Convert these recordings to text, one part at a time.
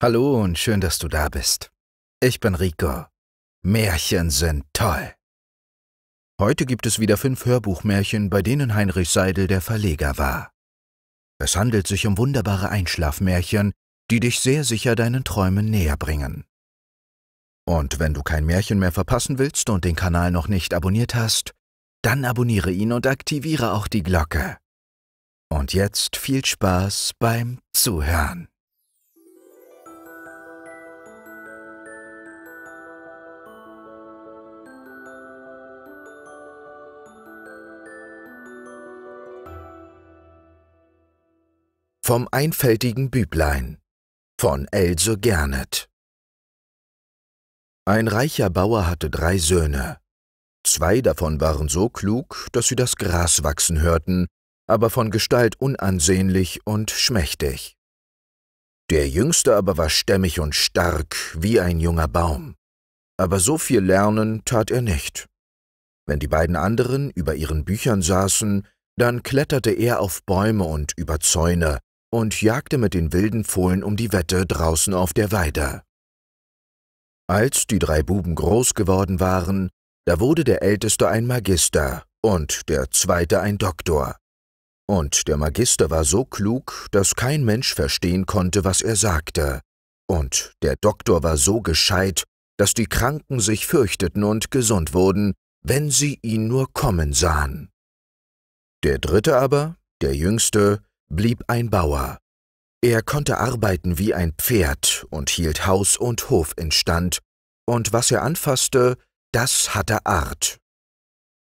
Hallo und schön, dass du da bist. Ich bin Rico. Märchen sind toll. Heute gibt es wieder fünf Hörbuchmärchen, bei denen Heinrich Seidel der Verleger war. Es handelt sich um wunderbare Einschlafmärchen, die dich sehr sicher deinen Träumen näher bringen. Und wenn du kein Märchen mehr verpassen willst und den Kanal noch nicht abonniert hast, dann abonniere ihn und aktiviere auch die Glocke. Und jetzt viel Spaß beim Zuhören. Vom einfältigen Büblein von Else Gernet Ein reicher Bauer hatte drei Söhne. Zwei davon waren so klug, dass sie das Gras wachsen hörten, aber von Gestalt unansehnlich und schmächtig. Der jüngste aber war stämmig und stark wie ein junger Baum. Aber so viel lernen tat er nicht. Wenn die beiden anderen über ihren Büchern saßen, dann kletterte er auf Bäume und über Zäune, und jagte mit den wilden Fohlen um die Wette draußen auf der Weide. Als die drei Buben groß geworden waren, da wurde der Älteste ein Magister und der Zweite ein Doktor. Und der Magister war so klug, dass kein Mensch verstehen konnte, was er sagte. Und der Doktor war so gescheit, dass die Kranken sich fürchteten und gesund wurden, wenn sie ihn nur kommen sahen. Der Dritte aber, der Jüngste, blieb ein Bauer. Er konnte arbeiten wie ein Pferd und hielt Haus und Hof instand, und was er anfasste, das hatte Art.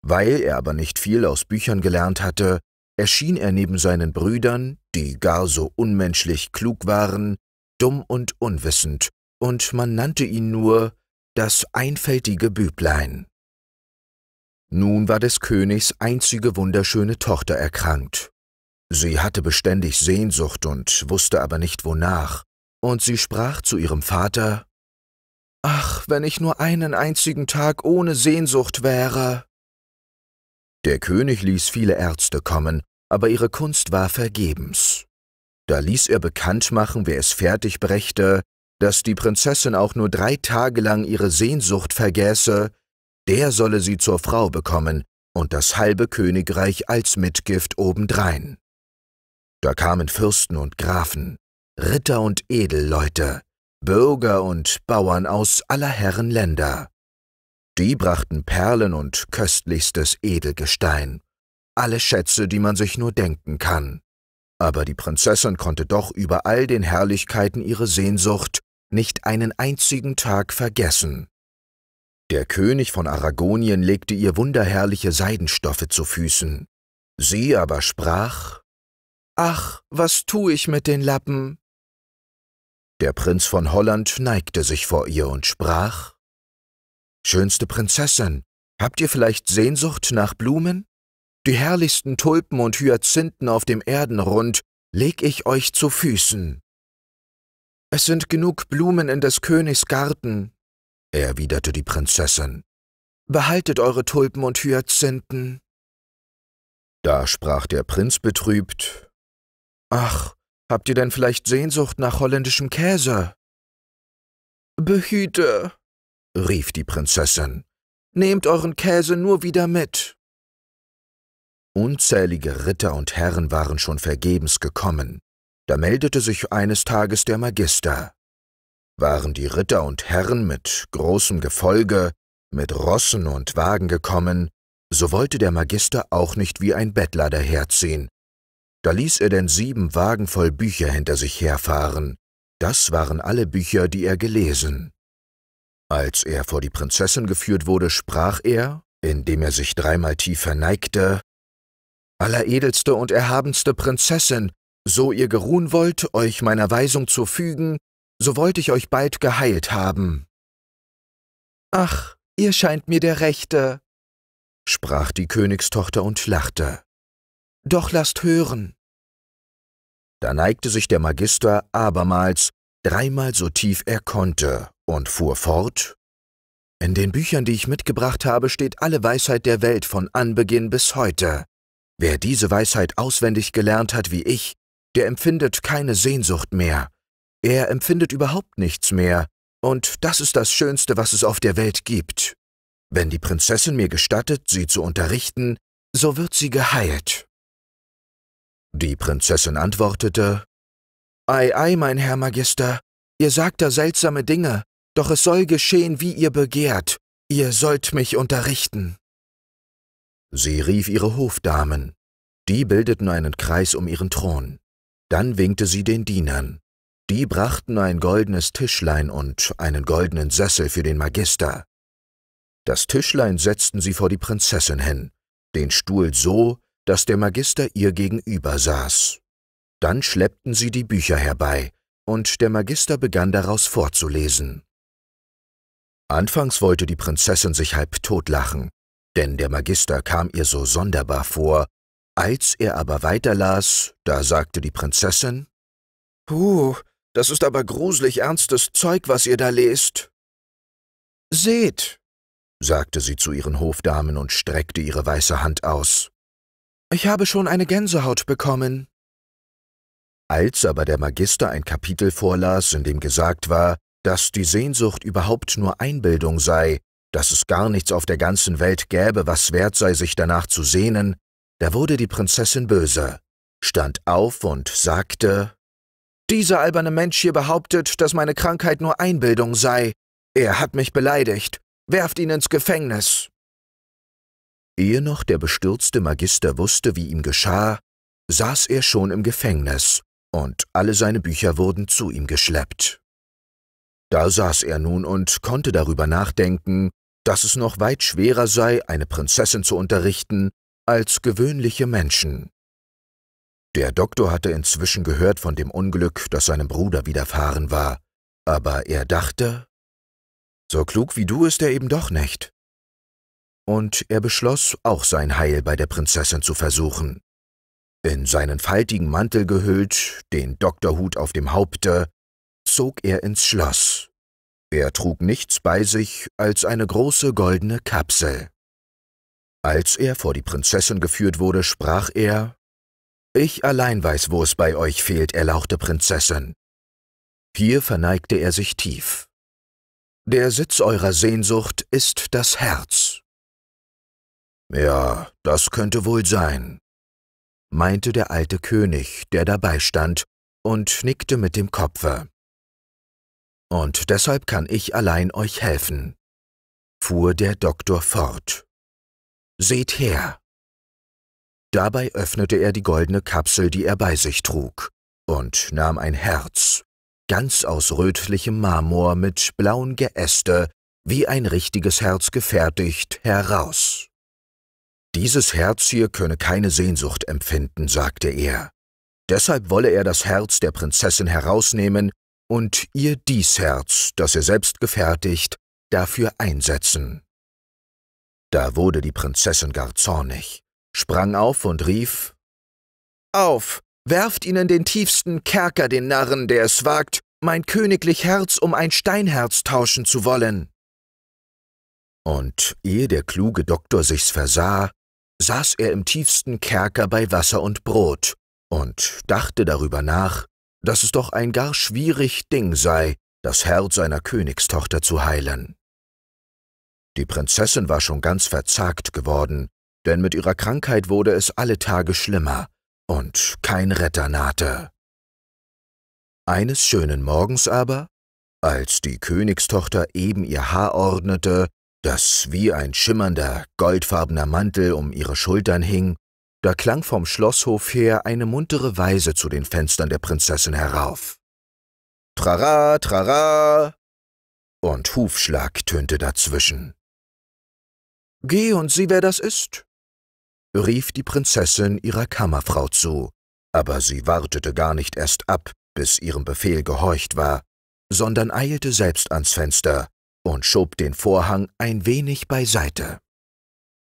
Weil er aber nicht viel aus Büchern gelernt hatte, erschien er neben seinen Brüdern, die gar so unmenschlich klug waren, dumm und unwissend, und man nannte ihn nur das einfältige Büblein. Nun war des Königs einzige wunderschöne Tochter erkrankt, Sie hatte beständig Sehnsucht und wusste aber nicht wonach, und sie sprach zu ihrem Vater Ach, wenn ich nur einen einzigen Tag ohne Sehnsucht wäre. Der König ließ viele Ärzte kommen, aber ihre Kunst war vergebens. Da ließ er bekannt machen, wer es fertig brächte, dass die Prinzessin auch nur drei Tage lang ihre Sehnsucht vergäße, der solle sie zur Frau bekommen und das halbe Königreich als Mitgift obendrein. Da kamen Fürsten und Grafen, Ritter und Edelleute, Bürger und Bauern aus aller Herren Länder. Die brachten Perlen und köstlichstes Edelgestein, alle Schätze, die man sich nur denken kann. Aber die Prinzessin konnte doch über all den Herrlichkeiten ihre Sehnsucht nicht einen einzigen Tag vergessen. Der König von Aragonien legte ihr wunderherrliche Seidenstoffe zu Füßen. Sie aber sprach, Ach, was tue ich mit den Lappen? Der Prinz von Holland neigte sich vor ihr und sprach Schönste Prinzessin, habt ihr vielleicht Sehnsucht nach Blumen? Die herrlichsten Tulpen und Hyazinthen auf dem Erdenrund leg ich euch zu Füßen. Es sind genug Blumen in des Königs Garten, erwiderte die Prinzessin. Behaltet eure Tulpen und Hyazinthen. Da sprach der Prinz betrübt Ach, habt ihr denn vielleicht Sehnsucht nach holländischem Käse? Behüte, rief die Prinzessin, nehmt euren Käse nur wieder mit. Unzählige Ritter und Herren waren schon vergebens gekommen, da meldete sich eines Tages der Magister. Waren die Ritter und Herren mit großem Gefolge, mit Rossen und Wagen gekommen, so wollte der Magister auch nicht wie ein Bettler daherziehen, da ließ er denn sieben Wagen voll Bücher hinter sich herfahren. Das waren alle Bücher, die er gelesen. Als er vor die Prinzessin geführt wurde, sprach er, indem er sich dreimal tief verneigte, Alleredelste und erhabenste Prinzessin, so ihr geruhen wollt, euch meiner Weisung zu fügen, so wollte ich euch bald geheilt haben. Ach, ihr scheint mir der Rechte, sprach die Königstochter und lachte. Doch lasst hören, da neigte sich der Magister abermals dreimal so tief er konnte und fuhr fort In den Büchern, die ich mitgebracht habe, steht alle Weisheit der Welt von Anbeginn bis heute. Wer diese Weisheit auswendig gelernt hat wie ich, der empfindet keine Sehnsucht mehr. Er empfindet überhaupt nichts mehr, und das ist das Schönste, was es auf der Welt gibt. Wenn die Prinzessin mir gestattet, sie zu unterrichten, so wird sie geheilt. Die Prinzessin antwortete Ei, ei, mein Herr Magister, ihr sagt da seltsame Dinge, doch es soll geschehen, wie ihr begehrt, ihr sollt mich unterrichten. Sie rief ihre Hofdamen, die bildeten einen Kreis um ihren Thron. Dann winkte sie den Dienern. Die brachten ein goldenes Tischlein und einen goldenen Sessel für den Magister. Das Tischlein setzten sie vor die Prinzessin hin, den Stuhl so, dass der Magister ihr gegenüber saß. Dann schleppten sie die Bücher herbei, und der Magister begann daraus vorzulesen. Anfangs wollte die Prinzessin sich halb totlachen, denn der Magister kam ihr so sonderbar vor, als er aber weiterlas, da sagte die Prinzessin, Puh, das ist aber gruselig ernstes Zeug, was ihr da lest. Seht, sagte sie zu ihren Hofdamen und streckte ihre weiße Hand aus. Ich habe schon eine Gänsehaut bekommen. Als aber der Magister ein Kapitel vorlas, in dem gesagt war, dass die Sehnsucht überhaupt nur Einbildung sei, dass es gar nichts auf der ganzen Welt gäbe, was wert sei, sich danach zu sehnen, da wurde die Prinzessin böse, stand auf und sagte Dieser alberne Mensch hier behauptet, dass meine Krankheit nur Einbildung sei. Er hat mich beleidigt. Werft ihn ins Gefängnis. Ehe noch der bestürzte Magister wusste, wie ihm geschah, saß er schon im Gefängnis und alle seine Bücher wurden zu ihm geschleppt. Da saß er nun und konnte darüber nachdenken, dass es noch weit schwerer sei, eine Prinzessin zu unterrichten, als gewöhnliche Menschen. Der Doktor hatte inzwischen gehört von dem Unglück, das seinem Bruder widerfahren war, aber er dachte, so klug wie du ist er eben doch nicht und er beschloss, auch sein Heil bei der Prinzessin zu versuchen. In seinen faltigen Mantel gehüllt, den Doktorhut auf dem Haupte, zog er ins Schloss. Er trug nichts bei sich als eine große goldene Kapsel. Als er vor die Prinzessin geführt wurde, sprach er Ich allein weiß, wo es bei euch fehlt, erlauchte Prinzessin. Hier verneigte er sich tief. Der Sitz eurer Sehnsucht ist das Herz. Ja, das könnte wohl sein, meinte der alte König, der dabei stand, und nickte mit dem Kopfe. Und deshalb kann ich allein euch helfen, fuhr der Doktor fort. Seht her! Dabei öffnete er die goldene Kapsel, die er bei sich trug, und nahm ein Herz, ganz aus rötlichem Marmor mit blauen Geäste, wie ein richtiges Herz gefertigt, heraus. Dieses Herz hier könne keine Sehnsucht empfinden, sagte er. Deshalb wolle er das Herz der Prinzessin herausnehmen und ihr dies Herz, das er selbst gefertigt, dafür einsetzen. Da wurde die Prinzessin gar zornig, sprang auf und rief Auf, werft ihnen den tiefsten Kerker, den Narren, der es wagt, mein königlich Herz um ein Steinherz tauschen zu wollen. Und ehe der kluge Doktor sich's versah, saß er im tiefsten Kerker bei Wasser und Brot und dachte darüber nach, dass es doch ein gar schwierig Ding sei, das Herz seiner Königstochter zu heilen. Die Prinzessin war schon ganz verzagt geworden, denn mit ihrer Krankheit wurde es alle Tage schlimmer und kein Retter nahte. Eines schönen Morgens aber, als die Königstochter eben ihr Haar ordnete das wie ein schimmernder, goldfarbener Mantel um ihre Schultern hing, da klang vom Schlosshof her eine muntere Weise zu den Fenstern der Prinzessin herauf. Trara, trara! Und Hufschlag tönte dazwischen. Geh und sieh, wer das ist, rief die Prinzessin ihrer Kammerfrau zu, aber sie wartete gar nicht erst ab, bis ihrem Befehl gehorcht war, sondern eilte selbst ans Fenster, und schob den Vorhang ein wenig beiseite.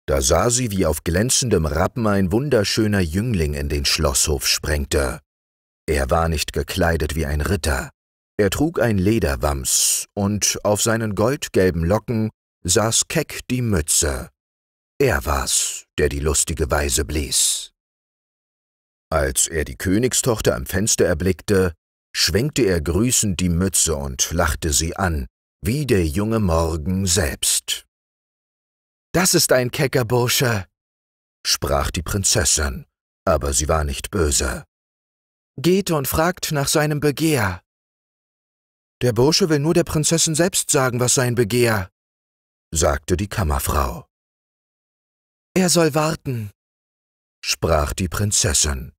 Da sah sie, wie auf glänzendem Rappen ein wunderschöner Jüngling in den Schlosshof sprengte. Er war nicht gekleidet wie ein Ritter. Er trug ein Lederwams, und auf seinen goldgelben Locken saß keck die Mütze. Er war's, der die lustige Weise blies. Als er die Königstochter am Fenster erblickte, schwenkte er grüßend die Mütze und lachte sie an, wie der junge Morgen selbst. Das ist ein kecker Bursche, sprach die Prinzessin, aber sie war nicht böse. Geht und fragt nach seinem Begehr. Der Bursche will nur der Prinzessin selbst sagen, was sein Begehr, sagte die Kammerfrau. Er soll warten, sprach die Prinzessin.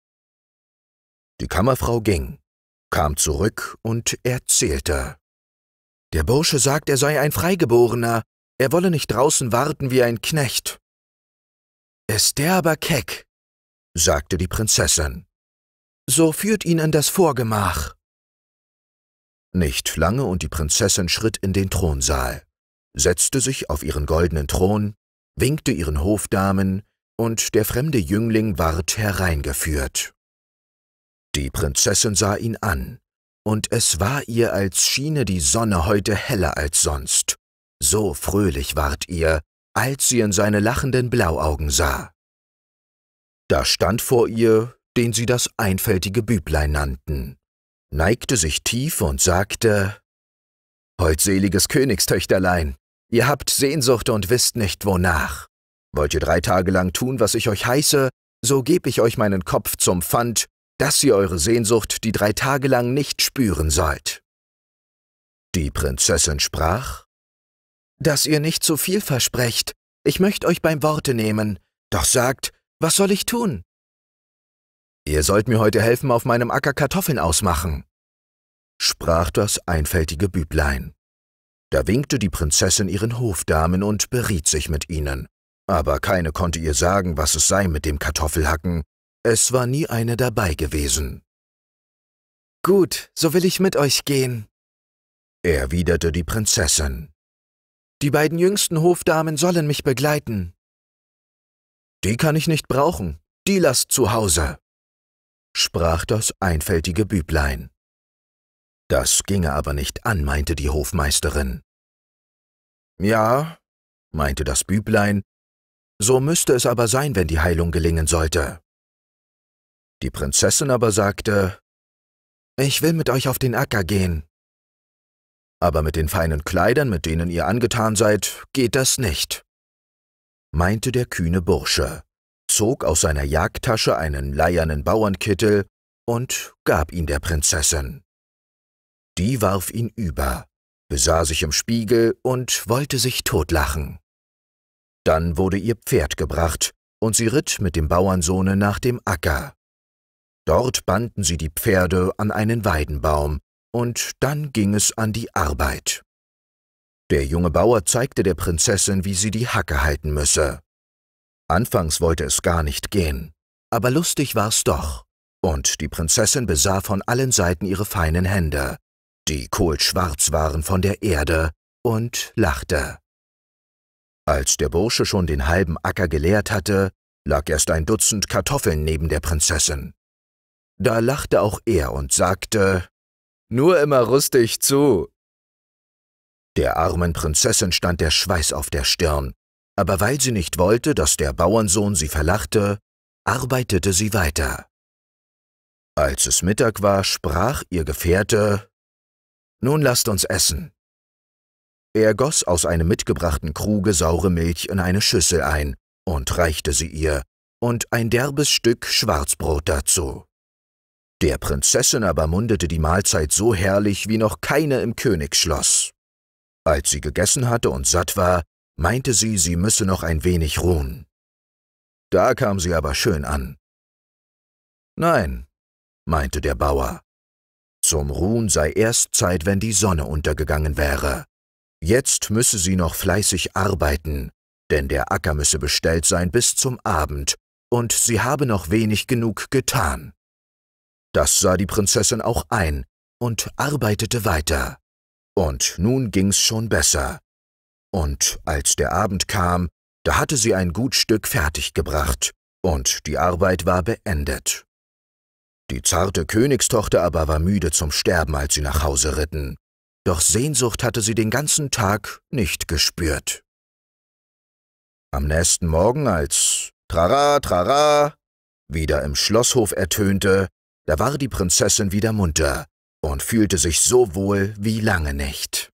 Die Kammerfrau ging, kam zurück und erzählte. Der Bursche sagt, er sei ein Freigeborener, er wolle nicht draußen warten wie ein Knecht. Ist der aber keck, sagte die Prinzessin. So führt ihn in das Vorgemach. Nicht lange und die Prinzessin schritt in den Thronsaal, setzte sich auf ihren goldenen Thron, winkte ihren Hofdamen, und der fremde Jüngling ward hereingeführt. Die Prinzessin sah ihn an, und es war ihr, als schiene die Sonne heute heller als sonst. So fröhlich ward ihr, als sie in seine lachenden Blauaugen sah. Da stand vor ihr, den sie das einfältige Büblein nannten, neigte sich tief und sagte, Holdseliges Königstöchterlein, ihr habt Sehnsucht und wisst nicht wonach. Wollt ihr drei Tage lang tun, was ich euch heiße, so geb ich euch meinen Kopf zum Pfand dass ihr eure Sehnsucht die drei Tage lang nicht spüren sollt. Die Prinzessin sprach, Dass ihr nicht zu viel versprecht, ich möchte euch beim Worte nehmen, doch sagt, was soll ich tun? Ihr sollt mir heute helfen, auf meinem Acker Kartoffeln ausmachen, sprach das einfältige Büblein. Da winkte die Prinzessin ihren Hofdamen und beriet sich mit ihnen, aber keine konnte ihr sagen, was es sei mit dem Kartoffelhacken, es war nie eine dabei gewesen. Gut, so will ich mit euch gehen, erwiderte die Prinzessin. Die beiden jüngsten Hofdamen sollen mich begleiten. Die kann ich nicht brauchen, die lasst zu Hause, sprach das einfältige Büblein. Das ginge aber nicht an, meinte die Hofmeisterin. Ja, meinte das Büblein, so müsste es aber sein, wenn die Heilung gelingen sollte. Die Prinzessin aber sagte, »Ich will mit euch auf den Acker gehen.« Aber mit den feinen Kleidern, mit denen ihr angetan seid, geht das nicht, meinte der kühne Bursche, zog aus seiner Jagdtasche einen leiernen Bauernkittel und gab ihn der Prinzessin. Die warf ihn über, besah sich im Spiegel und wollte sich totlachen. Dann wurde ihr Pferd gebracht, und sie ritt mit dem Bauernsohne nach dem Acker. Dort banden sie die Pferde an einen Weidenbaum, und dann ging es an die Arbeit. Der junge Bauer zeigte der Prinzessin, wie sie die Hacke halten müsse. Anfangs wollte es gar nicht gehen, aber lustig war's doch, und die Prinzessin besah von allen Seiten ihre feinen Hände, die kohlschwarz waren von der Erde, und lachte. Als der Bursche schon den halben Acker geleert hatte, lag erst ein Dutzend Kartoffeln neben der Prinzessin. Da lachte auch er und sagte, Nur immer rüstig zu. Der armen Prinzessin stand der Schweiß auf der Stirn, aber weil sie nicht wollte, dass der Bauernsohn sie verlachte, arbeitete sie weiter. Als es Mittag war, sprach ihr Gefährte, Nun lasst uns essen. Er goss aus einem mitgebrachten Kruge saure Milch in eine Schüssel ein und reichte sie ihr, und ein derbes Stück Schwarzbrot dazu. Der Prinzessin aber mundete die Mahlzeit so herrlich wie noch keine im Königsschloss. Als sie gegessen hatte und satt war, meinte sie, sie müsse noch ein wenig ruhen. Da kam sie aber schön an. Nein, meinte der Bauer, zum Ruhen sei erst Zeit, wenn die Sonne untergegangen wäre. Jetzt müsse sie noch fleißig arbeiten, denn der Acker müsse bestellt sein bis zum Abend, und sie habe noch wenig genug getan. Das sah die Prinzessin auch ein und arbeitete weiter. Und nun ging's schon besser. Und als der Abend kam, da hatte sie ein gut Stück fertiggebracht, und die Arbeit war beendet. Die zarte Königstochter aber war müde zum Sterben, als sie nach Hause ritten. Doch Sehnsucht hatte sie den ganzen Tag nicht gespürt. Am nächsten Morgen, als Trara, Trara wieder im Schlosshof ertönte, da war die Prinzessin wieder munter und fühlte sich so wohl wie lange nicht.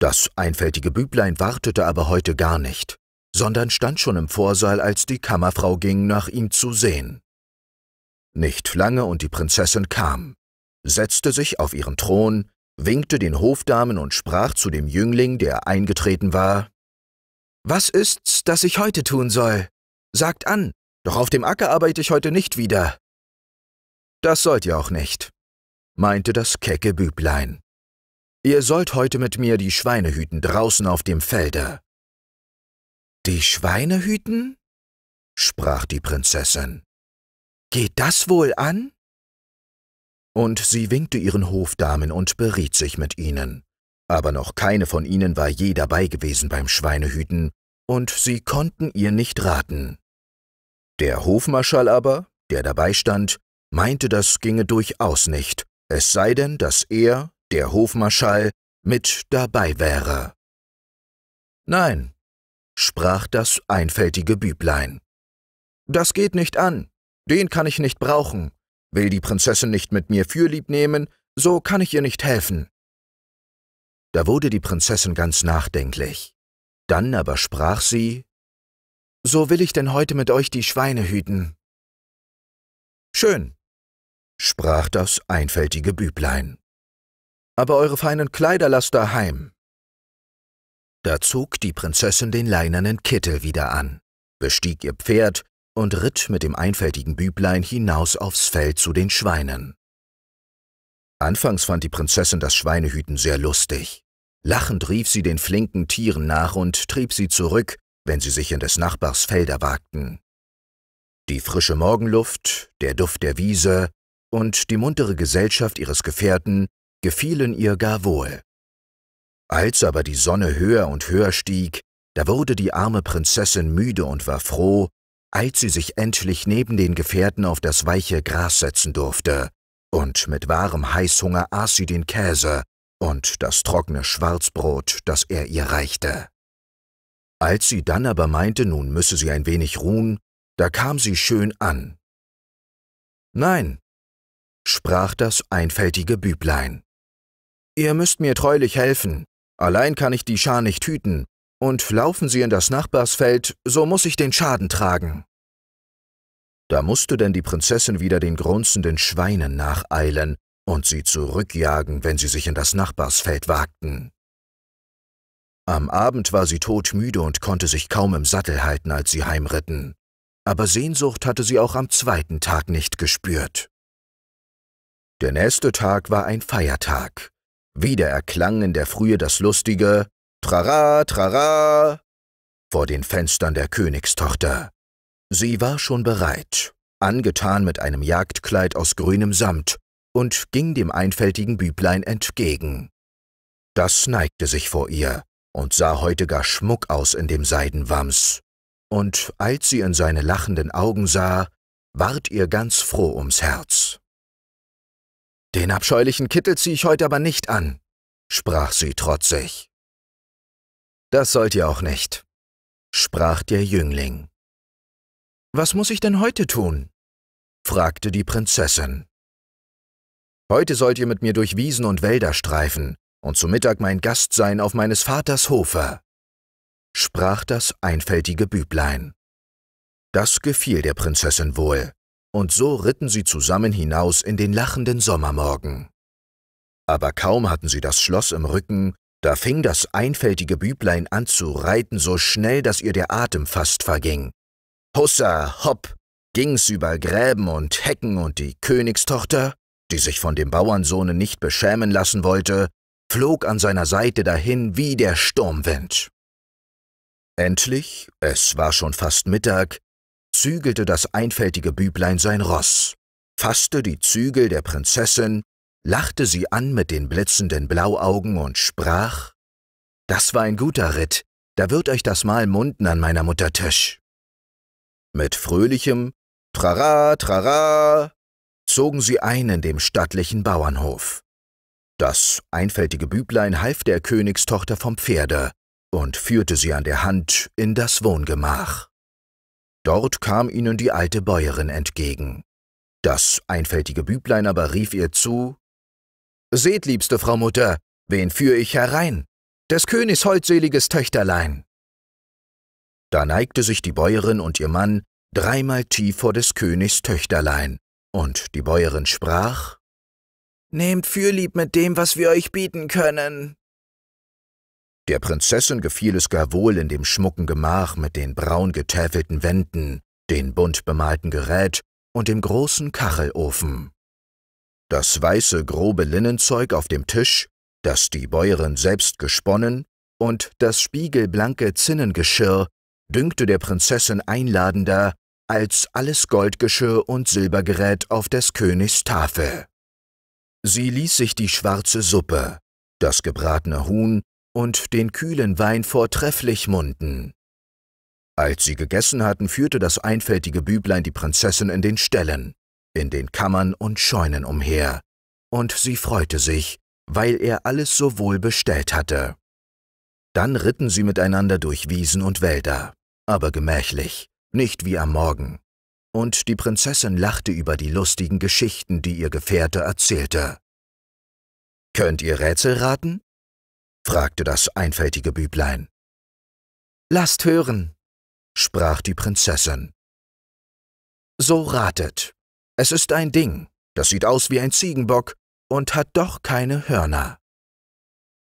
Das einfältige Büblein wartete aber heute gar nicht, sondern stand schon im Vorsaal, als die Kammerfrau ging, nach ihm zu sehen. Nicht lange und die Prinzessin kam, setzte sich auf ihren Thron, winkte den Hofdamen und sprach zu dem Jüngling, der eingetreten war, »Was ist's, das ich heute tun soll? Sagt an, doch auf dem Acker arbeite ich heute nicht wieder. Das sollt ihr auch nicht, meinte das kecke Büblein. Ihr sollt heute mit mir die Schweine hüten draußen auf dem Felde. Die Schweine hüten? sprach die Prinzessin. Geht das wohl an? Und sie winkte ihren Hofdamen und beriet sich mit ihnen. Aber noch keine von ihnen war je dabei gewesen beim Schweinehüten, und sie konnten ihr nicht raten. Der Hofmarschall aber, der dabei stand, meinte, das ginge durchaus nicht, es sei denn, dass er, der Hofmarschall, mit dabei wäre. Nein, sprach das einfältige Büblein. Das geht nicht an, den kann ich nicht brauchen. Will die Prinzessin nicht mit mir fürlieb nehmen, so kann ich ihr nicht helfen. Da wurde die Prinzessin ganz nachdenklich. Dann aber sprach sie, So will ich denn heute mit euch die Schweine hüten. Schön, sprach das einfältige Büblein. Aber eure feinen Kleider lasst daheim. Da zog die Prinzessin den leinernen Kittel wieder an, bestieg ihr Pferd und ritt mit dem einfältigen Büblein hinaus aufs Feld zu den Schweinen. Anfangs fand die Prinzessin das Schweinehüten sehr lustig. Lachend rief sie den flinken Tieren nach und trieb sie zurück, wenn sie sich in des Nachbars Felder wagten. Die frische Morgenluft, der Duft der Wiese, und die muntere Gesellschaft ihres Gefährten gefielen ihr gar wohl. Als aber die Sonne höher und höher stieg, da wurde die arme Prinzessin müde und war froh, als sie sich endlich neben den Gefährten auf das weiche Gras setzen durfte, und mit wahrem Heißhunger aß sie den Käse und das trockene Schwarzbrot, das er ihr reichte. Als sie dann aber meinte, nun müsse sie ein wenig ruhen, da kam sie schön an. Nein, sprach das einfältige Büblein. Ihr müsst mir treulich helfen, allein kann ich die Schar nicht hüten, und laufen sie in das Nachbarsfeld, so muß ich den Schaden tragen. Da musste denn die Prinzessin wieder den grunzenden Schweinen nacheilen und sie zurückjagen, wenn sie sich in das Nachbarsfeld wagten. Am Abend war sie todmüde und konnte sich kaum im Sattel halten, als sie heimritten. Aber Sehnsucht hatte sie auch am zweiten Tag nicht gespürt. Der nächste Tag war ein Feiertag. Wieder erklang in der Frühe das lustige Trara, Trara vor den Fenstern der Königstochter. Sie war schon bereit, angetan mit einem Jagdkleid aus grünem Samt, und ging dem einfältigen Büblein entgegen. Das neigte sich vor ihr und sah heute gar schmuck aus in dem Seidenwams. Und als sie in seine lachenden Augen sah, ward ihr ganz froh ums Herz. Den abscheulichen Kittel ziehe ich heute aber nicht an, sprach sie trotzig. Das sollt ihr auch nicht, sprach der Jüngling. Was muss ich denn heute tun? fragte die Prinzessin. Heute sollt ihr mit mir durch Wiesen und Wälder streifen und zu Mittag mein Gast sein auf meines Vaters Hofe, sprach das einfältige Büblein. Das gefiel der Prinzessin wohl, und so ritten sie zusammen hinaus in den lachenden Sommermorgen. Aber kaum hatten sie das Schloss im Rücken, da fing das einfältige Büblein an zu reiten so schnell, dass ihr der Atem fast verging. Hussa, hopp, ging's über Gräben und Hecken und die Königstochter, die sich von dem Bauernsohne nicht beschämen lassen wollte, flog an seiner Seite dahin wie der Sturmwind. Endlich, es war schon fast Mittag, zügelte das einfältige Büblein sein Ross, fasste die Zügel der Prinzessin, lachte sie an mit den blitzenden Blauaugen und sprach Das war ein guter Ritt, da wird euch das Mal munden an meiner Mutter Tisch. Mit fröhlichem Trara, Trara zogen sie ein in dem stattlichen Bauernhof. Das einfältige Büblein half der Königstochter vom Pferde und führte sie an der Hand in das Wohngemach. Dort kam ihnen die alte Bäuerin entgegen. Das einfältige Büblein aber rief ihr zu Seht, liebste Frau Mutter, wen führe ich herein? Des Königs holdseliges Töchterlein. Da neigte sich die Bäuerin und ihr Mann dreimal tief vor des Königs Töchterlein, und die Bäuerin sprach Nehmt Fürlieb mit dem, was wir euch bieten können. Der Prinzessin gefiel es gar wohl in dem schmucken Gemach mit den braun getäfelten Wänden, dem bunt bemalten Gerät und dem großen Kachelofen. Das weiße, grobe Linnenzeug auf dem Tisch, das die Bäuerin selbst gesponnen, und das spiegelblanke Zinnengeschirr dünkte der Prinzessin einladender als alles Goldgeschirr und Silbergerät auf des Königs Tafel. Sie ließ sich die schwarze Suppe, das gebratene Huhn und den kühlen Wein vortrefflich munden. Als sie gegessen hatten, führte das einfältige Büblein die Prinzessin in den Ställen, in den Kammern und Scheunen umher, und sie freute sich, weil er alles so wohl bestellt hatte. Dann ritten sie miteinander durch Wiesen und Wälder, aber gemächlich, nicht wie am Morgen. Und die Prinzessin lachte über die lustigen Geschichten, die ihr Gefährte erzählte. Könnt ihr Rätsel raten? fragte das einfältige Büblein. Lasst hören, sprach die Prinzessin. So ratet. Es ist ein Ding, das sieht aus wie ein Ziegenbock und hat doch keine Hörner.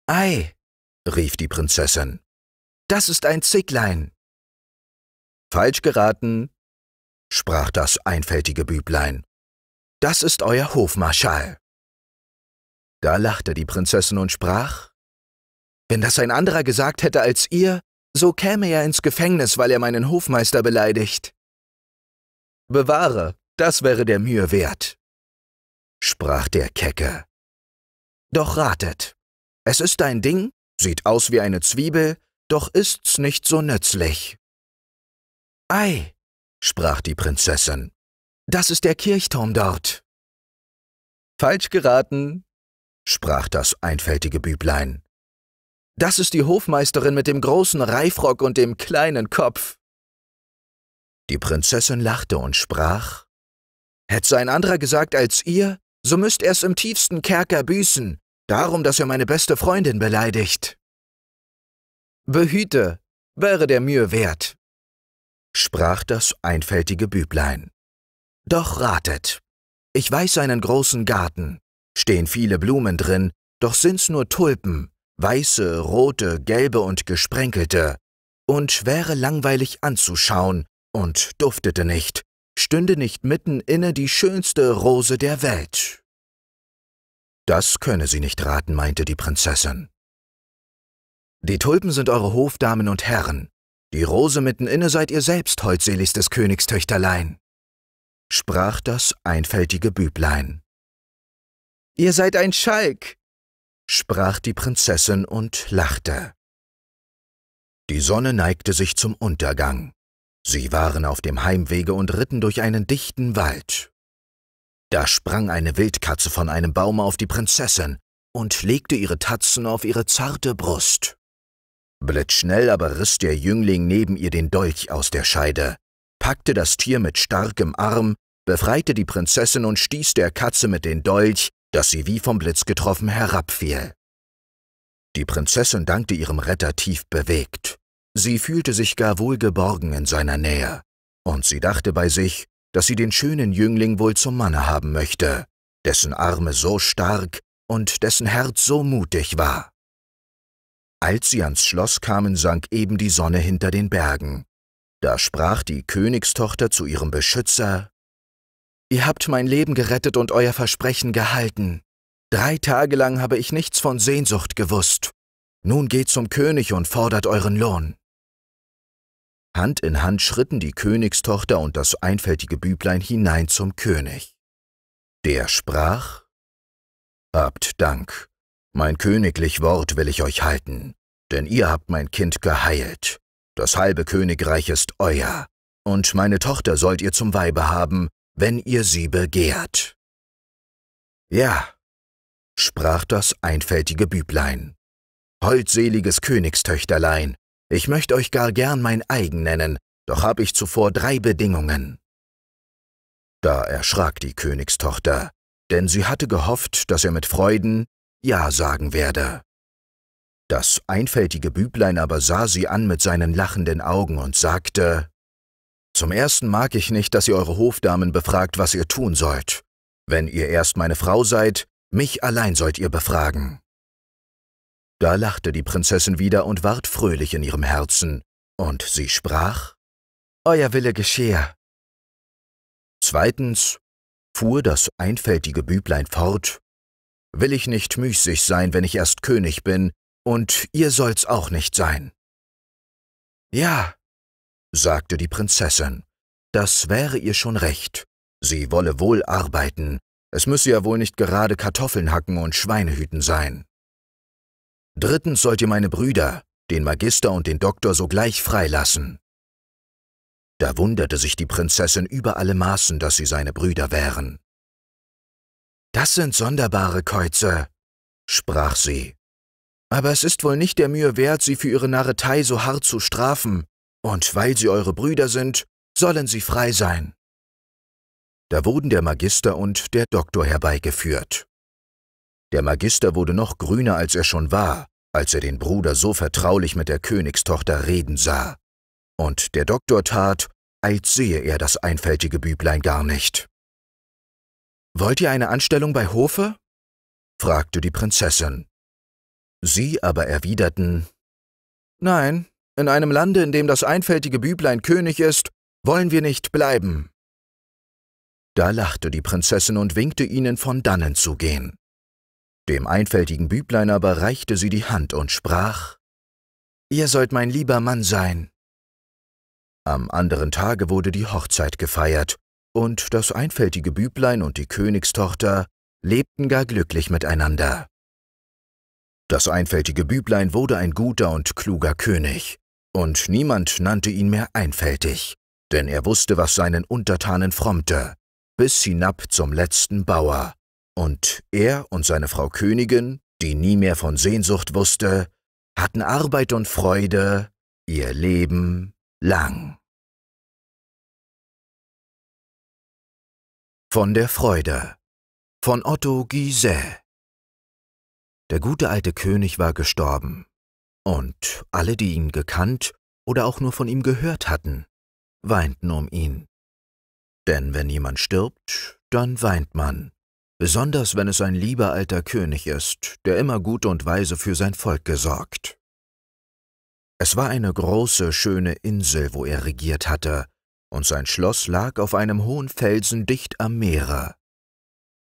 Ei, rief die Prinzessin, das ist ein Zicklein. Falsch geraten, sprach das einfältige Büblein. Das ist euer Hofmarschall. Da lachte die Prinzessin und sprach, wenn das ein anderer gesagt hätte als ihr, so käme er ins Gefängnis, weil er meinen Hofmeister beleidigt. Bewahre, das wäre der Mühe wert, sprach der Kecke. Doch ratet, es ist ein Ding, sieht aus wie eine Zwiebel, doch ist's nicht so nützlich. Ei, sprach die Prinzessin, das ist der Kirchturm dort. Falsch geraten, sprach das einfältige Büblein. Das ist die Hofmeisterin mit dem großen Reifrock und dem kleinen Kopf. Die Prinzessin lachte und sprach, Hätt's ein anderer gesagt als ihr, so müsst er's im tiefsten Kerker büßen, darum, dass er meine beste Freundin beleidigt. Behüte, wäre der Mühe wert, sprach das einfältige Büblein. Doch ratet, ich weiß einen großen Garten, stehen viele Blumen drin, doch sind's nur Tulpen, weiße, rote, gelbe und gesprenkelte, und wäre langweilig anzuschauen und duftete nicht, stünde nicht mitten inne die schönste Rose der Welt. Das könne sie nicht raten, meinte die Prinzessin. Die Tulpen sind eure Hofdamen und Herren, die Rose mitten inne seid ihr selbst, holdseligstes Königstöchterlein, sprach das einfältige Büblein. Ihr seid ein Schalk, sprach die Prinzessin und lachte. Die Sonne neigte sich zum Untergang. Sie waren auf dem Heimwege und ritten durch einen dichten Wald. Da sprang eine Wildkatze von einem Baum auf die Prinzessin und legte ihre Tatzen auf ihre zarte Brust. Blitzschnell aber riss der Jüngling neben ihr den Dolch aus der Scheide, packte das Tier mit starkem Arm, befreite die Prinzessin und stieß der Katze mit dem Dolch dass sie wie vom Blitz getroffen herabfiel. Die Prinzessin dankte ihrem Retter tief bewegt. Sie fühlte sich gar wohl geborgen in seiner Nähe, und sie dachte bei sich, dass sie den schönen Jüngling wohl zum Manne haben möchte, dessen Arme so stark und dessen Herz so mutig war. Als sie ans Schloss kamen, sank eben die Sonne hinter den Bergen. Da sprach die Königstochter zu ihrem Beschützer Ihr habt mein Leben gerettet und euer Versprechen gehalten. Drei Tage lang habe ich nichts von Sehnsucht gewusst. Nun geht zum König und fordert euren Lohn. Hand in Hand schritten die Königstochter und das einfältige Büblein hinein zum König. Der sprach, Habt Dank, mein königlich Wort will ich euch halten, denn ihr habt mein Kind geheilt. Das halbe Königreich ist euer, und meine Tochter sollt ihr zum Weibe haben, wenn ihr sie begehrt. Ja, sprach das einfältige Büblein. Holdseliges Königstöchterlein, ich möchte euch gar gern mein eigen nennen, doch habe ich zuvor drei Bedingungen. Da erschrak die Königstochter, denn sie hatte gehofft, dass er mit Freuden Ja sagen werde. Das einfältige Büblein aber sah sie an mit seinen lachenden Augen und sagte, zum ersten mag ich nicht, dass ihr eure Hofdamen befragt, was ihr tun sollt. Wenn ihr erst meine Frau seid, mich allein sollt ihr befragen. Da lachte die Prinzessin wieder und ward fröhlich in ihrem Herzen, und sie sprach, Euer Wille geschehe. Zweitens fuhr das einfältige Büblein fort, Will ich nicht müßig sein, wenn ich erst König bin, und ihr soll's auch nicht sein. Ja, sagte die Prinzessin. Das wäre ihr schon recht. Sie wolle wohl arbeiten. Es müsse ja wohl nicht gerade Kartoffeln hacken und Schweinehüten sein. Drittens sollt ihr meine Brüder, den Magister und den Doktor, sogleich freilassen. Da wunderte sich die Prinzessin über alle Maßen, dass sie seine Brüder wären. Das sind sonderbare Käuze, sprach sie. Aber es ist wohl nicht der Mühe wert, sie für ihre Narretei so hart zu strafen und weil sie eure Brüder sind, sollen sie frei sein. Da wurden der Magister und der Doktor herbeigeführt. Der Magister wurde noch grüner, als er schon war, als er den Bruder so vertraulich mit der Königstochter reden sah. Und der Doktor tat, als sehe er das einfältige Büblein gar nicht. Wollt ihr eine Anstellung bei Hofe? fragte die Prinzessin. Sie aber erwiderten Nein, in einem Lande, in dem das einfältige Büblein König ist, wollen wir nicht bleiben. Da lachte die Prinzessin und winkte ihnen, von dannen zu gehen. Dem einfältigen Büblein aber reichte sie die Hand und sprach, Ihr sollt mein lieber Mann sein. Am anderen Tage wurde die Hochzeit gefeiert, und das einfältige Büblein und die Königstochter lebten gar glücklich miteinander. Das einfältige Büblein wurde ein guter und kluger König, und niemand nannte ihn mehr einfältig, denn er wusste, was seinen Untertanen frommte, bis hinab zum letzten Bauer. Und er und seine Frau Königin, die nie mehr von Sehnsucht wusste, hatten Arbeit und Freude ihr Leben lang. Von der Freude von Otto Guiset Der gute alte König war gestorben, und alle, die ihn gekannt oder auch nur von ihm gehört hatten, weinten um ihn. Denn wenn jemand stirbt, dann weint man, besonders wenn es ein lieber alter König ist, der immer gut und weise für sein Volk gesorgt. Es war eine große, schöne Insel, wo er regiert hatte, und sein Schloss lag auf einem hohen Felsen dicht am Meere.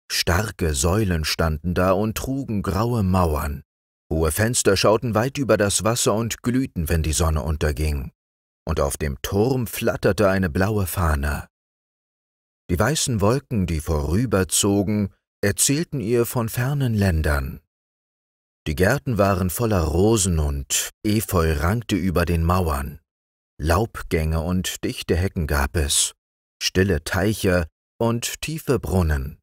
Starke Säulen standen da und trugen graue Mauern, Hohe Fenster schauten weit über das Wasser und glühten, wenn die Sonne unterging, und auf dem Turm flatterte eine blaue Fahne. Die weißen Wolken, die vorüberzogen, erzählten ihr von fernen Ländern. Die Gärten waren voller Rosen und Efeu rankte über den Mauern. Laubgänge und dichte Hecken gab es, stille Teiche und tiefe Brunnen.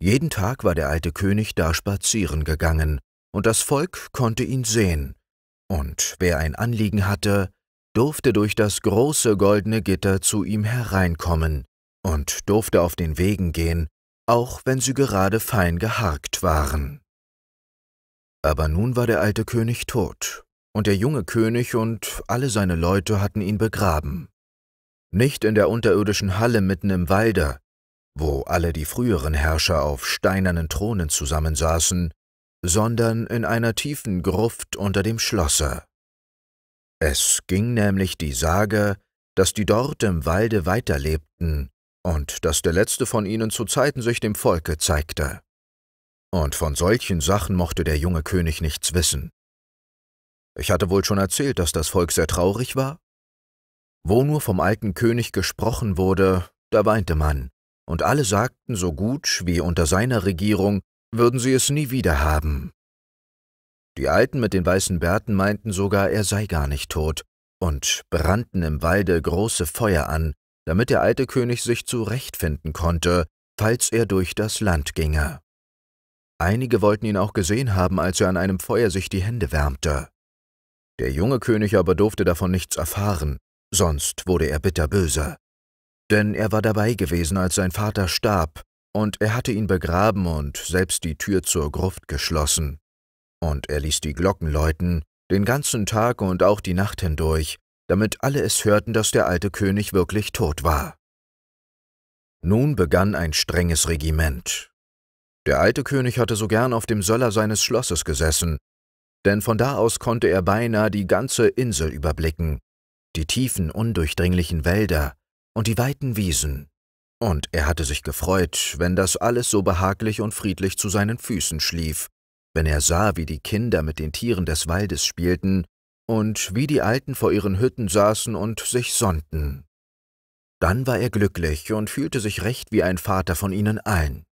Jeden Tag war der alte König da spazieren gegangen, und das Volk konnte ihn sehen, und wer ein Anliegen hatte, durfte durch das große goldene Gitter zu ihm hereinkommen und durfte auf den Wegen gehen, auch wenn sie gerade fein geharkt waren. Aber nun war der alte König tot, und der junge König und alle seine Leute hatten ihn begraben. Nicht in der unterirdischen Halle mitten im Walde, wo alle die früheren Herrscher auf steinernen Thronen zusammensaßen sondern in einer tiefen Gruft unter dem Schlosse. Es ging nämlich die Sage, dass die dort im Walde weiterlebten und dass der letzte von ihnen zu Zeiten sich dem Volke zeigte. Und von solchen Sachen mochte der junge König nichts wissen. Ich hatte wohl schon erzählt, dass das Volk sehr traurig war? Wo nur vom alten König gesprochen wurde, da weinte man, und alle sagten so gut wie unter seiner Regierung würden sie es nie wieder haben. Die Alten mit den weißen Bärten meinten sogar, er sei gar nicht tot und brannten im Walde große Feuer an, damit der alte König sich zurechtfinden konnte, falls er durch das Land ginge. Einige wollten ihn auch gesehen haben, als er an einem Feuer sich die Hände wärmte. Der junge König aber durfte davon nichts erfahren, sonst wurde er bitterböse. Denn er war dabei gewesen, als sein Vater starb, und er hatte ihn begraben und selbst die Tür zur Gruft geschlossen. Und er ließ die Glocken läuten, den ganzen Tag und auch die Nacht hindurch, damit alle es hörten, dass der alte König wirklich tot war. Nun begann ein strenges Regiment. Der alte König hatte so gern auf dem Söller seines Schlosses gesessen, denn von da aus konnte er beinahe die ganze Insel überblicken, die tiefen, undurchdringlichen Wälder und die weiten Wiesen und er hatte sich gefreut, wenn das alles so behaglich und friedlich zu seinen Füßen schlief, wenn er sah, wie die Kinder mit den Tieren des Waldes spielten und wie die Alten vor ihren Hütten saßen und sich sonnten. Dann war er glücklich und fühlte sich recht wie ein Vater von ihnen allen.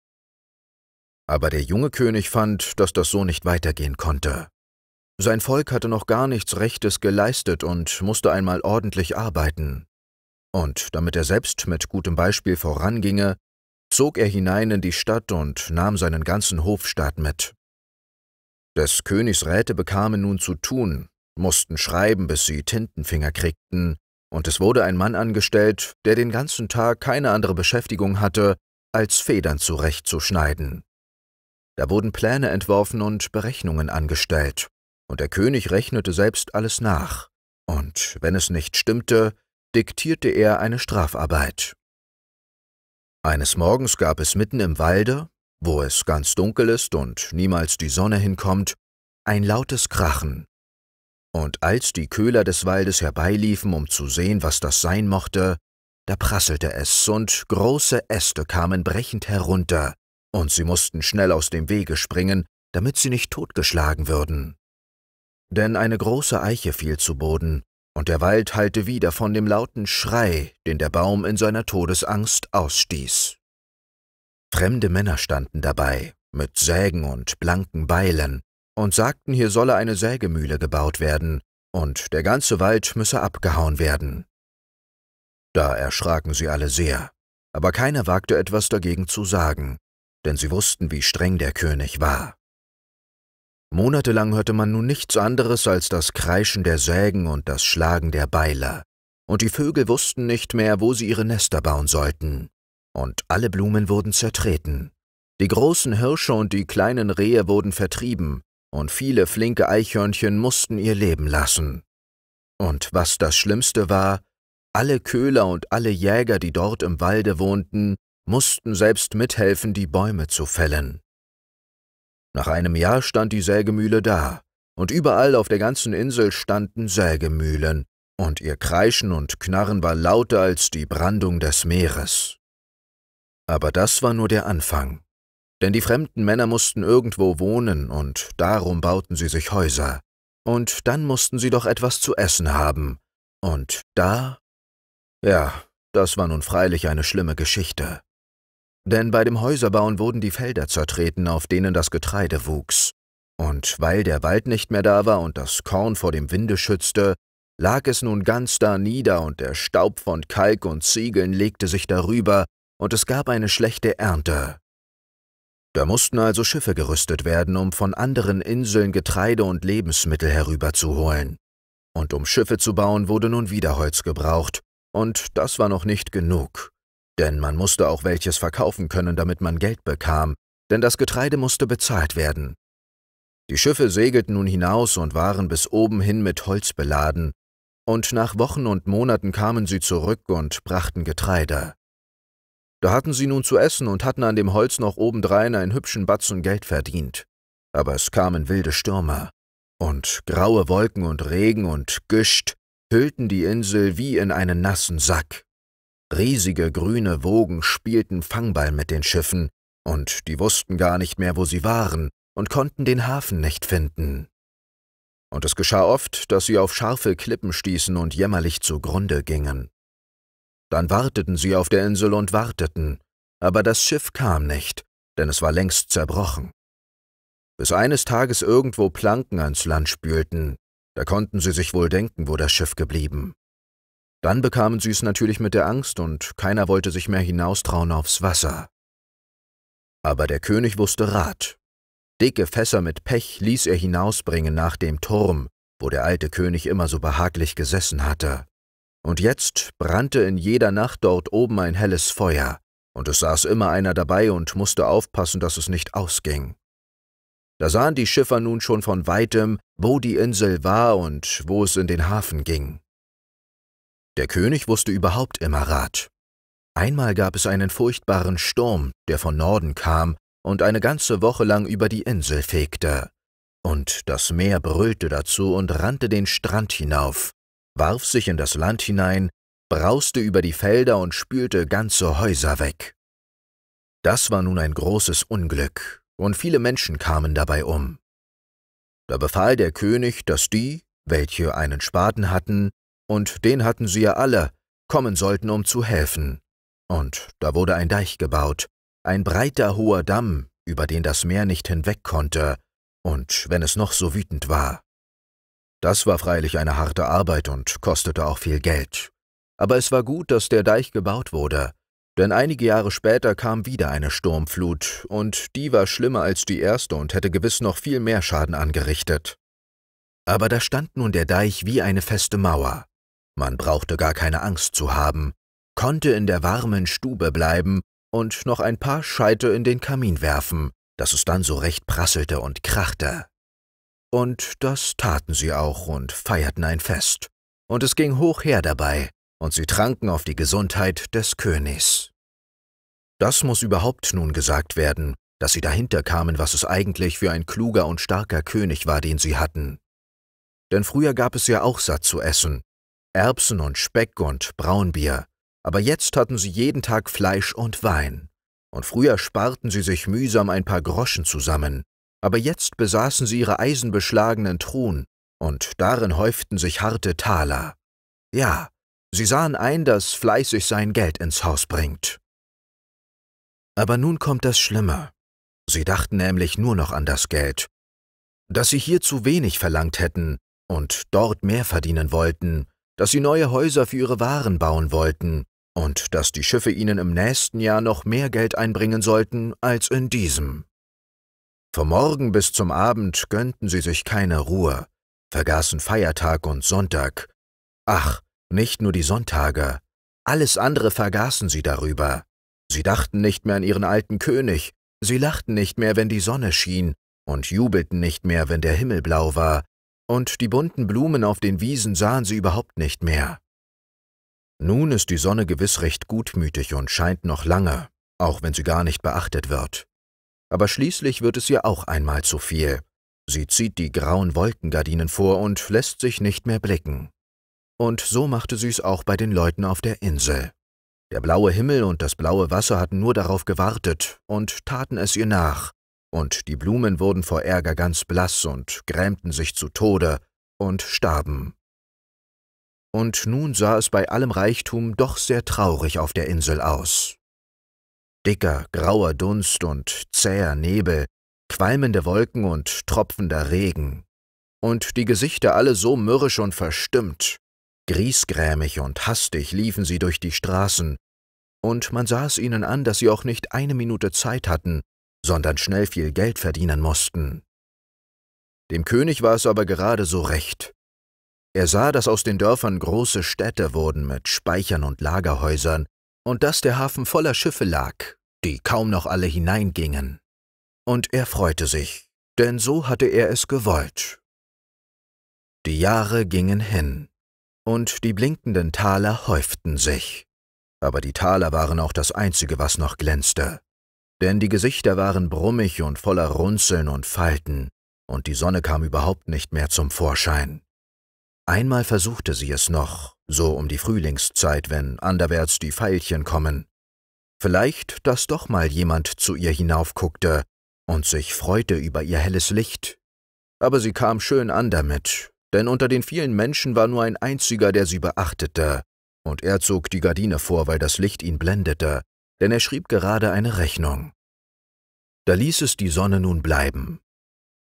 Aber der junge König fand, dass das so nicht weitergehen konnte. Sein Volk hatte noch gar nichts Rechtes geleistet und musste einmal ordentlich arbeiten und damit er selbst mit gutem Beispiel voranginge, zog er hinein in die Stadt und nahm seinen ganzen Hofstaat mit. Des Königs Räte bekamen nun zu tun, mussten schreiben, bis sie Tintenfinger kriegten, und es wurde ein Mann angestellt, der den ganzen Tag keine andere Beschäftigung hatte, als Federn zurechtzuschneiden. Da wurden Pläne entworfen und Berechnungen angestellt, und der König rechnete selbst alles nach, und wenn es nicht stimmte, diktierte er eine Strafarbeit. Eines Morgens gab es mitten im Walde, wo es ganz dunkel ist und niemals die Sonne hinkommt, ein lautes Krachen. Und als die Köhler des Waldes herbeiliefen, um zu sehen, was das sein mochte, da prasselte es und große Äste kamen brechend herunter, und sie mussten schnell aus dem Wege springen, damit sie nicht totgeschlagen würden. Denn eine große Eiche fiel zu Boden, und der Wald hallte wieder von dem lauten Schrei, den der Baum in seiner Todesangst ausstieß. Fremde Männer standen dabei, mit Sägen und blanken Beilen, und sagten, hier solle eine Sägemühle gebaut werden, und der ganze Wald müsse abgehauen werden. Da erschraken sie alle sehr, aber keiner wagte etwas dagegen zu sagen, denn sie wussten, wie streng der König war. Monatelang hörte man nun nichts anderes als das Kreischen der Sägen und das Schlagen der Beiler, und die Vögel wussten nicht mehr, wo sie ihre Nester bauen sollten, und alle Blumen wurden zertreten. Die großen Hirsche und die kleinen Rehe wurden vertrieben, und viele flinke Eichhörnchen mussten ihr Leben lassen. Und was das Schlimmste war, alle Köhler und alle Jäger, die dort im Walde wohnten, mussten selbst mithelfen, die Bäume zu fällen. Nach einem Jahr stand die Sägemühle da, und überall auf der ganzen Insel standen Sägemühlen, und ihr Kreischen und Knarren war lauter als die Brandung des Meeres. Aber das war nur der Anfang, denn die fremden Männer mussten irgendwo wohnen, und darum bauten sie sich Häuser, und dann mussten sie doch etwas zu essen haben, und da? Ja, das war nun freilich eine schlimme Geschichte. Denn bei dem Häuserbauen wurden die Felder zertreten, auf denen das Getreide wuchs. Und weil der Wald nicht mehr da war und das Korn vor dem Winde schützte, lag es nun ganz da nieder und der Staub von Kalk und Ziegeln legte sich darüber, und es gab eine schlechte Ernte. Da mussten also Schiffe gerüstet werden, um von anderen Inseln Getreide und Lebensmittel herüberzuholen. Und um Schiffe zu bauen, wurde nun wieder Holz gebraucht, und das war noch nicht genug. Denn man musste auch welches verkaufen können, damit man Geld bekam, denn das Getreide musste bezahlt werden. Die Schiffe segelten nun hinaus und waren bis oben hin mit Holz beladen, und nach Wochen und Monaten kamen sie zurück und brachten Getreide. Da hatten sie nun zu essen und hatten an dem Holz noch obendrein einen hübschen Batzen Geld verdient. Aber es kamen wilde Stürme, und graue Wolken und Regen und Gischt hüllten die Insel wie in einen nassen Sack. Riesige grüne Wogen spielten Fangball mit den Schiffen, und die wussten gar nicht mehr, wo sie waren und konnten den Hafen nicht finden. Und es geschah oft, dass sie auf scharfe Klippen stießen und jämmerlich zugrunde gingen. Dann warteten sie auf der Insel und warteten, aber das Schiff kam nicht, denn es war längst zerbrochen. Bis eines Tages irgendwo Planken ans Land spülten, da konnten sie sich wohl denken, wo das Schiff geblieben. Dann bekamen sie es natürlich mit der Angst und keiner wollte sich mehr hinaustrauen aufs Wasser. Aber der König wusste Rat. Dicke Fässer mit Pech ließ er hinausbringen nach dem Turm, wo der alte König immer so behaglich gesessen hatte. Und jetzt brannte in jeder Nacht dort oben ein helles Feuer, und es saß immer einer dabei und musste aufpassen, dass es nicht ausging. Da sahen die Schiffer nun schon von weitem, wo die Insel war und wo es in den Hafen ging. Der König wusste überhaupt immer Rat. Einmal gab es einen furchtbaren Sturm, der von Norden kam und eine ganze Woche lang über die Insel fegte. Und das Meer brüllte dazu und rannte den Strand hinauf, warf sich in das Land hinein, brauste über die Felder und spülte ganze Häuser weg. Das war nun ein großes Unglück, und viele Menschen kamen dabei um. Da befahl der König, dass die, welche einen Spaten hatten, und den hatten sie ja alle, kommen sollten, um zu helfen. Und da wurde ein Deich gebaut, ein breiter, hoher Damm, über den das Meer nicht hinweg konnte, und wenn es noch so wütend war. Das war freilich eine harte Arbeit und kostete auch viel Geld. Aber es war gut, dass der Deich gebaut wurde, denn einige Jahre später kam wieder eine Sturmflut, und die war schlimmer als die erste und hätte gewiss noch viel mehr Schaden angerichtet. Aber da stand nun der Deich wie eine feste Mauer, man brauchte gar keine Angst zu haben, konnte in der warmen Stube bleiben und noch ein paar Scheite in den Kamin werfen, dass es dann so recht prasselte und krachte. Und das taten sie auch und feierten ein Fest, und es ging hoch her dabei, und sie tranken auf die Gesundheit des Königs. Das muss überhaupt nun gesagt werden, dass sie dahinter kamen, was es eigentlich für ein kluger und starker König war, den sie hatten. Denn früher gab es ja auch satt zu essen, Erbsen und Speck und Braunbier, aber jetzt hatten sie jeden Tag Fleisch und Wein. Und früher sparten sie sich mühsam ein paar Groschen zusammen, aber jetzt besaßen sie ihre eisenbeschlagenen Truhen, und darin häuften sich harte Taler. Ja, sie sahen ein, dass fleißig sein Geld ins Haus bringt. Aber nun kommt das Schlimme. Sie dachten nämlich nur noch an das Geld. Dass sie hier zu wenig verlangt hätten und dort mehr verdienen wollten, dass sie neue Häuser für ihre Waren bauen wollten und dass die Schiffe ihnen im nächsten Jahr noch mehr Geld einbringen sollten als in diesem. Vom Morgen bis zum Abend gönnten sie sich keine Ruhe, vergaßen Feiertag und Sonntag. Ach, nicht nur die Sonntage, alles andere vergaßen sie darüber. Sie dachten nicht mehr an ihren alten König, sie lachten nicht mehr, wenn die Sonne schien, und jubelten nicht mehr, wenn der Himmel blau war, und die bunten Blumen auf den Wiesen sahen sie überhaupt nicht mehr. Nun ist die Sonne gewiss recht gutmütig und scheint noch lange, auch wenn sie gar nicht beachtet wird. Aber schließlich wird es ihr auch einmal zu viel. Sie zieht die grauen Wolkengardinen vor und lässt sich nicht mehr blicken. Und so machte sie es auch bei den Leuten auf der Insel. Der blaue Himmel und das blaue Wasser hatten nur darauf gewartet und taten es ihr nach, und die Blumen wurden vor Ärger ganz blass und grämten sich zu Tode und starben. Und nun sah es bei allem Reichtum doch sehr traurig auf der Insel aus. Dicker, grauer Dunst und zäher Nebel, qualmende Wolken und tropfender Regen, und die Gesichter alle so mürrisch und verstimmt, griesgrämig und hastig liefen sie durch die Straßen, und man sah es ihnen an, dass sie auch nicht eine Minute Zeit hatten, sondern schnell viel Geld verdienen mussten. Dem König war es aber gerade so recht. Er sah, dass aus den Dörfern große Städte wurden mit Speichern und Lagerhäusern und dass der Hafen voller Schiffe lag, die kaum noch alle hineingingen. Und er freute sich, denn so hatte er es gewollt. Die Jahre gingen hin, und die blinkenden Taler häuften sich. Aber die Taler waren auch das Einzige, was noch glänzte denn die Gesichter waren brummig und voller Runzeln und Falten, und die Sonne kam überhaupt nicht mehr zum Vorschein. Einmal versuchte sie es noch, so um die Frühlingszeit, wenn anderwärts die Veilchen kommen. Vielleicht, dass doch mal jemand zu ihr hinaufguckte und sich freute über ihr helles Licht. Aber sie kam schön an damit, denn unter den vielen Menschen war nur ein einziger, der sie beachtete, und er zog die Gardine vor, weil das Licht ihn blendete, denn er schrieb gerade eine Rechnung. Da ließ es die Sonne nun bleiben.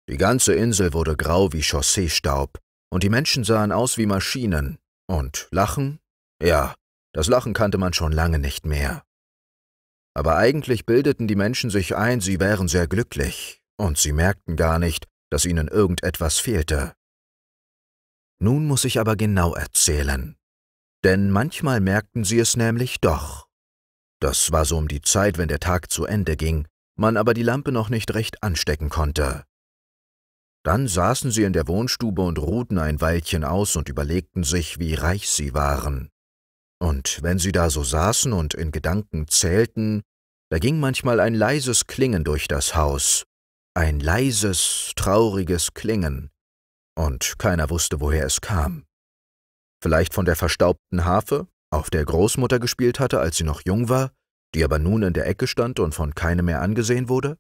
Die ganze Insel wurde grau wie Chausseestaub, und die Menschen sahen aus wie Maschinen. Und Lachen? Ja, das Lachen kannte man schon lange nicht mehr. Aber eigentlich bildeten die Menschen sich ein, sie wären sehr glücklich, und sie merkten gar nicht, dass ihnen irgendetwas fehlte. Nun muss ich aber genau erzählen. Denn manchmal merkten sie es nämlich doch. Das war so um die Zeit, wenn der Tag zu Ende ging, man aber die Lampe noch nicht recht anstecken konnte. Dann saßen sie in der Wohnstube und ruhten ein Weilchen aus und überlegten sich, wie reich sie waren. Und wenn sie da so saßen und in Gedanken zählten, da ging manchmal ein leises Klingen durch das Haus, ein leises, trauriges Klingen, und keiner wusste, woher es kam. Vielleicht von der verstaubten Harfe, auf der Großmutter gespielt hatte, als sie noch jung war, die aber nun in der Ecke stand und von keinem mehr angesehen wurde?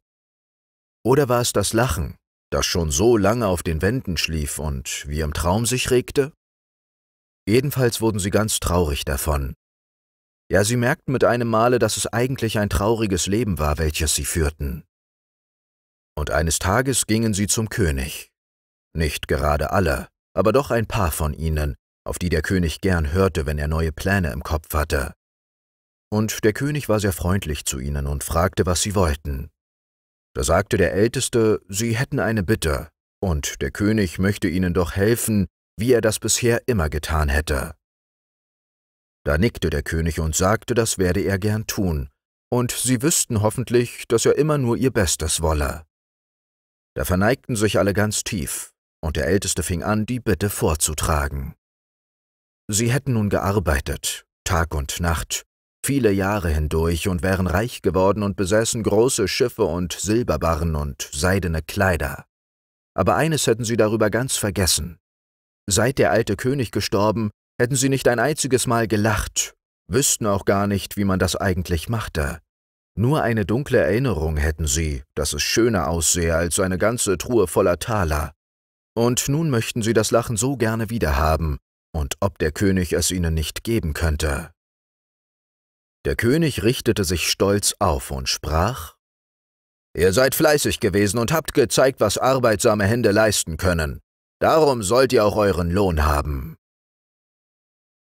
Oder war es das Lachen, das schon so lange auf den Wänden schlief und wie im Traum sich regte? Jedenfalls wurden sie ganz traurig davon. Ja, sie merkten mit einem Male, dass es eigentlich ein trauriges Leben war, welches sie führten. Und eines Tages gingen sie zum König. Nicht gerade alle, aber doch ein paar von ihnen, auf die der König gern hörte, wenn er neue Pläne im Kopf hatte. Und der König war sehr freundlich zu ihnen und fragte, was sie wollten. Da sagte der Älteste, sie hätten eine Bitte, und der König möchte ihnen doch helfen, wie er das bisher immer getan hätte. Da nickte der König und sagte, das werde er gern tun, und sie wüssten hoffentlich, dass er immer nur ihr Bestes wolle. Da verneigten sich alle ganz tief, und der Älteste fing an, die Bitte vorzutragen. Sie hätten nun gearbeitet, Tag und Nacht, viele Jahre hindurch und wären reich geworden und besäßen große Schiffe und Silberbarren und seidene Kleider. Aber eines hätten sie darüber ganz vergessen. Seit der alte König gestorben, hätten sie nicht ein einziges Mal gelacht, wüssten auch gar nicht, wie man das eigentlich machte. Nur eine dunkle Erinnerung hätten sie, dass es schöner aussehe als eine ganze Truhe voller Taler. Und nun möchten sie das Lachen so gerne wiederhaben, und ob der König es ihnen nicht geben könnte. Der König richtete sich stolz auf und sprach Ihr seid fleißig gewesen und habt gezeigt, was arbeitsame Hände leisten können. Darum sollt ihr auch euren Lohn haben.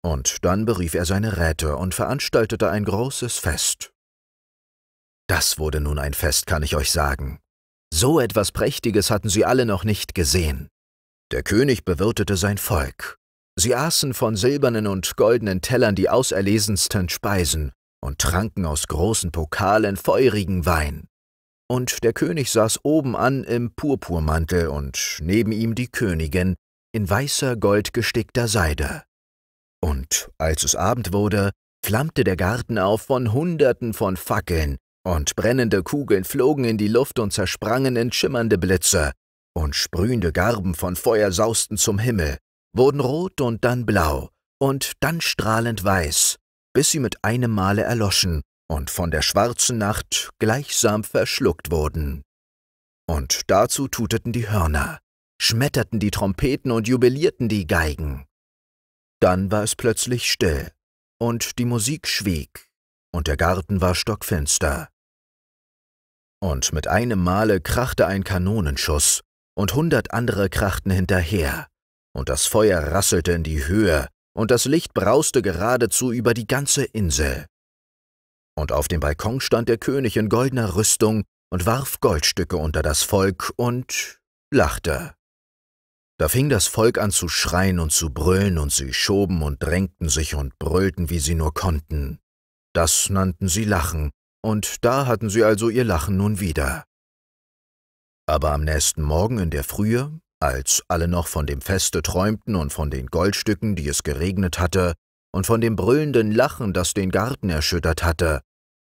Und dann berief er seine Räte und veranstaltete ein großes Fest. Das wurde nun ein Fest, kann ich euch sagen. So etwas Prächtiges hatten sie alle noch nicht gesehen. Der König bewirtete sein Volk. Sie aßen von silbernen und goldenen Tellern die auserlesensten Speisen und tranken aus großen Pokalen feurigen Wein. Und der König saß oben an im Purpurmantel und neben ihm die Königin in weißer, goldgestickter Seide. Und als es Abend wurde, flammte der Garten auf von Hunderten von Fackeln, und brennende Kugeln flogen in die Luft und zersprangen in schimmernde Blitze, und sprühende Garben von Feuer sausten zum Himmel, wurden rot und dann blau und dann strahlend weiß, bis sie mit einem Male erloschen und von der schwarzen Nacht gleichsam verschluckt wurden. Und dazu tuteten die Hörner, schmetterten die Trompeten und jubilierten die Geigen. Dann war es plötzlich still, und die Musik schwieg, und der Garten war stockfinster. Und mit einem Male krachte ein Kanonenschuss, und hundert andere krachten hinterher, und das Feuer rasselte in die Höhe, und das Licht brauste geradezu über die ganze Insel. Und auf dem Balkon stand der König in goldener Rüstung und warf Goldstücke unter das Volk und lachte. Da fing das Volk an zu schreien und zu brüllen, und sie schoben und drängten sich und brüllten, wie sie nur konnten. Das nannten sie Lachen, und da hatten sie also ihr Lachen nun wieder. Aber am nächsten Morgen in der Frühe als alle noch von dem Feste träumten und von den Goldstücken, die es geregnet hatte, und von dem brüllenden Lachen, das den Garten erschüttert hatte,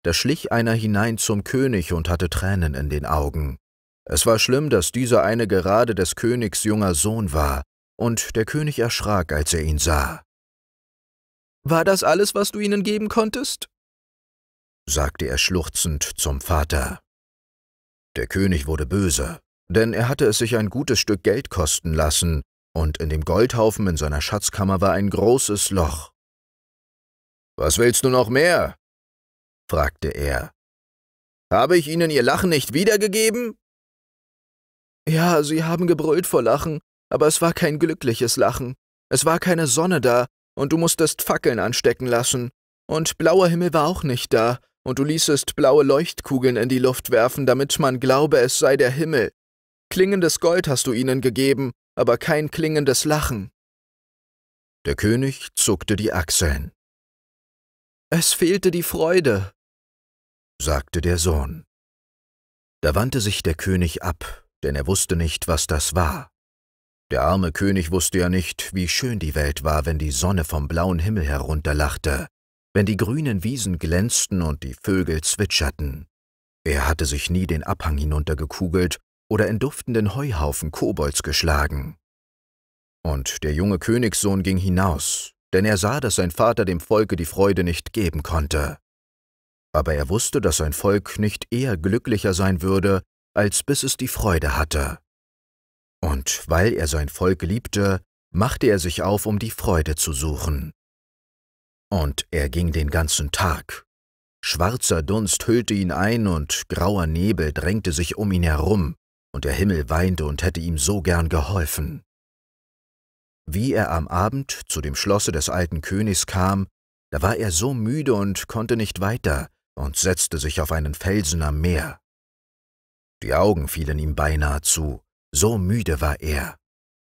da schlich einer hinein zum König und hatte Tränen in den Augen. Es war schlimm, dass dieser eine gerade des Königs junger Sohn war, und der König erschrak, als er ihn sah. War das alles, was du ihnen geben konntest? sagte er schluchzend zum Vater. Der König wurde böse denn er hatte es sich ein gutes Stück Geld kosten lassen, und in dem Goldhaufen in seiner Schatzkammer war ein großes Loch. Was willst du noch mehr? fragte er. Habe ich Ihnen Ihr Lachen nicht wiedergegeben? Ja, Sie haben gebrüllt vor Lachen, aber es war kein glückliches Lachen. Es war keine Sonne da, und du musstest Fackeln anstecken lassen, und blauer Himmel war auch nicht da, und du ließest blaue Leuchtkugeln in die Luft werfen, damit man glaube, es sei der Himmel, Klingendes Gold hast du ihnen gegeben, aber kein klingendes Lachen. Der König zuckte die Achseln. Es fehlte die Freude, sagte der Sohn. Da wandte sich der König ab, denn er wusste nicht, was das war. Der arme König wusste ja nicht, wie schön die Welt war, wenn die Sonne vom blauen Himmel herunterlachte, wenn die grünen Wiesen glänzten und die Vögel zwitscherten. Er hatte sich nie den Abhang hinuntergekugelt oder in duftenden Heuhaufen Kobolds geschlagen. Und der junge Königssohn ging hinaus, denn er sah, dass sein Vater dem Volke die Freude nicht geben konnte. Aber er wusste, dass sein Volk nicht eher glücklicher sein würde, als bis es die Freude hatte. Und weil er sein Volk liebte, machte er sich auf, um die Freude zu suchen. Und er ging den ganzen Tag. Schwarzer Dunst hüllte ihn ein und grauer Nebel drängte sich um ihn herum, und der Himmel weinte und hätte ihm so gern geholfen. Wie er am Abend zu dem Schlosse des alten Königs kam, da war er so müde und konnte nicht weiter und setzte sich auf einen Felsen am Meer. Die Augen fielen ihm beinahe zu, so müde war er.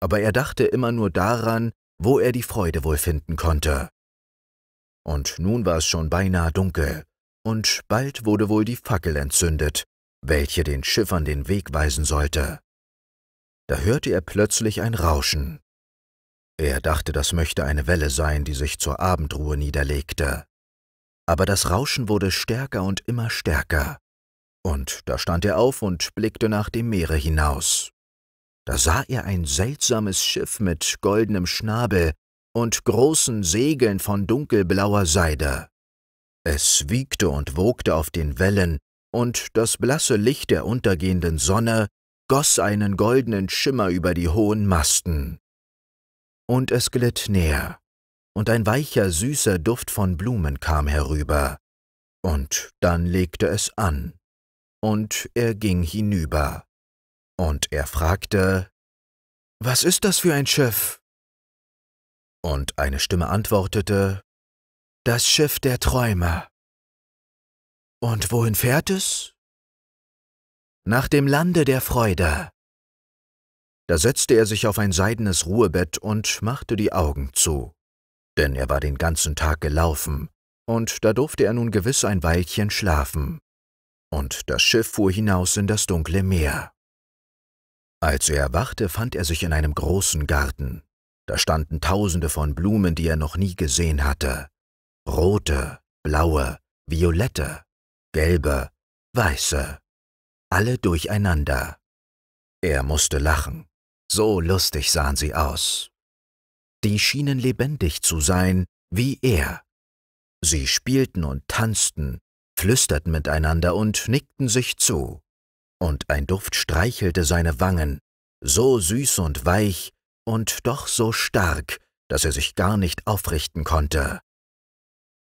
Aber er dachte immer nur daran, wo er die Freude wohl finden konnte. Und nun war es schon beinahe dunkel, und bald wurde wohl die Fackel entzündet, welche den Schiffern den Weg weisen sollte. Da hörte er plötzlich ein Rauschen. Er dachte, das möchte eine Welle sein, die sich zur Abendruhe niederlegte. Aber das Rauschen wurde stärker und immer stärker. Und da stand er auf und blickte nach dem Meere hinaus. Da sah er ein seltsames Schiff mit goldenem Schnabel und großen Segeln von dunkelblauer Seide. Es wiegte und wogte auf den Wellen und das blasse Licht der untergehenden Sonne goss einen goldenen Schimmer über die hohen Masten. Und es glitt näher, und ein weicher, süßer Duft von Blumen kam herüber, und dann legte es an, und er ging hinüber, und er fragte, Was ist das für ein Schiff? Und eine Stimme antwortete, Das Schiff der Träumer. Und wohin fährt es? Nach dem Lande der Freude. Da setzte er sich auf ein seidenes Ruhebett und machte die Augen zu, denn er war den ganzen Tag gelaufen, und da durfte er nun gewiss ein Weilchen schlafen. Und das Schiff fuhr hinaus in das dunkle Meer. Als er erwachte, fand er sich in einem großen Garten. Da standen tausende von Blumen, die er noch nie gesehen hatte. Rote, blaue, violette, gelbe, weiße, alle durcheinander. Er musste lachen, so lustig sahen sie aus. Die schienen lebendig zu sein, wie er. Sie spielten und tanzten, flüsterten miteinander und nickten sich zu. Und ein Duft streichelte seine Wangen, so süß und weich und doch so stark, dass er sich gar nicht aufrichten konnte.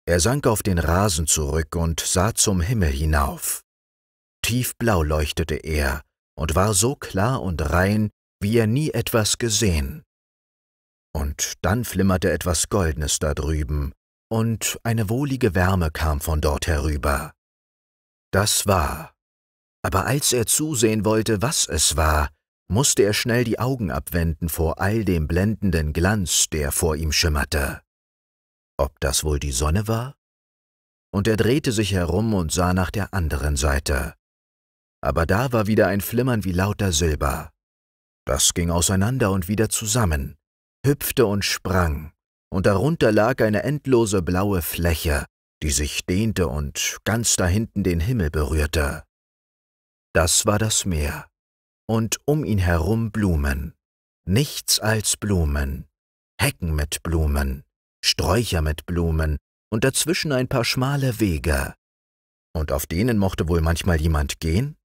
Er sank auf den Rasen zurück und sah zum Himmel hinauf. Tiefblau leuchtete er und war so klar und rein, wie er nie etwas gesehen. Und dann flimmerte etwas Goldnes da drüben, und eine wohlige Wärme kam von dort herüber. Das war. Aber als er zusehen wollte, was es war, musste er schnell die Augen abwenden vor all dem blendenden Glanz, der vor ihm schimmerte. Ob das wohl die Sonne war? Und er drehte sich herum und sah nach der anderen Seite. Aber da war wieder ein Flimmern wie lauter Silber. Das ging auseinander und wieder zusammen, hüpfte und sprang, und darunter lag eine endlose blaue Fläche, die sich dehnte und ganz dahinten den Himmel berührte. Das war das Meer, und um ihn herum Blumen, nichts als Blumen, Hecken mit Blumen, Sträucher mit Blumen und dazwischen ein paar schmale Wege. Und auf denen mochte wohl manchmal jemand gehen?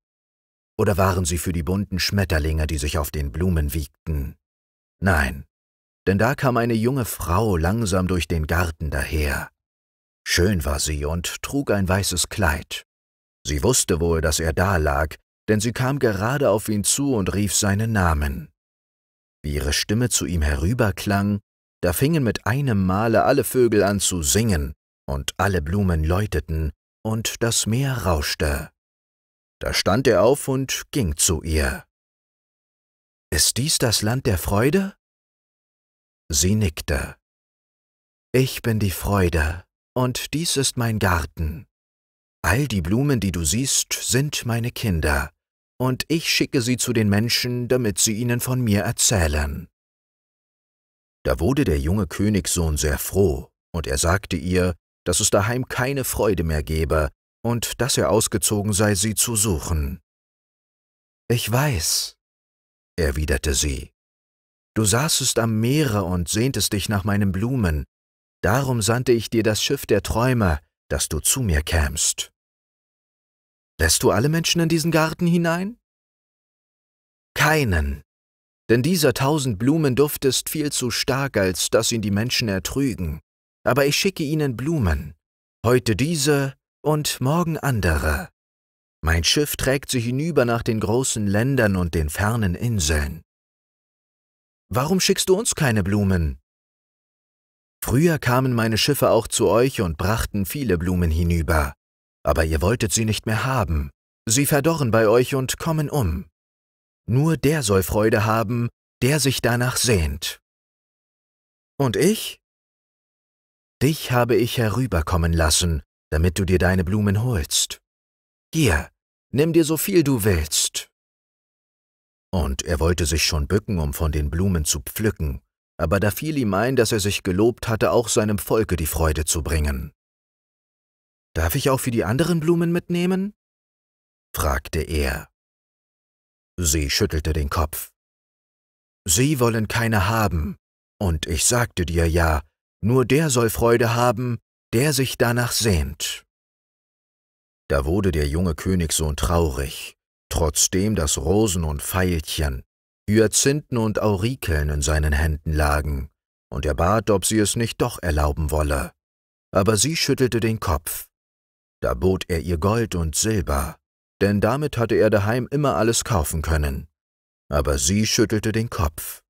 Oder waren sie für die bunten Schmetterlinge, die sich auf den Blumen wiegten? Nein, denn da kam eine junge Frau langsam durch den Garten daher. Schön war sie und trug ein weißes Kleid. Sie wusste wohl, dass er da lag, denn sie kam gerade auf ihn zu und rief seinen Namen. Wie ihre Stimme zu ihm herüberklang, da fingen mit einem Male alle Vögel an zu singen, und alle Blumen läuteten, und das Meer rauschte. Da stand er auf und ging zu ihr. Ist dies das Land der Freude? Sie nickte. Ich bin die Freude, und dies ist mein Garten. All die Blumen, die du siehst, sind meine Kinder, und ich schicke sie zu den Menschen, damit sie ihnen von mir erzählen. Da wurde der junge Königssohn sehr froh, und er sagte ihr, dass es daheim keine Freude mehr gebe und dass er ausgezogen sei, sie zu suchen. Ich weiß, erwiderte sie. Du saßest am Meere und sehntest dich nach meinen Blumen, darum sandte ich dir das Schiff der Träume, dass du zu mir kämst. Lässt du alle Menschen in diesen Garten hinein? Keinen, denn dieser tausend Blumenduft ist viel zu stark, als dass ihn die Menschen ertrügen. Aber ich schicke ihnen Blumen, heute diese und morgen andere. Mein Schiff trägt sie hinüber nach den großen Ländern und den fernen Inseln. Warum schickst du uns keine Blumen? Früher kamen meine Schiffe auch zu euch und brachten viele Blumen hinüber, aber ihr wolltet sie nicht mehr haben. Sie verdorren bei euch und kommen um. Nur der soll Freude haben, der sich danach sehnt. Und ich? Dich habe ich herüberkommen lassen, damit du dir deine Blumen holst. Hier, nimm dir so viel du willst. Und er wollte sich schon bücken, um von den Blumen zu pflücken, aber da fiel ihm ein, dass er sich gelobt hatte, auch seinem Volke die Freude zu bringen. Darf ich auch für die anderen Blumen mitnehmen? fragte er. Sie schüttelte den Kopf. Sie wollen keine haben, und ich sagte dir ja, nur der soll Freude haben, der sich danach sehnt. Da wurde der junge Königssohn traurig, trotzdem dass Rosen und Veilchen, Hyazinthen und Aurikeln in seinen Händen lagen, und er bat, ob sie es nicht doch erlauben wolle. Aber sie schüttelte den Kopf. Da bot er ihr Gold und Silber, denn damit hatte er daheim immer alles kaufen können. Aber sie schüttelte den Kopf.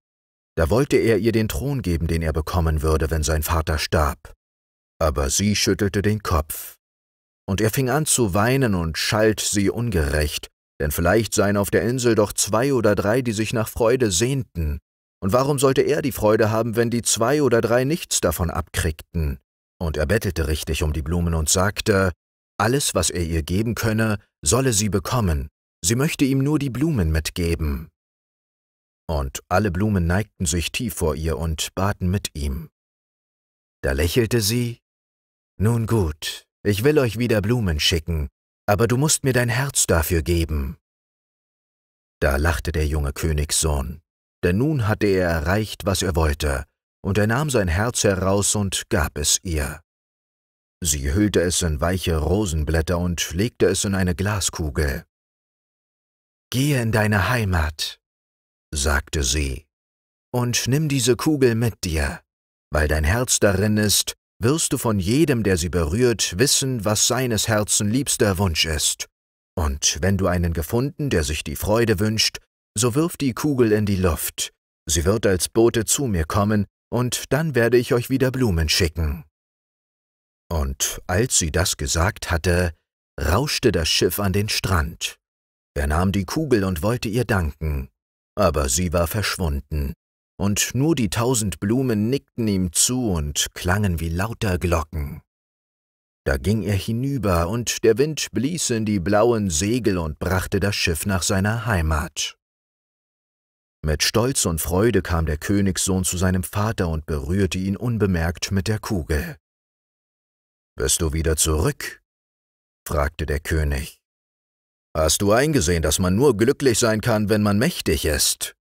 Da wollte er ihr den Thron geben, den er bekommen würde, wenn sein Vater starb. Aber sie schüttelte den Kopf. Und er fing an zu weinen und schalt sie ungerecht, denn vielleicht seien auf der Insel doch zwei oder drei, die sich nach Freude sehnten. Und warum sollte er die Freude haben, wenn die zwei oder drei nichts davon abkriegten? Und er bettelte richtig um die Blumen und sagte, alles, was er ihr geben könne, solle sie bekommen, sie möchte ihm nur die Blumen mitgeben. Und alle Blumen neigten sich tief vor ihr und baten mit ihm. Da lächelte sie, Nun gut, ich will euch wieder Blumen schicken, aber du musst mir dein Herz dafür geben. Da lachte der junge Königssohn, denn nun hatte er erreicht, was er wollte, und er nahm sein Herz heraus und gab es ihr. Sie hüllte es in weiche Rosenblätter und legte es in eine Glaskugel. Gehe in deine Heimat, sagte sie, und nimm diese Kugel mit dir. Weil dein Herz darin ist, wirst du von jedem, der sie berührt, wissen, was seines Herzen liebster Wunsch ist. Und wenn du einen gefunden, der sich die Freude wünscht, so wirf die Kugel in die Luft. Sie wird als Bote zu mir kommen, und dann werde ich euch wieder Blumen schicken. Und als sie das gesagt hatte, rauschte das Schiff an den Strand. Er nahm die Kugel und wollte ihr danken, aber sie war verschwunden, und nur die tausend Blumen nickten ihm zu und klangen wie lauter Glocken. Da ging er hinüber, und der Wind blies in die blauen Segel und brachte das Schiff nach seiner Heimat. Mit Stolz und Freude kam der Königssohn zu seinem Vater und berührte ihn unbemerkt mit der Kugel. Bist du wieder zurück? fragte der König. Hast du eingesehen, dass man nur glücklich sein kann, wenn man mächtig ist?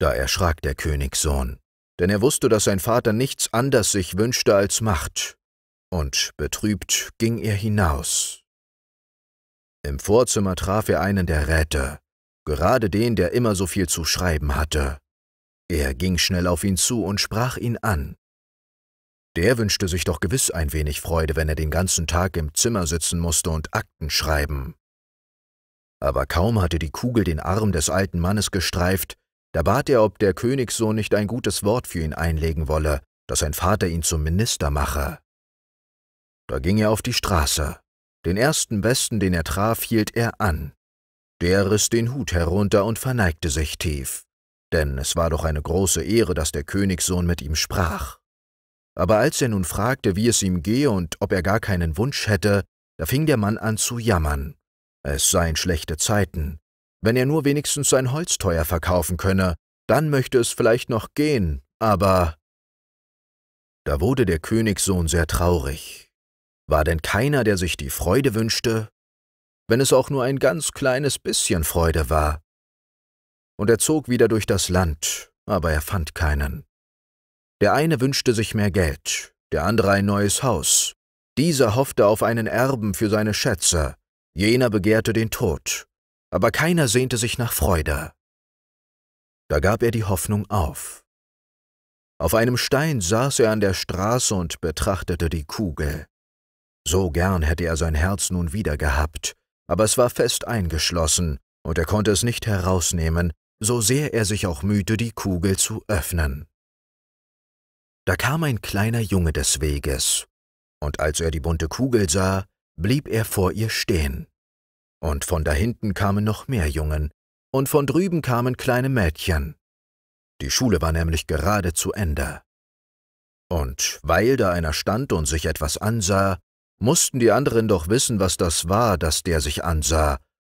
Da erschrak der Königssohn, denn er wusste, dass sein Vater nichts anders sich wünschte als Macht, und betrübt ging er hinaus. Im Vorzimmer traf er einen der Räte, gerade den, der immer so viel zu schreiben hatte. Er ging schnell auf ihn zu und sprach ihn an. Der wünschte sich doch gewiss ein wenig Freude, wenn er den ganzen Tag im Zimmer sitzen musste und Akten schreiben. Aber kaum hatte die Kugel den Arm des alten Mannes gestreift, da bat er, ob der Königssohn nicht ein gutes Wort für ihn einlegen wolle, dass sein Vater ihn zum Minister mache. Da ging er auf die Straße. Den ersten Besten, den er traf, hielt er an. Der riss den Hut herunter und verneigte sich tief, denn es war doch eine große Ehre, dass der Königssohn mit ihm sprach. Aber als er nun fragte, wie es ihm gehe und ob er gar keinen Wunsch hätte, da fing der Mann an zu jammern. Es seien schlechte Zeiten. Wenn er nur wenigstens sein Holz teuer verkaufen könne, dann möchte es vielleicht noch gehen, aber. Da wurde der Königssohn sehr traurig. War denn keiner, der sich die Freude wünschte? Wenn es auch nur ein ganz kleines bisschen Freude war. Und er zog wieder durch das Land, aber er fand keinen. Der eine wünschte sich mehr Geld, der andere ein neues Haus. Dieser hoffte auf einen Erben für seine Schätze, jener begehrte den Tod, aber keiner sehnte sich nach Freude. Da gab er die Hoffnung auf. Auf einem Stein saß er an der Straße und betrachtete die Kugel. So gern hätte er sein Herz nun wieder gehabt, aber es war fest eingeschlossen, und er konnte es nicht herausnehmen, so sehr er sich auch mühte, die Kugel zu öffnen. Da kam ein kleiner Junge des Weges, und als er die bunte Kugel sah, blieb er vor ihr stehen. Und von da hinten kamen noch mehr Jungen, und von drüben kamen kleine Mädchen. Die Schule war nämlich gerade zu Ende. Und weil da einer stand und sich etwas ansah, mussten die anderen doch wissen, was das war, das der sich ansah,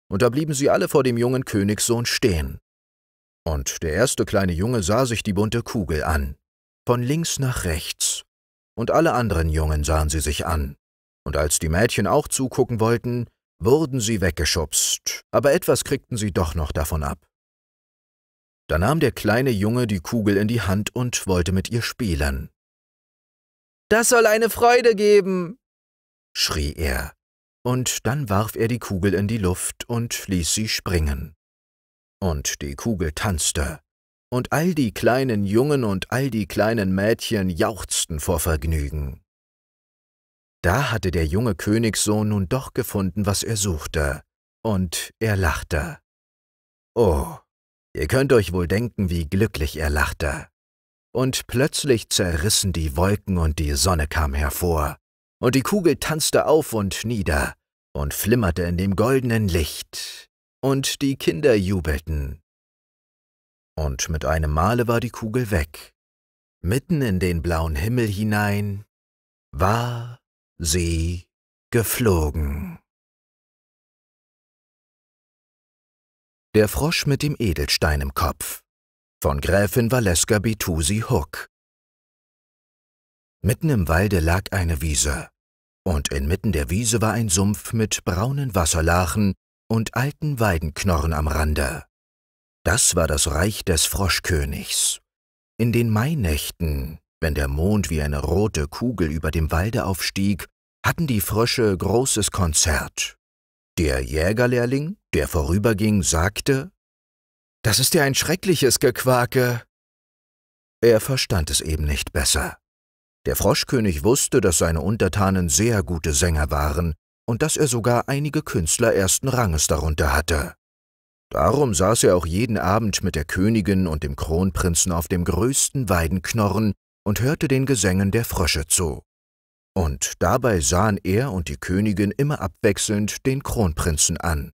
und da blieben sie alle vor dem jungen Königssohn stehen. Und der erste kleine Junge sah sich die bunte Kugel an von links nach rechts, und alle anderen Jungen sahen sie sich an, und als die Mädchen auch zugucken wollten, wurden sie weggeschubst, aber etwas kriegten sie doch noch davon ab. Da nahm der kleine Junge die Kugel in die Hand und wollte mit ihr spielen. Das soll eine Freude geben, schrie er, und dann warf er die Kugel in die Luft und ließ sie springen. Und die Kugel tanzte, und all die kleinen Jungen und all die kleinen Mädchen jauchzten vor Vergnügen. Da hatte der junge Königssohn nun doch gefunden, was er suchte, und er lachte. Oh, ihr könnt euch wohl denken, wie glücklich er lachte. Und plötzlich zerrissen die Wolken und die Sonne kam hervor, und die Kugel tanzte auf und nieder und flimmerte in dem goldenen Licht, und die Kinder jubelten, und mit einem Male war die Kugel weg. Mitten in den blauen Himmel hinein war sie geflogen. Der Frosch mit dem Edelstein im Kopf von Gräfin Valeska Bitusi Hook Mitten im Walde lag eine Wiese, und inmitten der Wiese war ein Sumpf mit braunen Wasserlachen und alten Weidenknorren am Rande. Das war das Reich des Froschkönigs. In den Mainächten, wenn der Mond wie eine rote Kugel über dem Walde aufstieg, hatten die Frösche großes Konzert. Der Jägerlehrling, der vorüberging, sagte, »Das ist ja ein schreckliches Gequake!« Er verstand es eben nicht besser. Der Froschkönig wusste, dass seine Untertanen sehr gute Sänger waren und dass er sogar einige Künstler ersten Ranges darunter hatte. Darum saß er auch jeden Abend mit der Königin und dem Kronprinzen auf dem größten Weidenknorren und hörte den Gesängen der Frösche zu. Und dabei sahen er und die Königin immer abwechselnd den Kronprinzen an,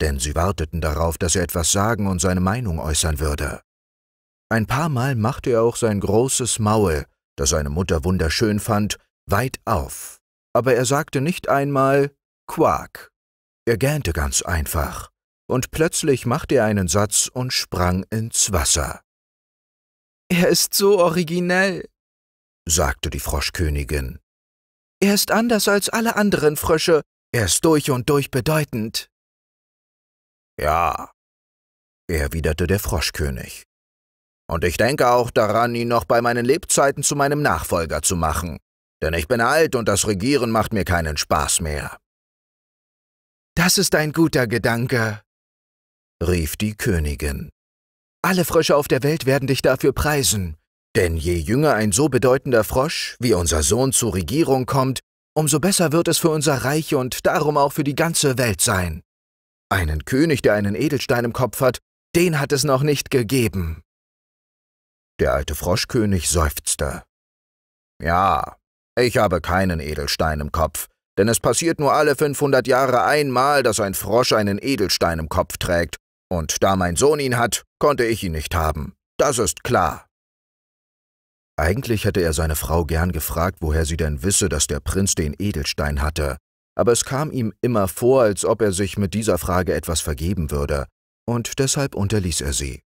denn sie warteten darauf, dass er etwas sagen und seine Meinung äußern würde. Ein paar Mal machte er auch sein großes Maul, das seine Mutter wunderschön fand, weit auf, aber er sagte nicht einmal Quark. Er gähnte ganz einfach und plötzlich machte er einen Satz und sprang ins Wasser. Er ist so originell, sagte die Froschkönigin. Er ist anders als alle anderen Frösche, er ist durch und durch bedeutend. Ja, erwiderte der Froschkönig. Und ich denke auch daran, ihn noch bei meinen Lebzeiten zu meinem Nachfolger zu machen, denn ich bin alt und das Regieren macht mir keinen Spaß mehr. Das ist ein guter Gedanke, rief die Königin. Alle Frösche auf der Welt werden dich dafür preisen, denn je jünger ein so bedeutender Frosch wie unser Sohn zur Regierung kommt, umso besser wird es für unser Reich und darum auch für die ganze Welt sein. Einen König, der einen Edelstein im Kopf hat, den hat es noch nicht gegeben. Der alte Froschkönig seufzte. Ja, ich habe keinen Edelstein im Kopf, denn es passiert nur alle 500 Jahre einmal, dass ein Frosch einen Edelstein im Kopf trägt, und da mein Sohn ihn hat, konnte ich ihn nicht haben. Das ist klar. Eigentlich hätte er seine Frau gern gefragt, woher sie denn wisse, dass der Prinz den Edelstein hatte, aber es kam ihm immer vor, als ob er sich mit dieser Frage etwas vergeben würde, und deshalb unterließ er sie.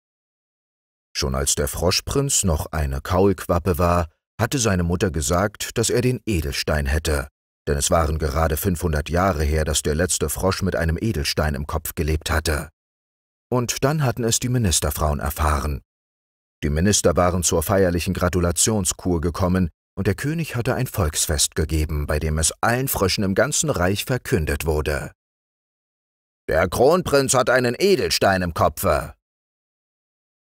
Schon als der Froschprinz noch eine Kaulquappe war, hatte seine Mutter gesagt, dass er den Edelstein hätte, denn es waren gerade 500 Jahre her, dass der letzte Frosch mit einem Edelstein im Kopf gelebt hatte. Und dann hatten es die Ministerfrauen erfahren. Die Minister waren zur feierlichen Gratulationskur gekommen, und der König hatte ein Volksfest gegeben, bei dem es allen Fröschen im ganzen Reich verkündet wurde. Der Kronprinz hat einen Edelstein im Kopfe.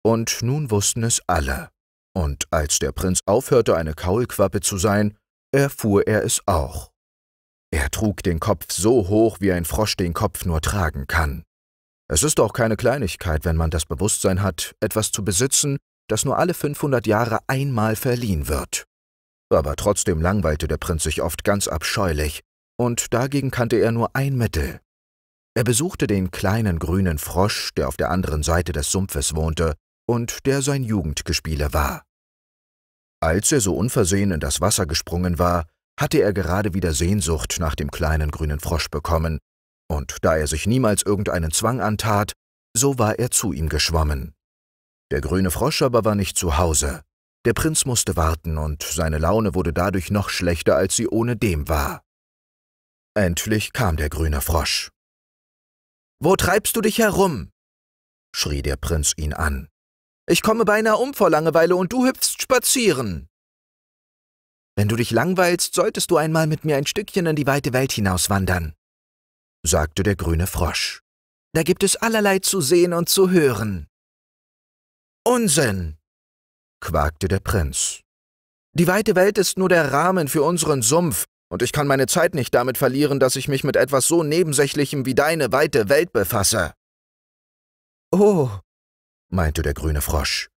Und nun wussten es alle, und als der Prinz aufhörte, eine Kaulquappe zu sein, erfuhr er es auch. Er trug den Kopf so hoch, wie ein Frosch den Kopf nur tragen kann. Es ist auch keine Kleinigkeit, wenn man das Bewusstsein hat, etwas zu besitzen, das nur alle 500 Jahre einmal verliehen wird. Aber trotzdem langweilte der Prinz sich oft ganz abscheulich, und dagegen kannte er nur ein Mittel. Er besuchte den kleinen grünen Frosch, der auf der anderen Seite des Sumpfes wohnte und der sein Jugendgespiele war. Als er so unversehen in das Wasser gesprungen war, hatte er gerade wieder Sehnsucht nach dem kleinen grünen Frosch bekommen und da er sich niemals irgendeinen Zwang antat, so war er zu ihm geschwommen. Der grüne Frosch aber war nicht zu Hause. Der Prinz musste warten, und seine Laune wurde dadurch noch schlechter, als sie ohnedem war. Endlich kam der grüne Frosch. Wo treibst du dich herum? schrie der Prinz ihn an. Ich komme beinahe um vor Langeweile und du hüpfst spazieren. Wenn du dich langweilst, solltest du einmal mit mir ein Stückchen in die weite Welt hinauswandern, sagte der grüne Frosch. Da gibt es allerlei zu sehen und zu hören. Unsinn, quakte der Prinz. Die weite Welt ist nur der Rahmen für unseren Sumpf, und ich kann meine Zeit nicht damit verlieren, dass ich mich mit etwas so Nebensächlichem wie deine weite Welt befasse. Oh, meinte der grüne Frosch.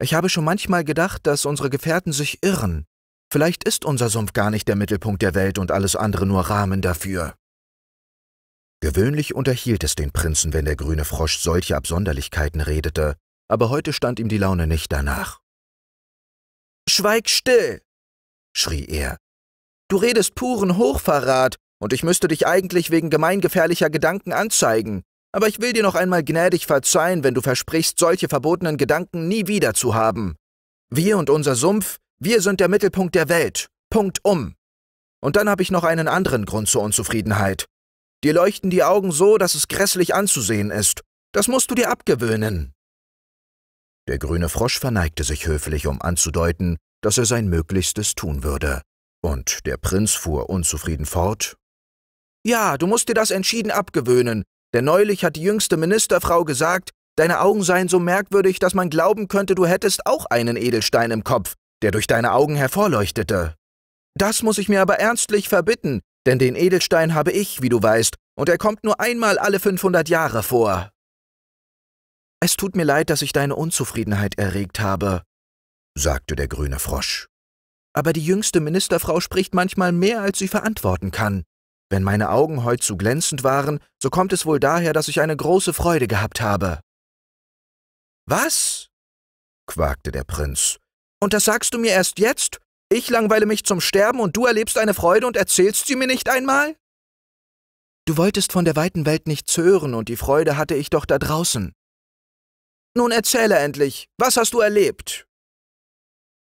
Ich habe schon manchmal gedacht, dass unsere Gefährten sich irren. Vielleicht ist unser Sumpf gar nicht der Mittelpunkt der Welt und alles andere nur Rahmen dafür. Gewöhnlich unterhielt es den Prinzen, wenn der grüne Frosch solche Absonderlichkeiten redete, aber heute stand ihm die Laune nicht danach. Schweig still, schrie er. Du redest puren Hochverrat, und ich müsste dich eigentlich wegen gemeingefährlicher Gedanken anzeigen, aber ich will dir noch einmal gnädig verzeihen, wenn du versprichst, solche verbotenen Gedanken nie wieder zu haben. Wir und unser Sumpf, wir sind der Mittelpunkt der Welt. Punkt um. Und dann habe ich noch einen anderen Grund zur Unzufriedenheit. Dir leuchten die Augen so, dass es grässlich anzusehen ist. Das musst du dir abgewöhnen. Der grüne Frosch verneigte sich höflich, um anzudeuten, dass er sein Möglichstes tun würde. Und der Prinz fuhr unzufrieden fort. Ja, du musst dir das entschieden abgewöhnen, denn neulich hat die jüngste Ministerfrau gesagt, deine Augen seien so merkwürdig, dass man glauben könnte, du hättest auch einen Edelstein im Kopf, der durch deine Augen hervorleuchtete. Das muss ich mir aber ernstlich verbitten, denn den Edelstein habe ich, wie du weißt, und er kommt nur einmal alle 500 Jahre vor. Es tut mir leid, dass ich deine Unzufriedenheit erregt habe, sagte der grüne Frosch. Aber die jüngste Ministerfrau spricht manchmal mehr, als sie verantworten kann. Wenn meine Augen heut zu glänzend waren, so kommt es wohl daher, dass ich eine große Freude gehabt habe. Was? quakte der Prinz. Und das sagst du mir erst jetzt? Ich langweile mich zum Sterben und du erlebst eine Freude und erzählst sie mir nicht einmal? Du wolltest von der weiten Welt nichts hören und die Freude hatte ich doch da draußen. Nun erzähle endlich, was hast du erlebt?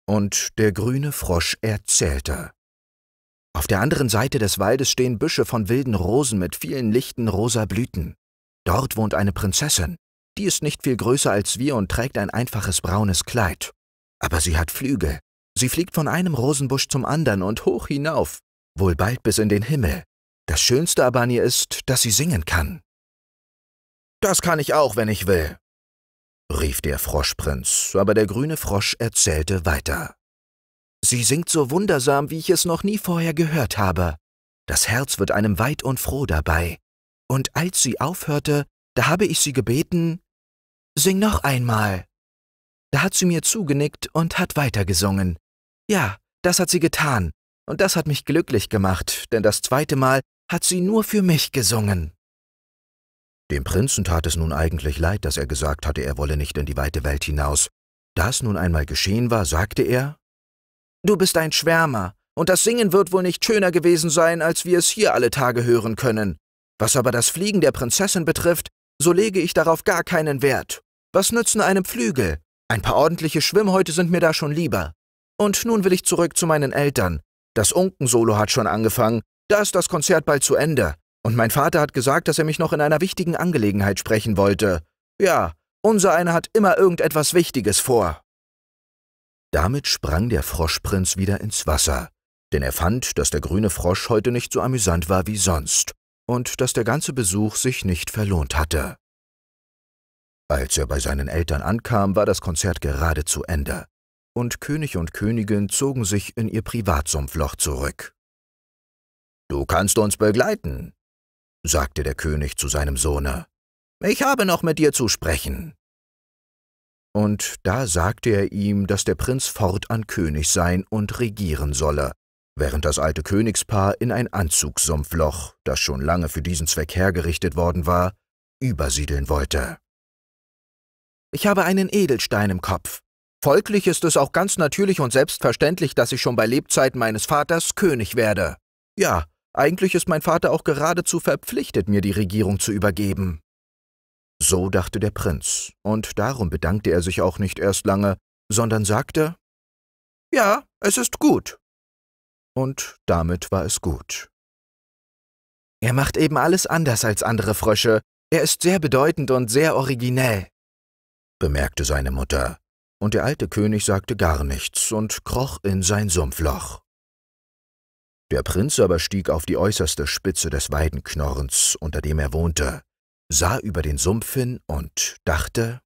Und der grüne Frosch erzählte. Auf der anderen Seite des Waldes stehen Büsche von wilden Rosen mit vielen lichten rosa Blüten. Dort wohnt eine Prinzessin. Die ist nicht viel größer als wir und trägt ein einfaches braunes Kleid. Aber sie hat Flügel. Sie fliegt von einem Rosenbusch zum anderen und hoch hinauf, wohl bald bis in den Himmel. Das Schönste aber an ihr ist, dass sie singen kann. Das kann ich auch, wenn ich will, rief der Froschprinz, aber der grüne Frosch erzählte weiter. Sie singt so wundersam, wie ich es noch nie vorher gehört habe. Das Herz wird einem weit und froh dabei. Und als sie aufhörte, da habe ich sie gebeten, Sing noch einmal. Da hat sie mir zugenickt und hat weitergesungen. Ja, das hat sie getan. Und das hat mich glücklich gemacht, denn das zweite Mal hat sie nur für mich gesungen. Dem Prinzen tat es nun eigentlich leid, dass er gesagt hatte, er wolle nicht in die weite Welt hinaus. Da es nun einmal geschehen war, sagte er, Du bist ein Schwärmer, und das Singen wird wohl nicht schöner gewesen sein, als wir es hier alle Tage hören können. Was aber das Fliegen der Prinzessin betrifft, so lege ich darauf gar keinen Wert. Was nützen einem Flügel? Ein paar ordentliche Schwimmhäute sind mir da schon lieber. Und nun will ich zurück zu meinen Eltern. Das Unkensolo hat schon angefangen, da ist das Konzert bald zu Ende. Und mein Vater hat gesagt, dass er mich noch in einer wichtigen Angelegenheit sprechen wollte. Ja, unser einer hat immer irgendetwas Wichtiges vor. Damit sprang der Froschprinz wieder ins Wasser, denn er fand, dass der grüne Frosch heute nicht so amüsant war wie sonst und dass der ganze Besuch sich nicht verlohnt hatte. Als er bei seinen Eltern ankam, war das Konzert gerade zu Ende und König und Königin zogen sich in ihr Privatsumpfloch zurück. Du kannst uns begleiten, sagte der König zu seinem Sohne. Ich habe noch mit dir zu sprechen. Und da sagte er ihm, dass der Prinz fortan König sein und regieren solle, während das alte Königspaar in ein Anzugssumpfloch, das schon lange für diesen Zweck hergerichtet worden war, übersiedeln wollte. Ich habe einen Edelstein im Kopf, Folglich ist es auch ganz natürlich und selbstverständlich, dass ich schon bei Lebzeiten meines Vaters König werde. Ja, eigentlich ist mein Vater auch geradezu verpflichtet, mir die Regierung zu übergeben. So dachte der Prinz, und darum bedankte er sich auch nicht erst lange, sondern sagte Ja, es ist gut. Und damit war es gut. Er macht eben alles anders als andere Frösche, er ist sehr bedeutend und sehr originell, bemerkte seine Mutter und der alte König sagte gar nichts und kroch in sein Sumpfloch. Der Prinz aber stieg auf die äußerste Spitze des Weidenknorrens, unter dem er wohnte, sah über den Sumpf hin und dachte,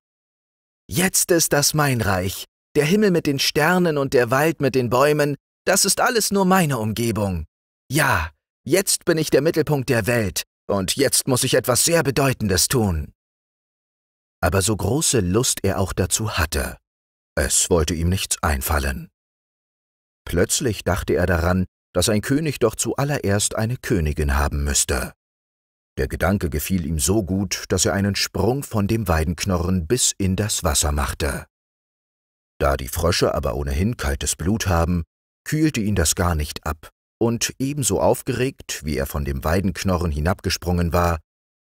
Jetzt ist das mein Reich, der Himmel mit den Sternen und der Wald mit den Bäumen, das ist alles nur meine Umgebung. Ja, jetzt bin ich der Mittelpunkt der Welt, und jetzt muss ich etwas sehr Bedeutendes tun. Aber so große Lust er auch dazu hatte, es wollte ihm nichts einfallen. Plötzlich dachte er daran, dass ein König doch zuallererst eine Königin haben müsste. Der Gedanke gefiel ihm so gut, dass er einen Sprung von dem Weidenknorren bis in das Wasser machte. Da die Frösche aber ohnehin kaltes Blut haben, kühlte ihn das gar nicht ab, und ebenso aufgeregt, wie er von dem Weidenknorren hinabgesprungen war,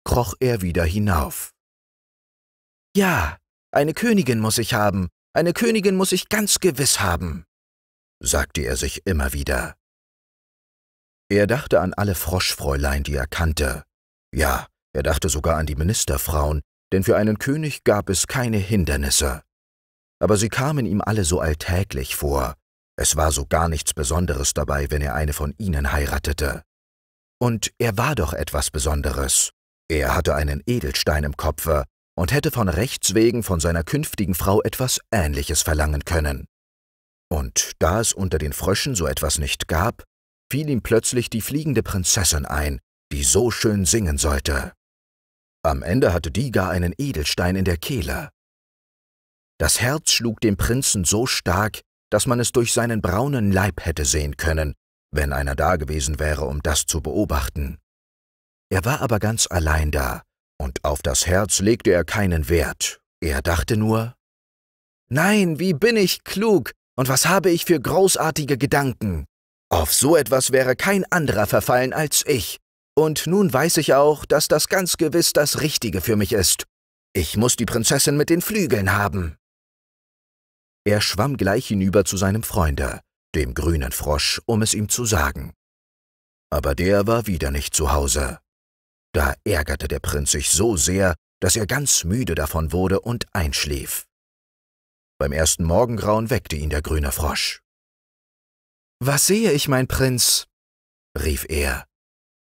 kroch er wieder hinauf. Ja, eine Königin muss ich haben, eine Königin muss ich ganz gewiss haben, sagte er sich immer wieder. Er dachte an alle Froschfräulein, die er kannte. Ja, er dachte sogar an die Ministerfrauen, denn für einen König gab es keine Hindernisse. Aber sie kamen ihm alle so alltäglich vor, es war so gar nichts Besonderes dabei, wenn er eine von ihnen heiratete. Und er war doch etwas Besonderes. Er hatte einen Edelstein im Kopfe, und hätte von Rechts wegen von seiner künftigen Frau etwas Ähnliches verlangen können. Und da es unter den Fröschen so etwas nicht gab, fiel ihm plötzlich die fliegende Prinzessin ein, die so schön singen sollte. Am Ende hatte die gar einen Edelstein in der Kehle. Das Herz schlug dem Prinzen so stark, dass man es durch seinen braunen Leib hätte sehen können, wenn einer da gewesen wäre, um das zu beobachten. Er war aber ganz allein da, und auf das Herz legte er keinen Wert. Er dachte nur, Nein, wie bin ich klug und was habe ich für großartige Gedanken. Auf so etwas wäre kein anderer verfallen als ich. Und nun weiß ich auch, dass das ganz gewiss das Richtige für mich ist. Ich muss die Prinzessin mit den Flügeln haben. Er schwamm gleich hinüber zu seinem Freunde, dem grünen Frosch, um es ihm zu sagen. Aber der war wieder nicht zu Hause. Da ärgerte der Prinz sich so sehr, dass er ganz müde davon wurde und einschlief. Beim ersten Morgengrauen weckte ihn der grüne Frosch. Was sehe ich, mein Prinz? rief er.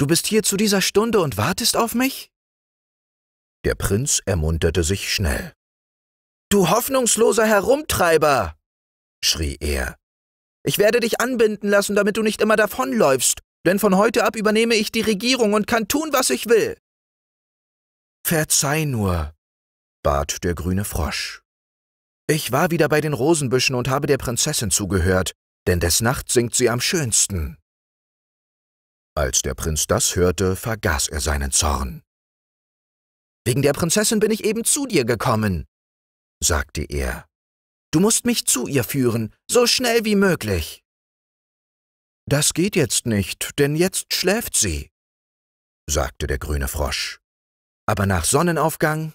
Du bist hier zu dieser Stunde und wartest auf mich? Der Prinz ermunterte sich schnell. Du hoffnungsloser Herumtreiber! schrie er. Ich werde dich anbinden lassen, damit du nicht immer davonläufst denn von heute ab übernehme ich die Regierung und kann tun, was ich will. Verzeih nur, bat der grüne Frosch. Ich war wieder bei den Rosenbüschen und habe der Prinzessin zugehört, denn des Nachts singt sie am schönsten. Als der Prinz das hörte, vergaß er seinen Zorn. Wegen der Prinzessin bin ich eben zu dir gekommen, sagte er. Du musst mich zu ihr führen, so schnell wie möglich. Das geht jetzt nicht, denn jetzt schläft sie, sagte der grüne Frosch. Aber nach Sonnenaufgang?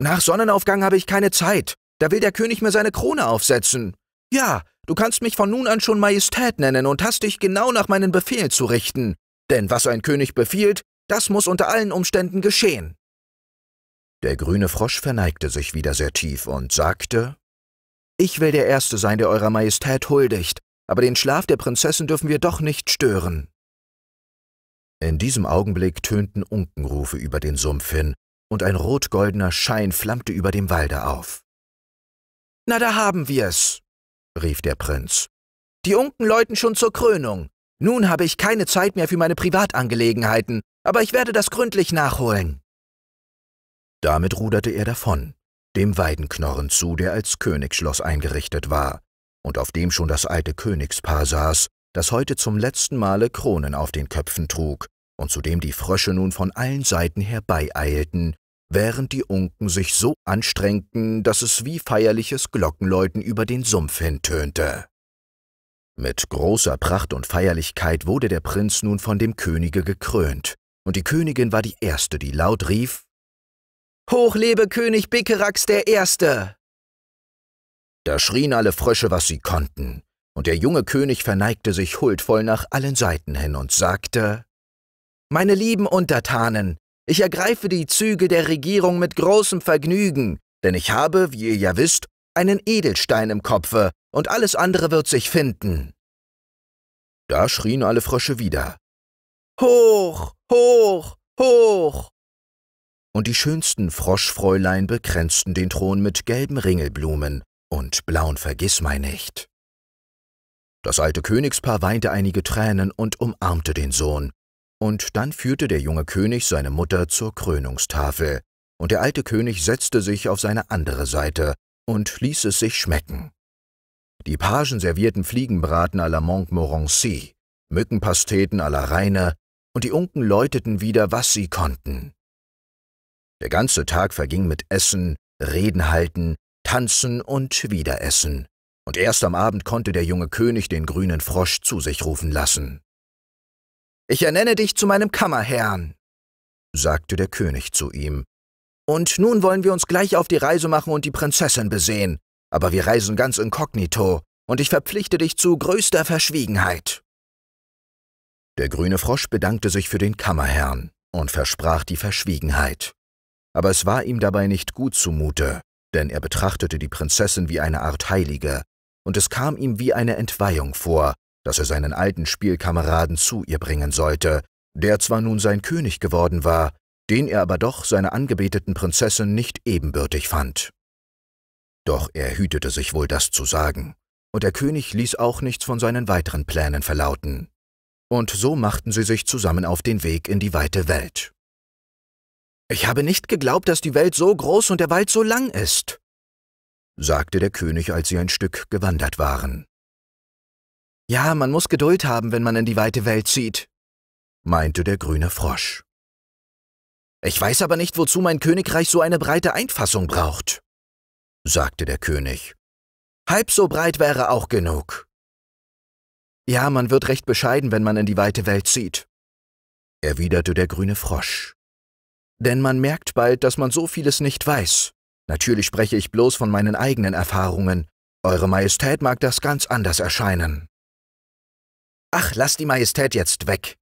Nach Sonnenaufgang habe ich keine Zeit. Da will der König mir seine Krone aufsetzen. Ja, du kannst mich von nun an schon Majestät nennen und hast dich genau nach meinen Befehl zu richten. Denn was ein König befiehlt, das muss unter allen Umständen geschehen. Der grüne Frosch verneigte sich wieder sehr tief und sagte, Ich will der Erste sein, der Eurer Majestät huldigt, aber den Schlaf der Prinzessin dürfen wir doch nicht stören. In diesem Augenblick tönten Unkenrufe über den Sumpf hin, und ein rotgoldener Schein flammte über dem Walde auf. Na, da haben wir's, rief der Prinz. Die Unken läuten schon zur Krönung. Nun habe ich keine Zeit mehr für meine Privatangelegenheiten, aber ich werde das gründlich nachholen. Damit ruderte er davon, dem Weidenknorren zu, der als Königsschloss eingerichtet war, und auf dem schon das alte Königspaar saß, das heute zum letzten Male Kronen auf den Köpfen trug und zu dem die Frösche nun von allen Seiten herbeieilten, während die Unken sich so anstrengten, dass es wie feierliches Glockenläuten über den Sumpf hintönte. Mit großer Pracht und Feierlichkeit wurde der Prinz nun von dem Könige gekrönt, und die Königin war die Erste, die laut rief Hoch lebe König Bickerax der Erste! Da schrien alle Frösche, was sie konnten, und der junge König verneigte sich huldvoll nach allen Seiten hin und sagte Meine lieben Untertanen, ich ergreife die Züge der Regierung mit großem Vergnügen, denn ich habe, wie ihr ja wisst, einen Edelstein im Kopfe, und alles andere wird sich finden. Da schrien alle Frösche wieder Hoch, hoch, hoch. Und die schönsten Froschfräulein bekränzten den Thron mit gelben Ringelblumen, und blauen Vergissmeinnicht. Das alte Königspaar weinte einige Tränen und umarmte den Sohn, und dann führte der junge König seine Mutter zur Krönungstafel, und der alte König setzte sich auf seine andere Seite und ließ es sich schmecken. Die Pagen servierten Fliegenbraten à la Montmorency, Mückenpasteten à la Rheine, und die Unken läuteten wieder, was sie konnten. Der ganze Tag verging mit Essen, Reden halten, tanzen und wieder essen. Und erst am Abend konnte der junge König den grünen Frosch zu sich rufen lassen. Ich ernenne dich zu meinem Kammerherrn, sagte der König zu ihm. Und nun wollen wir uns gleich auf die Reise machen und die Prinzessin besehen. Aber wir reisen ganz inkognito, und ich verpflichte dich zu größter Verschwiegenheit. Der grüne Frosch bedankte sich für den Kammerherrn und versprach die Verschwiegenheit. Aber es war ihm dabei nicht gut zumute, denn er betrachtete die Prinzessin wie eine Art Heilige, und es kam ihm wie eine Entweihung vor, dass er seinen alten Spielkameraden zu ihr bringen sollte, der zwar nun sein König geworden war, den er aber doch seiner angebeteten Prinzessin nicht ebenbürtig fand. Doch er hütete sich wohl das zu sagen, und der König ließ auch nichts von seinen weiteren Plänen verlauten. Und so machten sie sich zusammen auf den Weg in die weite Welt. Ich habe nicht geglaubt, dass die Welt so groß und der Wald so lang ist, sagte der König, als sie ein Stück gewandert waren. Ja, man muss Geduld haben, wenn man in die weite Welt zieht, meinte der grüne Frosch. Ich weiß aber nicht, wozu mein Königreich so eine breite Einfassung braucht, sagte der König. Halb so breit wäre auch genug. Ja, man wird recht bescheiden, wenn man in die weite Welt zieht, erwiderte der grüne Frosch denn man merkt bald, dass man so vieles nicht weiß. Natürlich spreche ich bloß von meinen eigenen Erfahrungen. Eure Majestät mag das ganz anders erscheinen. Ach, lass die Majestät jetzt weg,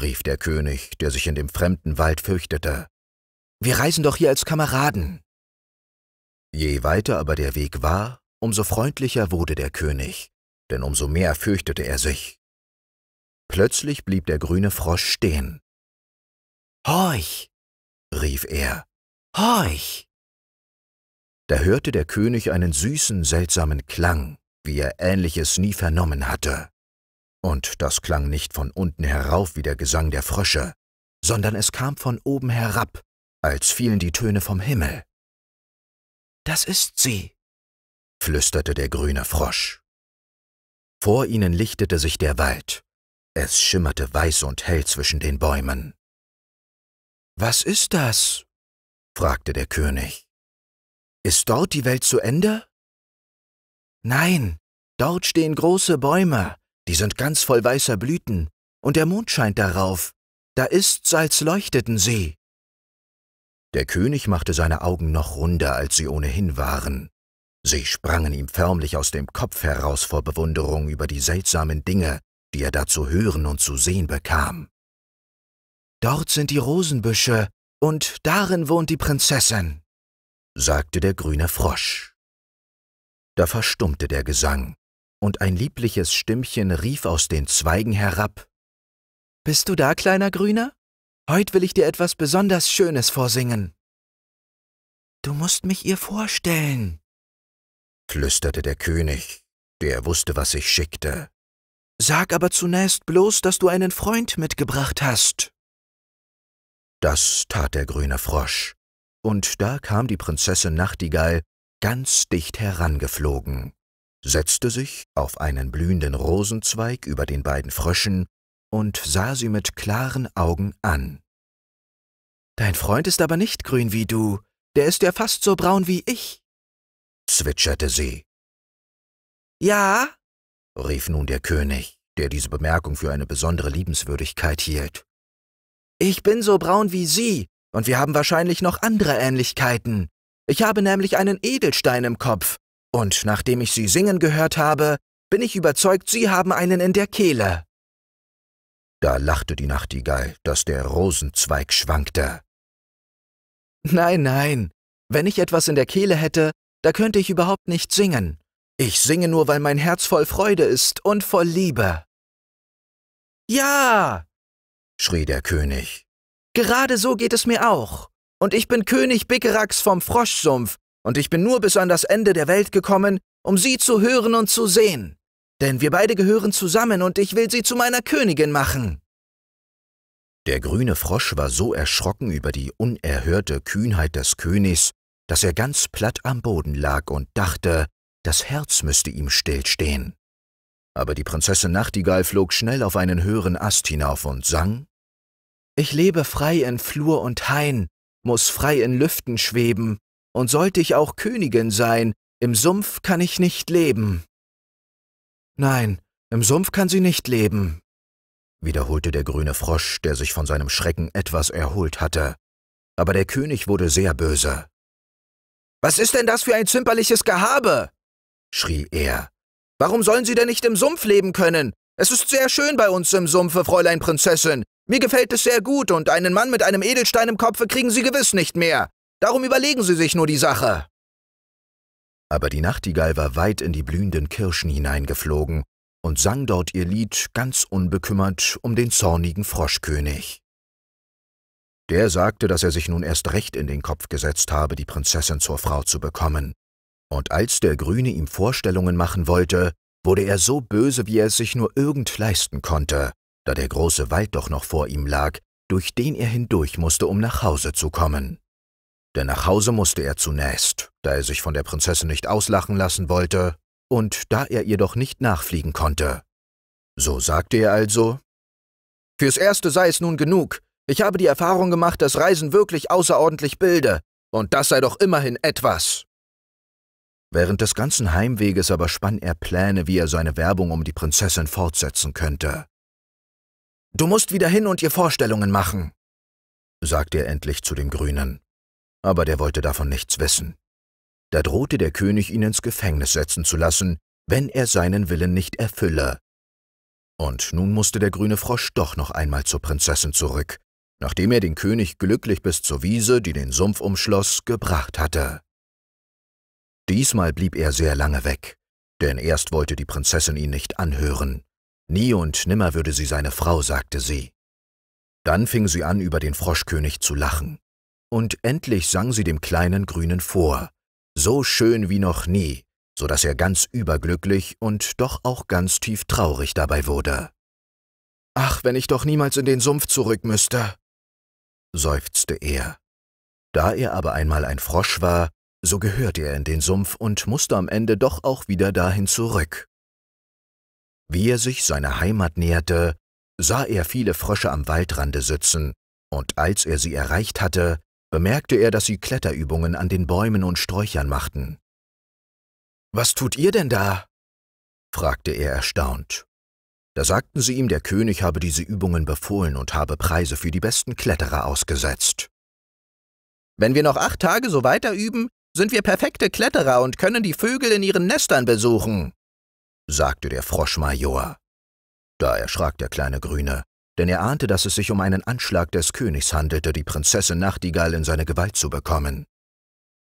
rief der König, der sich in dem fremden Wald fürchtete. Wir reisen doch hier als Kameraden. Je weiter aber der Weg war, umso freundlicher wurde der König, denn umso mehr fürchtete er sich. Plötzlich blieb der grüne Frosch stehen. Horch! rief er. Horch! Da hörte der König einen süßen, seltsamen Klang, wie er ähnliches nie vernommen hatte. Und das klang nicht von unten herauf wie der Gesang der Frösche, sondern es kam von oben herab, als fielen die Töne vom Himmel. Das ist sie, flüsterte der grüne Frosch. Vor ihnen lichtete sich der Wald. Es schimmerte weiß und hell zwischen den Bäumen. Was ist das? fragte der König. Ist dort die Welt zu Ende? Nein, dort stehen große Bäume, die sind ganz voll weißer Blüten, und der Mond scheint darauf. Da ist's, als leuchteten sie. Der König machte seine Augen noch runder, als sie ohnehin waren. Sie sprangen ihm förmlich aus dem Kopf heraus vor Bewunderung über die seltsamen Dinge, die er da zu hören und zu sehen bekam. Dort sind die Rosenbüsche, und darin wohnt die Prinzessin, sagte der grüne Frosch. Da verstummte der Gesang, und ein liebliches Stimmchen rief aus den Zweigen herab. Bist du da, kleiner Grüner? Heut will ich dir etwas besonders Schönes vorsingen. Du musst mich ihr vorstellen, flüsterte der König, der wusste, was ich schickte. Sag aber zunächst bloß, dass du einen Freund mitgebracht hast. Das tat der grüne Frosch, und da kam die Prinzessin Nachtigall ganz dicht herangeflogen, setzte sich auf einen blühenden Rosenzweig über den beiden Fröschen und sah sie mit klaren Augen an. Dein Freund ist aber nicht grün wie du, der ist ja fast so braun wie ich, zwitscherte sie. Ja, rief nun der König, der diese Bemerkung für eine besondere Liebenswürdigkeit hielt. Ich bin so braun wie Sie, und wir haben wahrscheinlich noch andere Ähnlichkeiten. Ich habe nämlich einen Edelstein im Kopf, und nachdem ich Sie singen gehört habe, bin ich überzeugt, Sie haben einen in der Kehle. Da lachte die Nachtigall, dass der Rosenzweig schwankte. Nein, nein, wenn ich etwas in der Kehle hätte, da könnte ich überhaupt nicht singen. Ich singe nur, weil mein Herz voll Freude ist und voll Liebe. Ja, schrie der König. Gerade so geht es mir auch. Und ich bin König Bickerax vom Froschsumpf, und ich bin nur bis an das Ende der Welt gekommen, um sie zu hören und zu sehen. Denn wir beide gehören zusammen, und ich will sie zu meiner Königin machen. Der grüne Frosch war so erschrocken über die unerhörte Kühnheit des Königs, dass er ganz platt am Boden lag und dachte, das Herz müsste ihm stillstehen aber die Prinzessin Nachtigall flog schnell auf einen höheren Ast hinauf und sang Ich lebe frei in Flur und Hain, muß frei in Lüften schweben, und sollte ich auch Königin sein, im Sumpf kann ich nicht leben. Nein, im Sumpf kann sie nicht leben, wiederholte der grüne Frosch, der sich von seinem Schrecken etwas erholt hatte. Aber der König wurde sehr böse. Was ist denn das für ein zimperliches Gehabe? schrie er Warum sollen sie denn nicht im Sumpf leben können? Es ist sehr schön bei uns im Sumpfe, Fräulein Prinzessin. Mir gefällt es sehr gut und einen Mann mit einem Edelstein im Kopfe kriegen sie gewiss nicht mehr. Darum überlegen sie sich nur die Sache. Aber die Nachtigall war weit in die blühenden Kirschen hineingeflogen und sang dort ihr Lied ganz unbekümmert um den zornigen Froschkönig. Der sagte, dass er sich nun erst recht in den Kopf gesetzt habe, die Prinzessin zur Frau zu bekommen, und als der Grüne ihm Vorstellungen machen wollte, wurde er so böse, wie er es sich nur irgend leisten konnte, da der große Wald doch noch vor ihm lag, durch den er hindurch musste, um nach Hause zu kommen. Denn nach Hause musste er zunächst, da er sich von der Prinzessin nicht auslachen lassen wollte und da er ihr doch nicht nachfliegen konnte. So sagte er also, Fürs Erste sei es nun genug. Ich habe die Erfahrung gemacht, dass Reisen wirklich außerordentlich bilde, und das sei doch immerhin etwas. Während des ganzen Heimweges aber spann er Pläne, wie er seine Werbung um die Prinzessin fortsetzen könnte. Du musst wieder hin und ihr Vorstellungen machen, sagte er endlich zu dem Grünen. Aber der wollte davon nichts wissen. Da drohte der König, ihn ins Gefängnis setzen zu lassen, wenn er seinen Willen nicht erfülle. Und nun musste der grüne Frosch doch noch einmal zur Prinzessin zurück, nachdem er den König glücklich bis zur Wiese, die den Sumpf umschloss, gebracht hatte. Diesmal blieb er sehr lange weg, denn erst wollte die Prinzessin ihn nicht anhören. Nie und nimmer würde sie seine Frau, sagte sie. Dann fing sie an, über den Froschkönig zu lachen. Und endlich sang sie dem kleinen Grünen vor, so schön wie noch nie, so dass er ganz überglücklich und doch auch ganz tief traurig dabei wurde. Ach, wenn ich doch niemals in den Sumpf zurück müsste, seufzte er. Da er aber einmal ein Frosch war, so gehörte er in den Sumpf und musste am Ende doch auch wieder dahin zurück. Wie er sich seiner Heimat näherte, sah er viele Frösche am Waldrande sitzen, und als er sie erreicht hatte, bemerkte er, dass sie Kletterübungen an den Bäumen und Sträuchern machten. Was tut ihr denn da? fragte er erstaunt. Da sagten sie ihm, der König habe diese Übungen befohlen und habe Preise für die besten Kletterer ausgesetzt. Wenn wir noch acht Tage so weiter üben, sind wir perfekte Kletterer und können die Vögel in ihren Nestern besuchen, sagte der Froschmajor. Da erschrak der kleine Grüne, denn er ahnte, dass es sich um einen Anschlag des Königs handelte, die Prinzessin Nachtigall in seine Gewalt zu bekommen.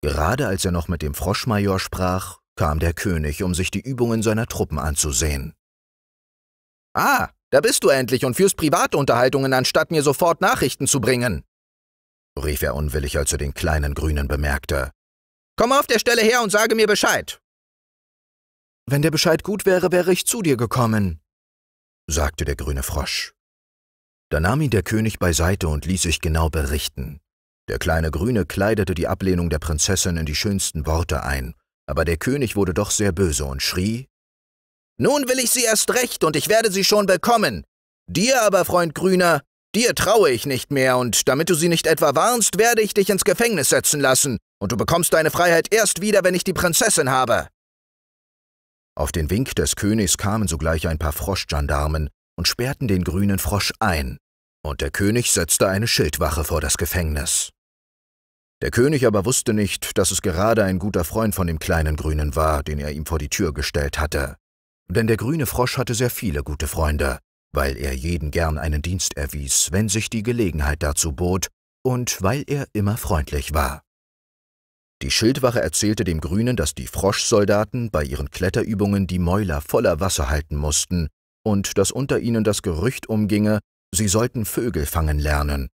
Gerade als er noch mit dem Froschmajor sprach, kam der König, um sich die Übungen seiner Truppen anzusehen. Ah, da bist du endlich und führst Privatunterhaltungen, anstatt mir sofort Nachrichten zu bringen, rief er unwillig, als er den kleinen Grünen bemerkte. Komm auf der Stelle her und sage mir Bescheid. Wenn der Bescheid gut wäre, wäre ich zu dir gekommen, sagte der grüne Frosch. Da nahm ihn der König beiseite und ließ sich genau berichten. Der kleine Grüne kleidete die Ablehnung der Prinzessin in die schönsten Worte ein, aber der König wurde doch sehr böse und schrie Nun will ich sie erst recht, und ich werde sie schon bekommen. Dir aber, Freund Grüner, dir traue ich nicht mehr, und damit du sie nicht etwa warnst, werde ich dich ins Gefängnis setzen lassen, und du bekommst deine Freiheit erst wieder, wenn ich die Prinzessin habe. Auf den Wink des Königs kamen sogleich ein paar Froschgendarmen und sperrten den grünen Frosch ein, und der König setzte eine Schildwache vor das Gefängnis. Der König aber wusste nicht, dass es gerade ein guter Freund von dem kleinen Grünen war, den er ihm vor die Tür gestellt hatte. Denn der grüne Frosch hatte sehr viele gute Freunde, weil er jeden gern einen Dienst erwies, wenn sich die Gelegenheit dazu bot, und weil er immer freundlich war. Die Schildwache erzählte dem Grünen, dass die Froschsoldaten bei ihren Kletterübungen die Mäuler voller Wasser halten mussten und dass unter ihnen das Gerücht umginge, sie sollten Vögel fangen lernen.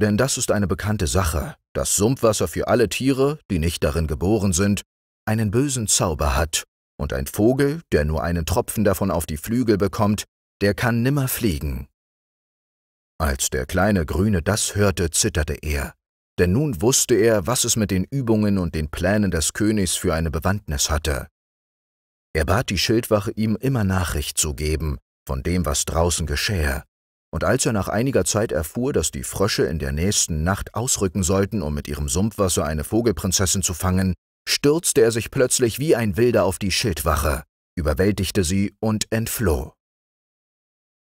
Denn das ist eine bekannte Sache, dass Sumpfwasser für alle Tiere, die nicht darin geboren sind, einen bösen Zauber hat, und ein Vogel, der nur einen Tropfen davon auf die Flügel bekommt, der kann nimmer fliegen. Als der kleine Grüne das hörte, zitterte er denn nun wusste er, was es mit den Übungen und den Plänen des Königs für eine Bewandtnis hatte. Er bat die Schildwache, ihm immer Nachricht zu geben von dem, was draußen geschähe, und als er nach einiger Zeit erfuhr, dass die Frösche in der nächsten Nacht ausrücken sollten, um mit ihrem Sumpfwasser eine Vogelprinzessin zu fangen, stürzte er sich plötzlich wie ein Wilder auf die Schildwache, überwältigte sie und entfloh.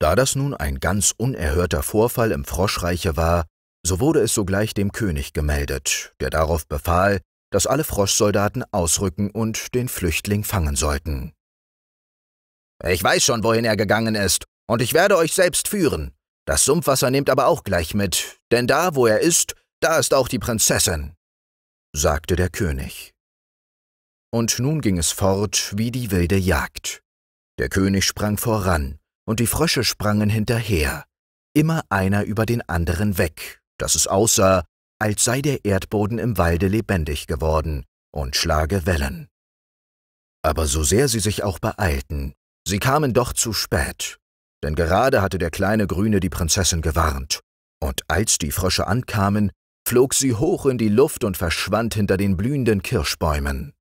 Da das nun ein ganz unerhörter Vorfall im Froschreiche war, so wurde es sogleich dem König gemeldet, der darauf befahl, dass alle Froschsoldaten ausrücken und den Flüchtling fangen sollten. Ich weiß schon, wohin er gegangen ist, und ich werde euch selbst führen. Das Sumpfwasser nehmt aber auch gleich mit, denn da, wo er ist, da ist auch die Prinzessin, sagte der König. Und nun ging es fort wie die wilde Jagd. Der König sprang voran, und die Frösche sprangen hinterher, immer einer über den anderen weg, dass es aussah, als sei der Erdboden im Walde lebendig geworden und schlage Wellen. Aber so sehr sie sich auch beeilten, sie kamen doch zu spät, denn gerade hatte der kleine Grüne die Prinzessin gewarnt, und als die Frösche ankamen, flog sie hoch in die Luft und verschwand hinter den blühenden Kirschbäumen.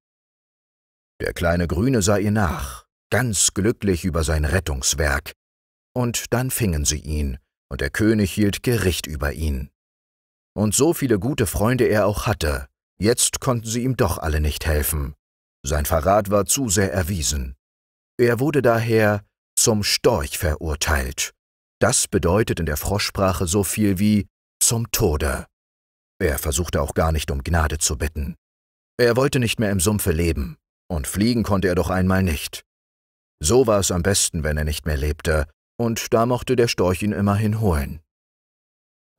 Der kleine Grüne sah ihr nach, ganz glücklich über sein Rettungswerk, und dann fingen sie ihn, und der König hielt Gericht über ihn. Und so viele gute Freunde er auch hatte, jetzt konnten sie ihm doch alle nicht helfen. Sein Verrat war zu sehr erwiesen. Er wurde daher zum Storch verurteilt. Das bedeutet in der Froschsprache so viel wie zum Tode. Er versuchte auch gar nicht um Gnade zu bitten. Er wollte nicht mehr im Sumpfe leben, und fliegen konnte er doch einmal nicht. So war es am besten, wenn er nicht mehr lebte, und da mochte der Storch ihn immerhin holen.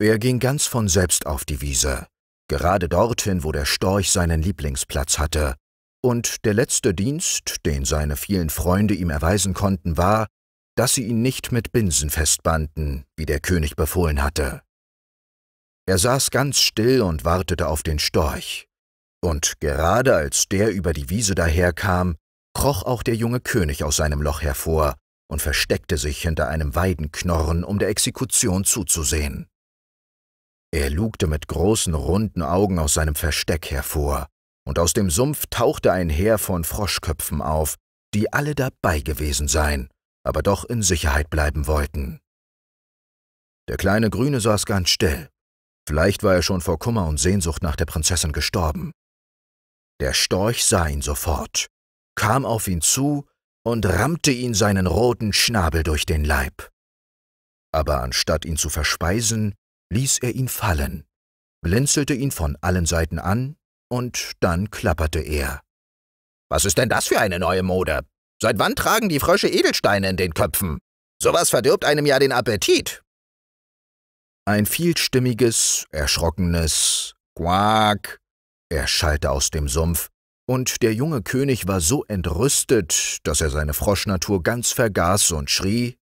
Er ging ganz von selbst auf die Wiese, gerade dorthin, wo der Storch seinen Lieblingsplatz hatte, und der letzte Dienst, den seine vielen Freunde ihm erweisen konnten, war, dass sie ihn nicht mit Binsen festbanden, wie der König befohlen hatte. Er saß ganz still und wartete auf den Storch. Und gerade als der über die Wiese daherkam, kroch auch der junge König aus seinem Loch hervor und versteckte sich hinter einem Weidenknorren, um der Exekution zuzusehen. Er lugte mit großen, runden Augen aus seinem Versteck hervor, und aus dem Sumpf tauchte ein Heer von Froschköpfen auf, die alle dabei gewesen seien, aber doch in Sicherheit bleiben wollten. Der kleine Grüne saß ganz still. Vielleicht war er schon vor Kummer und Sehnsucht nach der Prinzessin gestorben. Der Storch sah ihn sofort, kam auf ihn zu und rammte ihn seinen roten Schnabel durch den Leib. Aber anstatt ihn zu verspeisen, ließ er ihn fallen, blinzelte ihn von allen Seiten an, und dann klapperte er. Was ist denn das für eine neue Mode? Seit wann tragen die Frösche Edelsteine in den Köpfen? Sowas verdirbt einem ja den Appetit. Ein vielstimmiges, erschrockenes Quack erschallte aus dem Sumpf, und der junge König war so entrüstet, dass er seine Froschnatur ganz vergaß und schrie,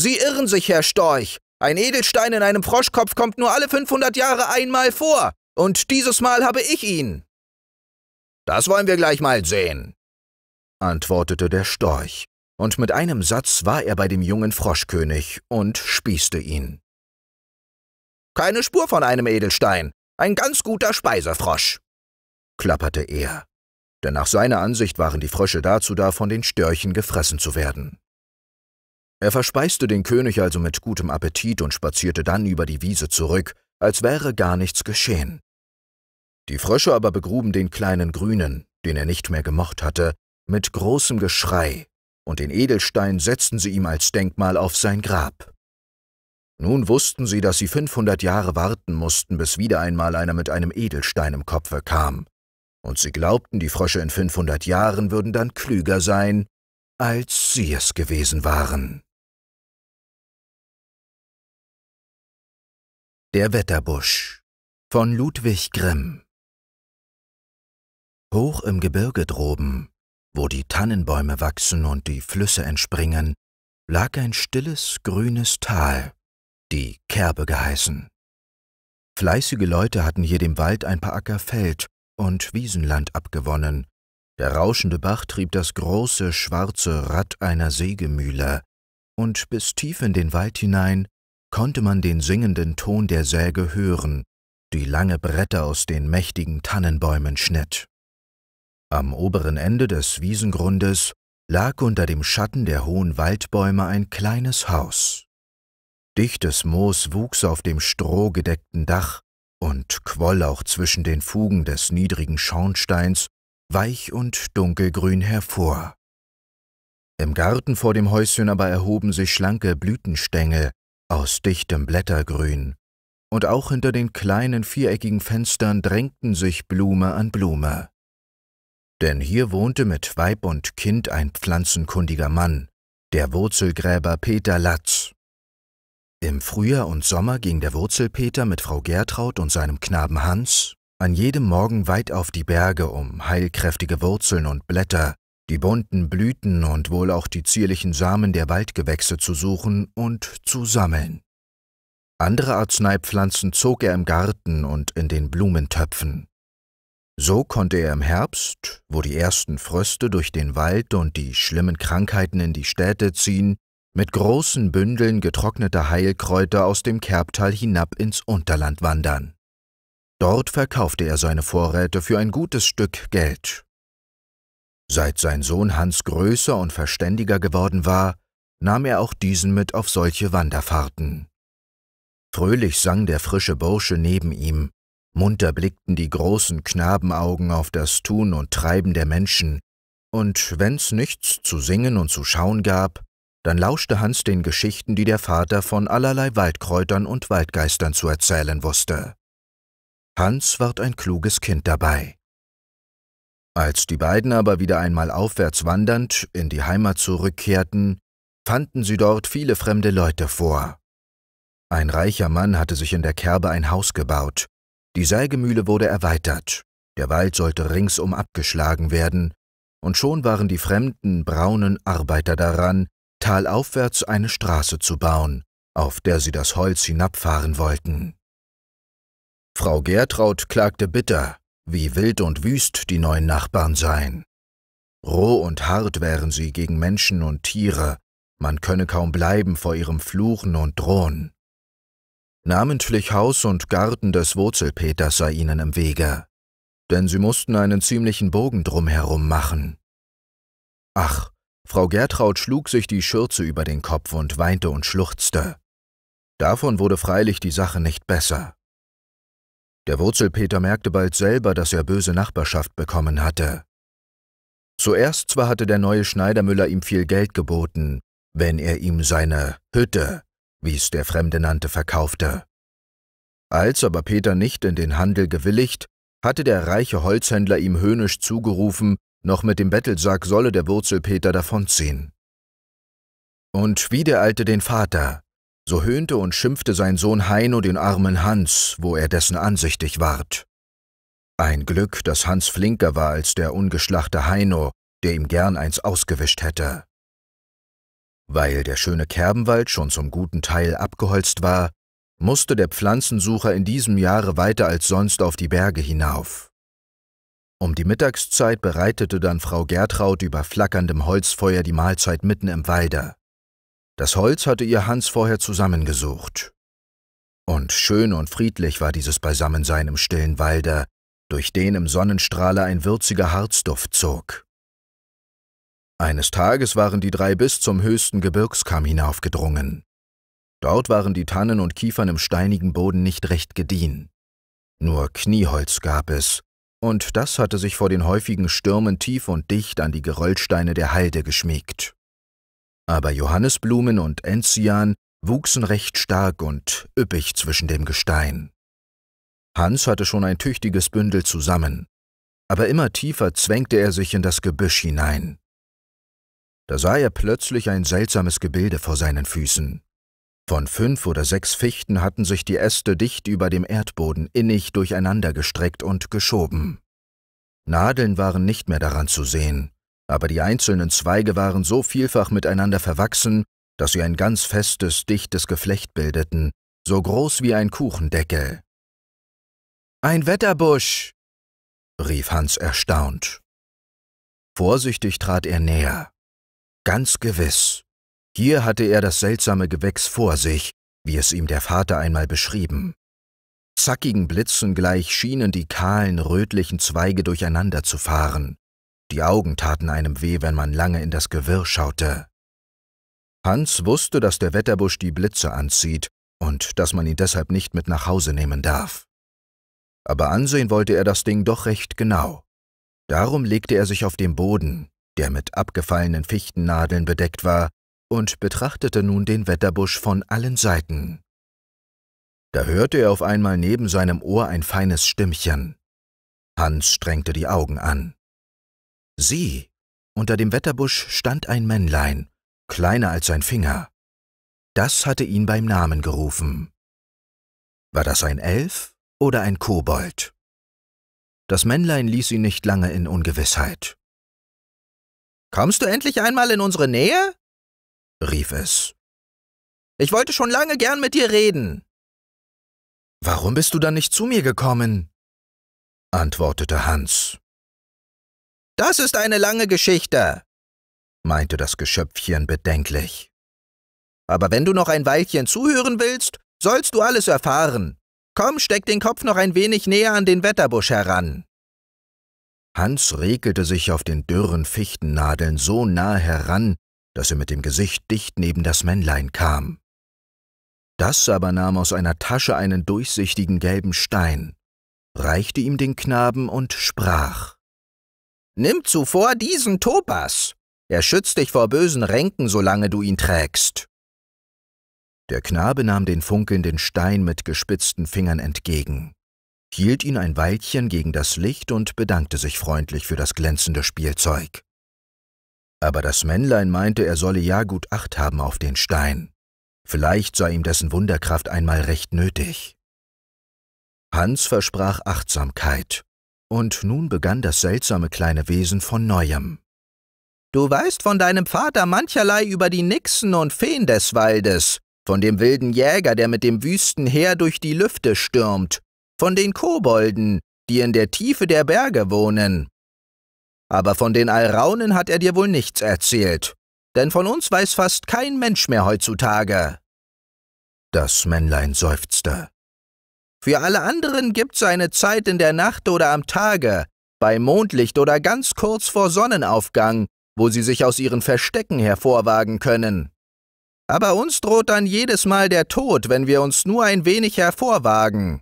Sie irren sich, Herr Storch! Ein Edelstein in einem Froschkopf kommt nur alle 500 Jahre einmal vor, und dieses Mal habe ich ihn. Das wollen wir gleich mal sehen, antwortete der Storch, und mit einem Satz war er bei dem jungen Froschkönig und spießte ihn. Keine Spur von einem Edelstein, ein ganz guter Speisefrosch, klapperte er, denn nach seiner Ansicht waren die Frösche dazu da, von den Störchen gefressen zu werden. Er verspeiste den König also mit gutem Appetit und spazierte dann über die Wiese zurück, als wäre gar nichts geschehen. Die Frösche aber begruben den kleinen Grünen, den er nicht mehr gemocht hatte, mit großem Geschrei, und den Edelstein setzten sie ihm als Denkmal auf sein Grab. Nun wussten sie, dass sie fünfhundert Jahre warten mussten, bis wieder einmal einer mit einem Edelstein im Kopfe kam, und sie glaubten, die Frösche in fünfhundert Jahren würden dann klüger sein, als sie es gewesen waren. Der Wetterbusch von Ludwig Grimm Hoch im Gebirge droben, wo die Tannenbäume wachsen und die Flüsse entspringen, lag ein stilles, grünes Tal, die Kerbe geheißen. Fleißige Leute hatten hier dem Wald ein paar Acker Feld und Wiesenland abgewonnen. Der rauschende Bach trieb das große, schwarze Rad einer Sägemühle, und bis tief in den Wald hinein konnte man den singenden Ton der Säge hören, die lange Bretter aus den mächtigen Tannenbäumen schnitt. Am oberen Ende des Wiesengrundes lag unter dem Schatten der hohen Waldbäume ein kleines Haus. Dichtes Moos wuchs auf dem strohgedeckten Dach und quoll auch zwischen den Fugen des niedrigen Schornsteins weich und dunkelgrün hervor. Im Garten vor dem Häuschen aber erhoben sich schlanke Blütenstängel, aus dichtem Blättergrün, und auch hinter den kleinen viereckigen Fenstern drängten sich Blume an Blume. Denn hier wohnte mit Weib und Kind ein pflanzenkundiger Mann, der Wurzelgräber Peter Latz. Im Frühjahr und Sommer ging der Wurzelpeter mit Frau Gertraud und seinem Knaben Hans an jedem Morgen weit auf die Berge, um heilkräftige Wurzeln und Blätter die bunten Blüten und wohl auch die zierlichen Samen der Waldgewächse zu suchen und zu sammeln. Andere Arzneipflanzen zog er im Garten und in den Blumentöpfen. So konnte er im Herbst, wo die ersten Fröste durch den Wald und die schlimmen Krankheiten in die Städte ziehen, mit großen Bündeln getrockneter Heilkräuter aus dem Kerbtal hinab ins Unterland wandern. Dort verkaufte er seine Vorräte für ein gutes Stück Geld Seit sein Sohn Hans größer und verständiger geworden war, nahm er auch diesen mit auf solche Wanderfahrten. Fröhlich sang der frische Bursche neben ihm, munter blickten die großen Knabenaugen auf das Tun und Treiben der Menschen, und wenn's nichts zu singen und zu schauen gab, dann lauschte Hans den Geschichten, die der Vater von allerlei Waldkräutern und Waldgeistern zu erzählen wusste. Hans ward ein kluges Kind dabei. Als die beiden aber wieder einmal aufwärts wandernd in die Heimat zurückkehrten, fanden sie dort viele fremde Leute vor. Ein reicher Mann hatte sich in der Kerbe ein Haus gebaut, die Sägemühle wurde erweitert, der Wald sollte ringsum abgeschlagen werden, und schon waren die fremden braunen Arbeiter daran, talaufwärts eine Straße zu bauen, auf der sie das Holz hinabfahren wollten. Frau Gertraud klagte bitter, wie wild und wüst die neuen Nachbarn seien. Roh und hart wären sie gegen Menschen und Tiere, man könne kaum bleiben vor ihrem Fluchen und Drohen. Namentlich Haus und Garten des Wurzelpeters sei ihnen im Wege, denn sie mussten einen ziemlichen Bogen drumherum machen. Ach, Frau Gertraud schlug sich die Schürze über den Kopf und weinte und schluchzte. Davon wurde freilich die Sache nicht besser. Der Wurzelpeter merkte bald selber, dass er böse Nachbarschaft bekommen hatte. Zuerst zwar hatte der neue Schneidermüller ihm viel Geld geboten, wenn er ihm seine Hütte, wie es der Fremde nannte, verkaufte. Als aber Peter nicht in den Handel gewilligt, hatte der reiche Holzhändler ihm höhnisch zugerufen, noch mit dem Bettelsack solle der Wurzelpeter davonziehen. Und wie der Alte den Vater, so höhnte und schimpfte sein Sohn Heino den armen Hans, wo er dessen ansichtig ward. Ein Glück, dass Hans flinker war als der ungeschlachte Heino, der ihm gern eins ausgewischt hätte. Weil der schöne Kerbenwald schon zum guten Teil abgeholzt war, musste der Pflanzensucher in diesem Jahre weiter als sonst auf die Berge hinauf. Um die Mittagszeit bereitete dann Frau Gertraud über flackerndem Holzfeuer die Mahlzeit mitten im Walde. Das Holz hatte ihr Hans vorher zusammengesucht. Und schön und friedlich war dieses Beisammensein im stillen Walde, durch den im Sonnenstrahle ein würziger Harzduft zog. Eines Tages waren die drei bis zum höchsten Gebirgskamm hinaufgedrungen. Dort waren die Tannen und Kiefern im steinigen Boden nicht recht gediehen. Nur Knieholz gab es, und das hatte sich vor den häufigen Stürmen tief und dicht an die Geröllsteine der Halde geschmiegt aber Johannesblumen und Enzian wuchsen recht stark und üppig zwischen dem Gestein. Hans hatte schon ein tüchtiges Bündel zusammen, aber immer tiefer zwängte er sich in das Gebüsch hinein. Da sah er plötzlich ein seltsames Gebilde vor seinen Füßen. Von fünf oder sechs Fichten hatten sich die Äste dicht über dem Erdboden innig durcheinandergestreckt und geschoben. Nadeln waren nicht mehr daran zu sehen, aber die einzelnen Zweige waren so vielfach miteinander verwachsen, dass sie ein ganz festes, dichtes Geflecht bildeten, so groß wie ein Kuchendeckel. Ein Wetterbusch! rief Hans erstaunt. Vorsichtig trat er näher. Ganz gewiss. Hier hatte er das seltsame Gewächs vor sich, wie es ihm der Vater einmal beschrieben. Zackigen Blitzen gleich schienen die kahlen, rötlichen Zweige durcheinander zu fahren. Die Augen taten einem weh, wenn man lange in das Gewirr schaute. Hans wusste, dass der Wetterbusch die Blitze anzieht und dass man ihn deshalb nicht mit nach Hause nehmen darf. Aber ansehen wollte er das Ding doch recht genau. Darum legte er sich auf den Boden, der mit abgefallenen Fichtennadeln bedeckt war, und betrachtete nun den Wetterbusch von allen Seiten. Da hörte er auf einmal neben seinem Ohr ein feines Stimmchen. Hans strengte die Augen an. Sieh, unter dem Wetterbusch stand ein Männlein, kleiner als sein Finger. Das hatte ihn beim Namen gerufen. War das ein Elf oder ein Kobold? Das Männlein ließ ihn nicht lange in Ungewissheit. Kommst du endlich einmal in unsere Nähe? rief es. Ich wollte schon lange gern mit dir reden. Warum bist du dann nicht zu mir gekommen? antwortete Hans. Das ist eine lange Geschichte, meinte das Geschöpfchen bedenklich. Aber wenn du noch ein Weilchen zuhören willst, sollst du alles erfahren. Komm, steck den Kopf noch ein wenig näher an den Wetterbusch heran. Hans regelte sich auf den dürren Fichtennadeln so nah heran, dass er mit dem Gesicht dicht neben das Männlein kam. Das aber nahm aus einer Tasche einen durchsichtigen gelben Stein, reichte ihm den Knaben und sprach Nimm zuvor diesen Topas. Er schützt dich vor bösen Ränken, solange du ihn trägst. Der Knabe nahm den funkelnden Stein mit gespitzten Fingern entgegen, hielt ihn ein Weilchen gegen das Licht und bedankte sich freundlich für das glänzende Spielzeug. Aber das Männlein meinte, er solle ja gut Acht haben auf den Stein. Vielleicht sei ihm dessen Wunderkraft einmal recht nötig. Hans versprach Achtsamkeit und nun begann das seltsame kleine Wesen von neuem. Du weißt von deinem Vater mancherlei über die Nixen und Feen des Waldes, von dem wilden Jäger, der mit dem Wüstenheer durch die Lüfte stürmt, von den Kobolden, die in der Tiefe der Berge wohnen. Aber von den Alraunen hat er dir wohl nichts erzählt, denn von uns weiß fast kein Mensch mehr heutzutage. Das Männlein seufzte. Für alle anderen gibt's eine Zeit in der Nacht oder am Tage, bei Mondlicht oder ganz kurz vor Sonnenaufgang, wo sie sich aus ihren Verstecken hervorwagen können. Aber uns droht dann jedes Mal der Tod, wenn wir uns nur ein wenig hervorwagen.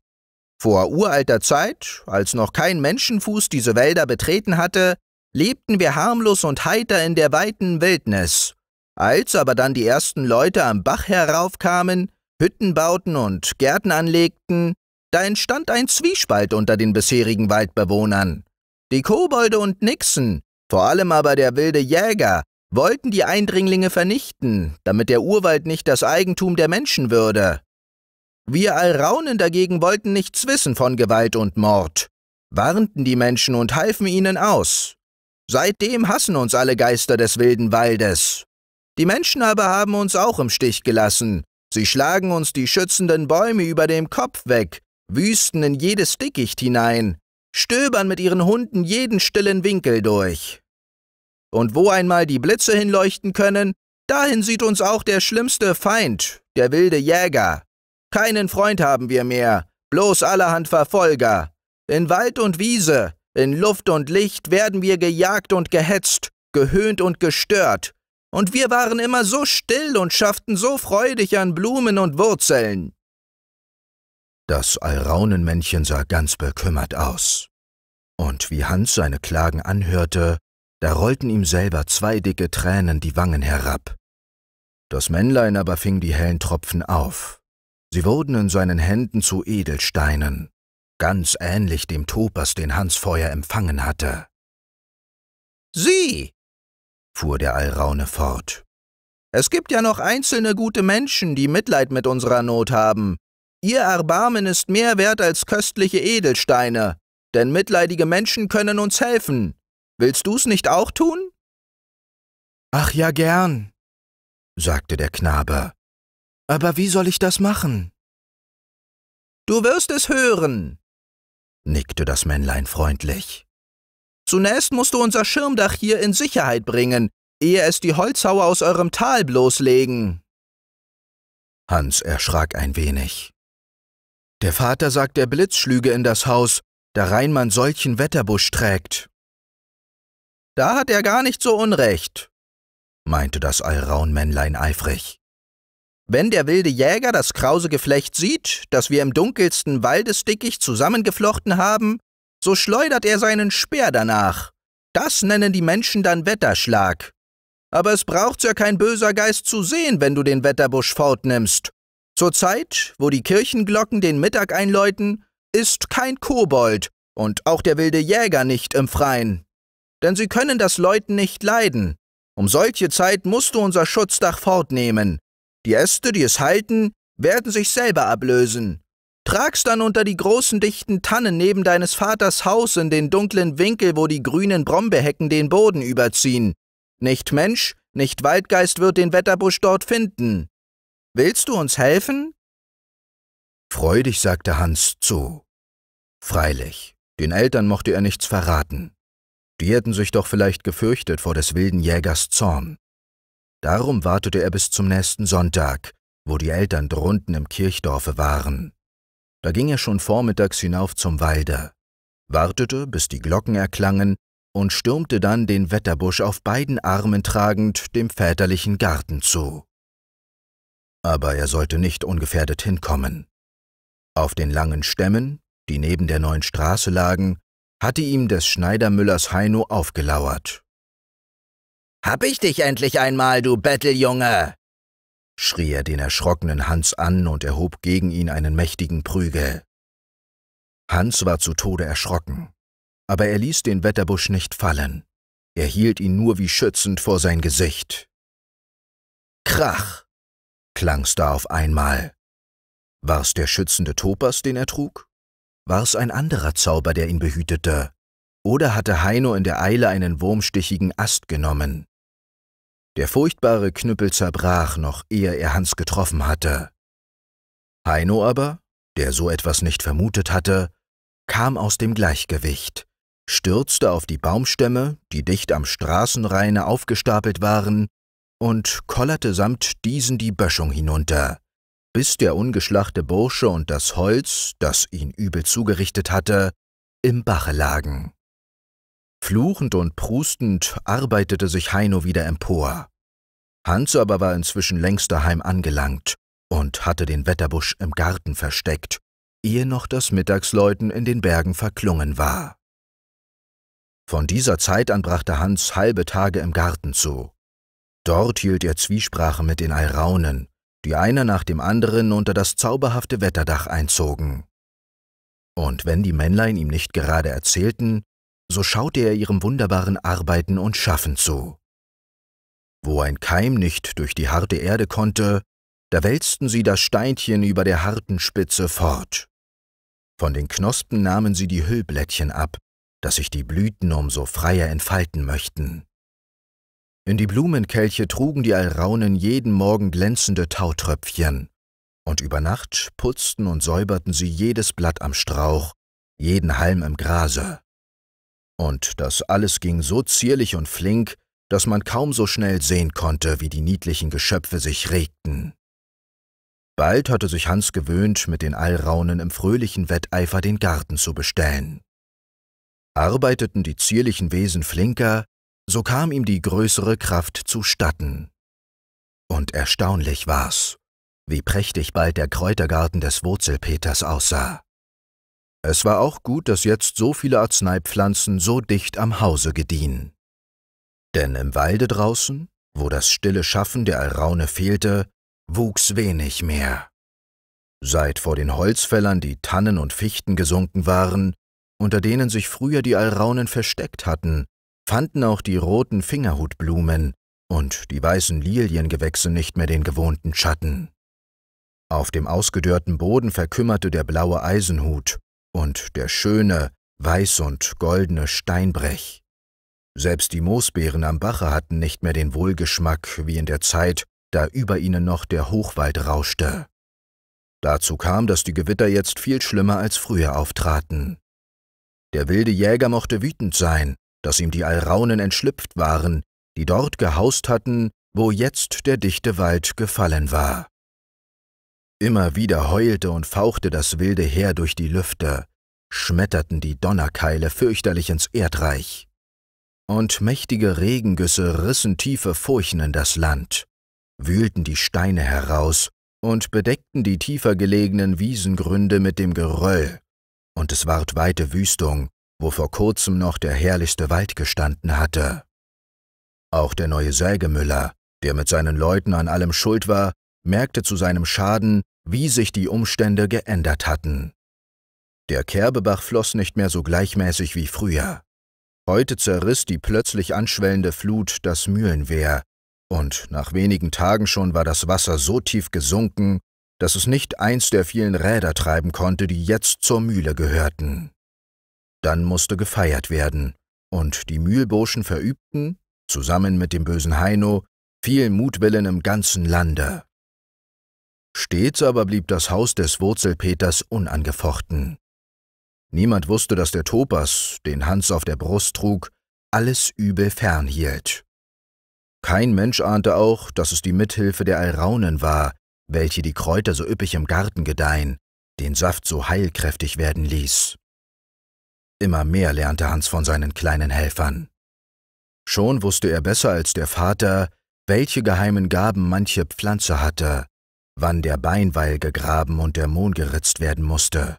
Vor uralter Zeit, als noch kein Menschenfuß diese Wälder betreten hatte, lebten wir harmlos und heiter in der weiten Wildnis. Als aber dann die ersten Leute am Bach heraufkamen, Hütten bauten und Gärten anlegten, da entstand ein Zwiespalt unter den bisherigen Waldbewohnern. Die Kobolde und Nixon, vor allem aber der wilde Jäger, wollten die Eindringlinge vernichten, damit der Urwald nicht das Eigentum der Menschen würde. Wir Alraunen dagegen wollten nichts wissen von Gewalt und Mord, warnten die Menschen und halfen ihnen aus. Seitdem hassen uns alle Geister des wilden Waldes. Die Menschen aber haben uns auch im Stich gelassen. Sie schlagen uns die schützenden Bäume über dem Kopf weg wüsten in jedes Dickicht hinein, stöbern mit ihren Hunden jeden stillen Winkel durch. Und wo einmal die Blitze hinleuchten können, dahin sieht uns auch der schlimmste Feind, der wilde Jäger. Keinen Freund haben wir mehr, bloß allerhand Verfolger. In Wald und Wiese, in Luft und Licht werden wir gejagt und gehetzt, gehöhnt und gestört, und wir waren immer so still und schafften so freudig an Blumen und Wurzeln. Das Alraunenmännchen sah ganz bekümmert aus. Und wie Hans seine Klagen anhörte, da rollten ihm selber zwei dicke Tränen die Wangen herab. Das Männlein aber fing die hellen Tropfen auf. Sie wurden in seinen Händen zu Edelsteinen, ganz ähnlich dem Topas, den Hans vorher empfangen hatte. Sieh, fuhr der Allraune fort. Es gibt ja noch einzelne gute Menschen, die Mitleid mit unserer Not haben Ihr Erbarmen ist mehr wert als köstliche Edelsteine, denn mitleidige Menschen können uns helfen. Willst du's nicht auch tun? Ach ja gern, sagte der Knabe. Aber wie soll ich das machen? Du wirst es hören, nickte das Männlein freundlich. Zunächst musst du unser Schirmdach hier in Sicherheit bringen, ehe es die Holzhauer aus eurem Tal bloßlegen. Hans erschrak ein wenig. Der Vater sagt, der Blitz schlüge in das Haus, da Reinmann solchen Wetterbusch trägt. Da hat er gar nicht so Unrecht, meinte das Allraunmännlein eifrig. Wenn der wilde Jäger das krause Geflecht sieht, das wir im dunkelsten Waldesdickicht zusammengeflochten haben, so schleudert er seinen Speer danach. Das nennen die Menschen dann Wetterschlag. Aber es braucht's ja kein böser Geist zu sehen, wenn du den Wetterbusch fortnimmst. Zur Zeit, wo die Kirchenglocken den Mittag einläuten, ist kein Kobold und auch der wilde Jäger nicht im Freien. Denn sie können das Läuten nicht leiden. Um solche Zeit musst du unser Schutzdach fortnehmen. Die Äste, die es halten, werden sich selber ablösen. Trag's dann unter die großen dichten Tannen neben deines Vaters Haus in den dunklen Winkel, wo die grünen Brombehecken den Boden überziehen. Nicht Mensch, nicht Waldgeist wird den Wetterbusch dort finden. Willst du uns helfen? Freudig sagte Hans zu. Freilich, den Eltern mochte er nichts verraten. Die hätten sich doch vielleicht gefürchtet vor des wilden Jägers Zorn. Darum wartete er bis zum nächsten Sonntag, wo die Eltern drunten im Kirchdorfe waren. Da ging er schon vormittags hinauf zum Walde, wartete, bis die Glocken erklangen, und stürmte dann den Wetterbusch auf beiden Armen tragend dem väterlichen Garten zu aber er sollte nicht ungefährdet hinkommen. Auf den langen Stämmen, die neben der neuen Straße lagen, hatte ihm des Schneidermüllers Heino aufgelauert. Hab ich dich endlich einmal, du Betteljunge! schrie er den erschrockenen Hans an und erhob gegen ihn einen mächtigen Prügel. Hans war zu Tode erschrocken, aber er ließ den Wetterbusch nicht fallen. Er hielt ihn nur wie schützend vor sein Gesicht. Krach! klang's da auf einmal. War's der schützende Topas, den er trug? War's ein anderer Zauber, der ihn behütete? Oder hatte Heino in der Eile einen wurmstichigen Ast genommen? Der furchtbare Knüppel zerbrach noch, ehe er Hans getroffen hatte. Heino aber, der so etwas nicht vermutet hatte, kam aus dem Gleichgewicht, stürzte auf die Baumstämme, die dicht am Straßenraine aufgestapelt waren, und kollerte samt diesen die Böschung hinunter, bis der ungeschlachte Bursche und das Holz, das ihn übel zugerichtet hatte, im Bache lagen. Fluchend und prustend arbeitete sich Heino wieder empor. Hans aber war inzwischen längst daheim angelangt und hatte den Wetterbusch im Garten versteckt, ehe noch das Mittagsläuten in den Bergen verklungen war. Von dieser Zeit an brachte Hans halbe Tage im Garten zu. Dort hielt er Zwiesprache mit den Alraunen, die einer nach dem anderen unter das zauberhafte Wetterdach einzogen. Und wenn die Männlein ihm nicht gerade erzählten, so schaute er ihrem wunderbaren Arbeiten und Schaffen zu. Wo ein Keim nicht durch die harte Erde konnte, da wälzten sie das Steinchen über der harten Spitze fort. Von den Knospen nahmen sie die Hüllblättchen ab, dass sich die Blüten um so freier entfalten möchten. In die Blumenkelche trugen die Alraunen jeden Morgen glänzende Tautröpfchen, und über Nacht putzten und säuberten sie jedes Blatt am Strauch, jeden Halm im Grase. Und das alles ging so zierlich und flink, dass man kaum so schnell sehen konnte, wie die niedlichen Geschöpfe sich regten. Bald hatte sich Hans gewöhnt, mit den Allraunen im fröhlichen Wetteifer den Garten zu bestellen. Arbeiteten die zierlichen Wesen flinker, so kam ihm die größere Kraft zustatten. Und erstaunlich war's, wie prächtig bald der Kräutergarten des Wurzelpeters aussah. Es war auch gut, dass jetzt so viele Arzneipflanzen so dicht am Hause gediehen. Denn im Walde draußen, wo das stille Schaffen der Alraune fehlte, wuchs wenig mehr. Seit vor den Holzfällern die Tannen und Fichten gesunken waren, unter denen sich früher die Alraunen versteckt hatten, fanden auch die roten Fingerhutblumen und die weißen Liliengewächse nicht mehr den gewohnten Schatten. Auf dem ausgedörrten Boden verkümmerte der blaue Eisenhut und der schöne, weiß und goldene Steinbrech. Selbst die Moosbeeren am Bache hatten nicht mehr den Wohlgeschmack wie in der Zeit, da über ihnen noch der Hochwald rauschte. Dazu kam, dass die Gewitter jetzt viel schlimmer als früher auftraten. Der wilde Jäger mochte wütend sein, dass ihm die Alraunen entschlüpft waren, die dort gehaust hatten, wo jetzt der dichte Wald gefallen war. Immer wieder heulte und fauchte das wilde Heer durch die Lüfte, schmetterten die Donnerkeile fürchterlich ins Erdreich. Und mächtige Regengüsse rissen tiefe Furchen in das Land, wühlten die Steine heraus und bedeckten die tiefer gelegenen Wiesengründe mit dem Geröll, und es ward weite Wüstung, wo vor kurzem noch der herrlichste Wald gestanden hatte. Auch der neue Sägemüller, der mit seinen Leuten an allem schuld war, merkte zu seinem Schaden, wie sich die Umstände geändert hatten. Der Kerbebach floss nicht mehr so gleichmäßig wie früher. Heute zerriss die plötzlich anschwellende Flut das Mühlenwehr, und nach wenigen Tagen schon war das Wasser so tief gesunken, dass es nicht eins der vielen Räder treiben konnte, die jetzt zur Mühle gehörten. Dann musste gefeiert werden, und die Mühlburschen verübten, zusammen mit dem bösen Heino, viel Mutwillen im ganzen Lande. Stets aber blieb das Haus des Wurzelpeters unangefochten. Niemand wusste, dass der Topas, den Hans auf der Brust trug, alles Übel fernhielt. Kein Mensch ahnte auch, dass es die Mithilfe der Alraunen war, welche die Kräuter so üppig im Garten gedeihen, den Saft so heilkräftig werden ließ. Immer mehr lernte Hans von seinen kleinen Helfern. Schon wusste er besser als der Vater, welche geheimen Gaben manche Pflanze hatte, wann der Beinweil gegraben und der Mohn geritzt werden musste.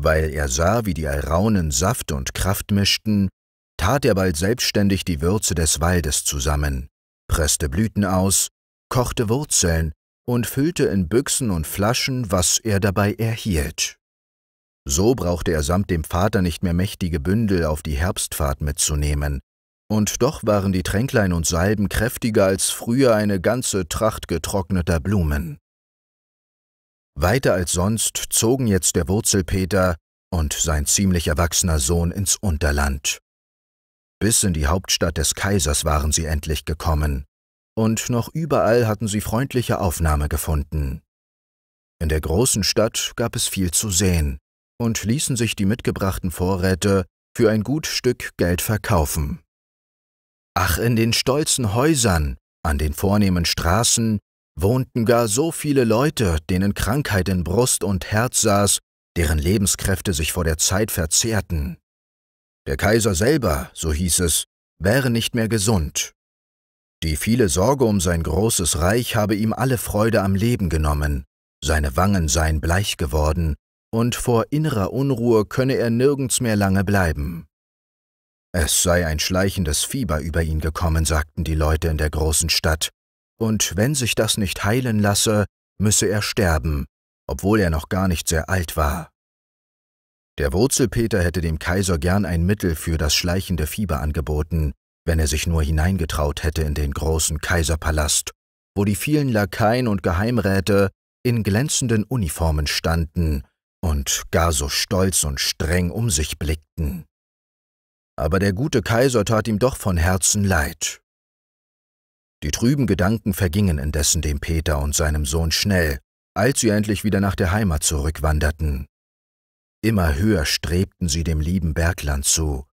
Weil er sah, wie die Alraunen Saft und Kraft mischten, tat er bald selbstständig die Würze des Waldes zusammen, presste Blüten aus, kochte Wurzeln und füllte in Büchsen und Flaschen, was er dabei erhielt. So brauchte er samt dem Vater nicht mehr mächtige Bündel auf die Herbstfahrt mitzunehmen, und doch waren die Tränklein und Salben kräftiger als früher eine ganze Tracht getrockneter Blumen. Weiter als sonst zogen jetzt der Wurzelpeter und sein ziemlich erwachsener Sohn ins Unterland. Bis in die Hauptstadt des Kaisers waren sie endlich gekommen, und noch überall hatten sie freundliche Aufnahme gefunden. In der großen Stadt gab es viel zu sehen und ließen sich die mitgebrachten Vorräte für ein gut Stück Geld verkaufen. Ach, in den stolzen Häusern, an den vornehmen Straßen, wohnten gar so viele Leute, denen Krankheit in Brust und Herz saß, deren Lebenskräfte sich vor der Zeit verzehrten. Der Kaiser selber, so hieß es, wäre nicht mehr gesund. Die viele Sorge um sein großes Reich habe ihm alle Freude am Leben genommen, seine Wangen seien bleich geworden, und vor innerer Unruhe könne er nirgends mehr lange bleiben. Es sei ein schleichendes Fieber über ihn gekommen, sagten die Leute in der großen Stadt, und wenn sich das nicht heilen lasse, müsse er sterben, obwohl er noch gar nicht sehr alt war. Der Wurzelpeter hätte dem Kaiser gern ein Mittel für das schleichende Fieber angeboten, wenn er sich nur hineingetraut hätte in den großen Kaiserpalast, wo die vielen Lakaien und Geheimräte in glänzenden Uniformen standen und gar so stolz und streng um sich blickten. Aber der gute Kaiser tat ihm doch von Herzen leid. Die trüben Gedanken vergingen indessen dem Peter und seinem Sohn schnell, als sie endlich wieder nach der Heimat zurückwanderten. Immer höher strebten sie dem lieben Bergland zu.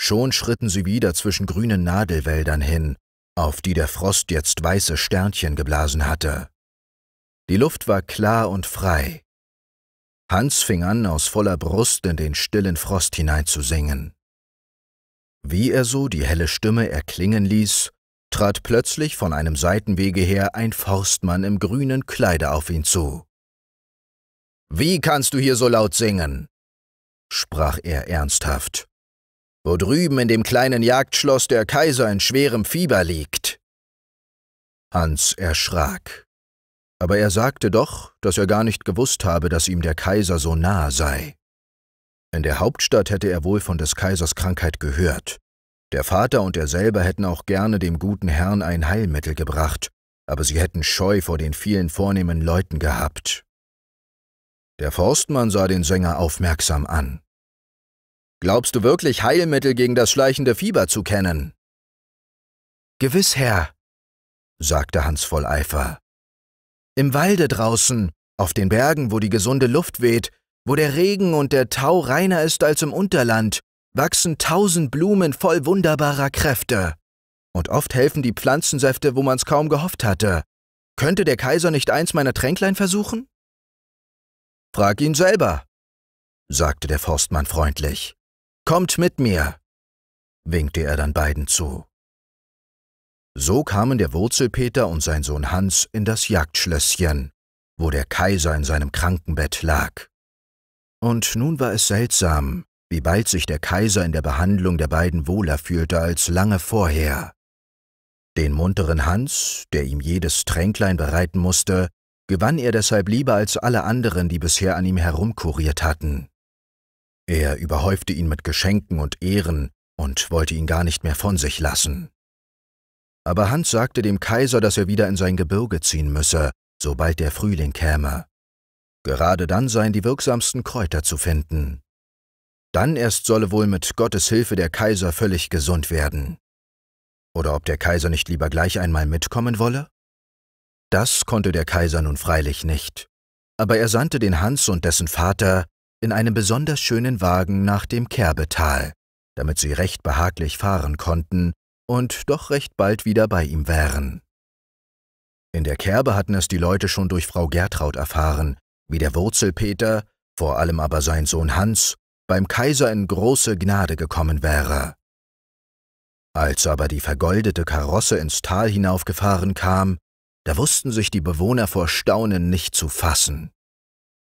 Schon schritten sie wieder zwischen grünen Nadelwäldern hin, auf die der Frost jetzt weiße Sternchen geblasen hatte. Die Luft war klar und frei, Hans fing an, aus voller Brust in den stillen Frost hineinzusingen. Wie er so die helle Stimme erklingen ließ, trat plötzlich von einem Seitenwege her ein Forstmann im grünen Kleide auf ihn zu. Wie kannst du hier so laut singen? sprach er ernsthaft. Wo drüben in dem kleinen Jagdschloss der Kaiser in schwerem Fieber liegt. Hans erschrak aber er sagte doch, dass er gar nicht gewusst habe, dass ihm der Kaiser so nahe sei. In der Hauptstadt hätte er wohl von des Kaisers Krankheit gehört. Der Vater und er selber hätten auch gerne dem guten Herrn ein Heilmittel gebracht, aber sie hätten Scheu vor den vielen vornehmen Leuten gehabt. Der Forstmann sah den Sänger aufmerksam an. Glaubst du wirklich, Heilmittel gegen das schleichende Fieber zu kennen? Gewiss, Herr, sagte Hans voll Eifer. Im Walde draußen, auf den Bergen, wo die gesunde Luft weht, wo der Regen und der Tau reiner ist als im Unterland, wachsen tausend Blumen voll wunderbarer Kräfte. Und oft helfen die Pflanzensäfte, wo man's kaum gehofft hatte. Könnte der Kaiser nicht eins meiner Tränklein versuchen? Frag ihn selber, sagte der Forstmann freundlich. Kommt mit mir, winkte er dann beiden zu. So kamen der Wurzelpeter und sein Sohn Hans in das Jagdschlösschen, wo der Kaiser in seinem Krankenbett lag. Und nun war es seltsam, wie bald sich der Kaiser in der Behandlung der beiden wohler fühlte als lange vorher. Den munteren Hans, der ihm jedes Tränklein bereiten musste, gewann er deshalb lieber als alle anderen, die bisher an ihm herumkuriert hatten. Er überhäufte ihn mit Geschenken und Ehren und wollte ihn gar nicht mehr von sich lassen aber Hans sagte dem Kaiser, dass er wieder in sein Gebirge ziehen müsse, sobald der Frühling käme. Gerade dann seien die wirksamsten Kräuter zu finden. Dann erst solle wohl mit Gottes Hilfe der Kaiser völlig gesund werden. Oder ob der Kaiser nicht lieber gleich einmal mitkommen wolle? Das konnte der Kaiser nun freilich nicht, aber er sandte den Hans und dessen Vater in einem besonders schönen Wagen nach dem Kerbetal, damit sie recht behaglich fahren konnten und doch recht bald wieder bei ihm wären. In der Kerbe hatten es die Leute schon durch Frau Gertraud erfahren, wie der Wurzelpeter, vor allem aber sein Sohn Hans, beim Kaiser in große Gnade gekommen wäre. Als aber die vergoldete Karosse ins Tal hinaufgefahren kam, da wussten sich die Bewohner vor Staunen nicht zu fassen.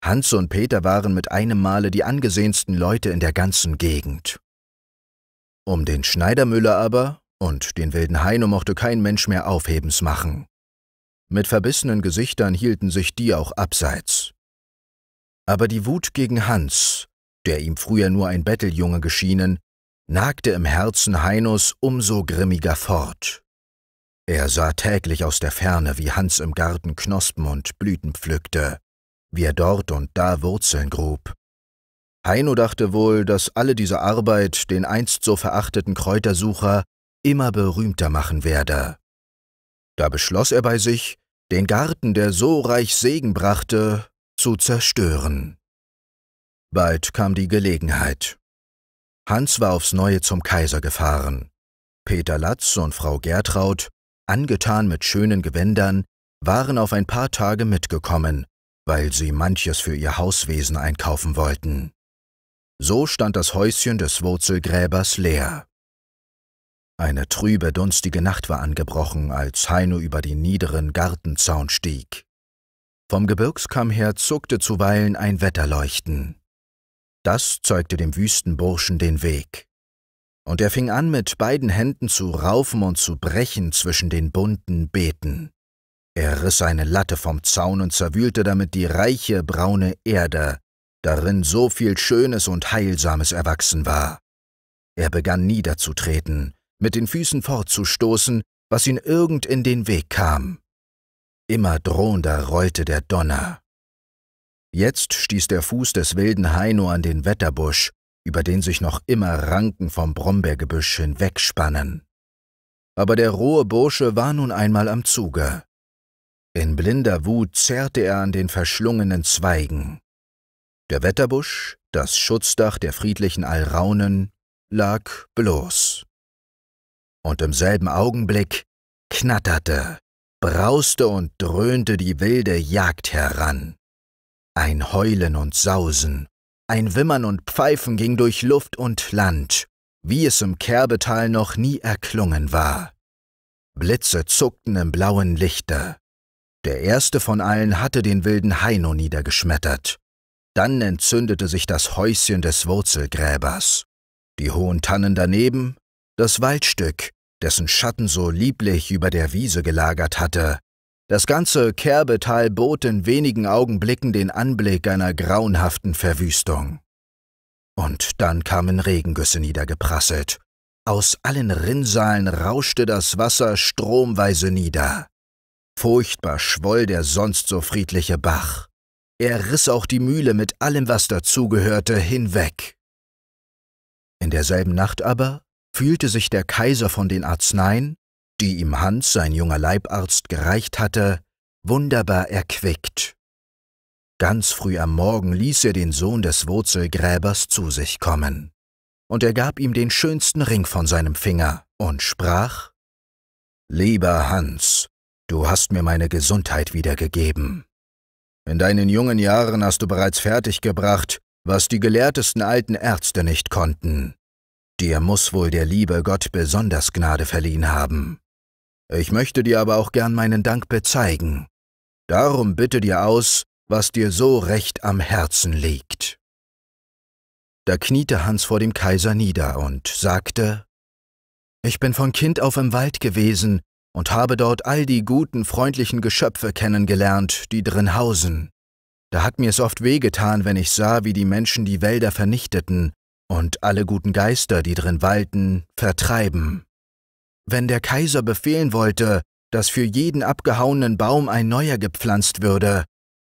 Hans und Peter waren mit einem Male die angesehensten Leute in der ganzen Gegend. Um den Schneidermüller aber, und den wilden Heino mochte kein Mensch mehr aufhebens machen. Mit verbissenen Gesichtern hielten sich die auch abseits. Aber die Wut gegen Hans, der ihm früher nur ein Betteljunge geschienen, nagte im Herzen Heinos umso grimmiger fort. Er sah täglich aus der Ferne, wie Hans im Garten Knospen und Blüten pflückte, wie er dort und da Wurzeln grub. Heino dachte wohl, dass alle diese Arbeit den einst so verachteten Kräutersucher immer berühmter machen werde. Da beschloss er bei sich, den Garten, der so reich Segen brachte, zu zerstören. Bald kam die Gelegenheit. Hans war aufs Neue zum Kaiser gefahren. Peter Latz und Frau Gertraud, angetan mit schönen Gewändern, waren auf ein paar Tage mitgekommen, weil sie manches für ihr Hauswesen einkaufen wollten. So stand das Häuschen des Wurzelgräbers leer. Eine trübe, dunstige Nacht war angebrochen, als Heino über den niederen Gartenzaun stieg. Vom Gebirgskamm her zuckte zuweilen ein Wetterleuchten. Das zeugte dem Wüstenburschen den Weg. Und er fing an, mit beiden Händen zu raufen und zu brechen zwischen den bunten Beeten. Er riss eine Latte vom Zaun und zerwühlte damit die reiche braune Erde, darin so viel Schönes und Heilsames erwachsen war. Er begann niederzutreten, mit den Füßen fortzustoßen, was ihn irgend in den Weg kam. Immer drohender rollte der Donner. Jetzt stieß der Fuß des wilden Heino an den Wetterbusch, über den sich noch immer Ranken vom Brombeergebüsch hinwegspannen. Aber der rohe Bursche war nun einmal am Zuge. In blinder Wut zerrte er an den verschlungenen Zweigen. Der Wetterbusch, das Schutzdach der friedlichen Alraunen, lag bloß und im selben Augenblick knatterte, brauste und dröhnte die wilde Jagd heran. Ein Heulen und Sausen, ein Wimmern und Pfeifen ging durch Luft und Land, wie es im Kerbetal noch nie erklungen war. Blitze zuckten im blauen Lichte. Der erste von allen hatte den wilden Heino niedergeschmettert. Dann entzündete sich das Häuschen des Wurzelgräbers. Die hohen Tannen daneben das Waldstück, dessen Schatten so lieblich über der Wiese gelagert hatte. Das ganze Kerbetal bot in wenigen Augenblicken den Anblick einer grauenhaften Verwüstung. Und dann kamen Regengüsse niedergeprasselt. Aus allen Rinnsalen rauschte das Wasser stromweise nieder. Furchtbar schwoll der sonst so friedliche Bach. Er riss auch die Mühle mit allem, was dazugehörte, hinweg. In derselben Nacht aber fühlte sich der Kaiser von den Arzneien, die ihm Hans, sein junger Leibarzt, gereicht hatte, wunderbar erquickt. Ganz früh am Morgen ließ er den Sohn des Wurzelgräbers zu sich kommen, und er gab ihm den schönsten Ring von seinem Finger und sprach Lieber Hans, du hast mir meine Gesundheit wiedergegeben. In deinen jungen Jahren hast du bereits fertiggebracht, was die gelehrtesten alten Ärzte nicht konnten, Dir muss wohl der liebe Gott besonders Gnade verliehen haben. Ich möchte dir aber auch gern meinen Dank bezeigen. Darum bitte dir aus, was dir so recht am Herzen liegt. Da kniete Hans vor dem Kaiser nieder und sagte, Ich bin von Kind auf im Wald gewesen und habe dort all die guten, freundlichen Geschöpfe kennengelernt, die drin hausen. Da hat mir es oft wehgetan, wenn ich sah, wie die Menschen die Wälder vernichteten und alle guten Geister, die drin walten, vertreiben. Wenn der Kaiser befehlen wollte, dass für jeden abgehauenen Baum ein neuer gepflanzt würde,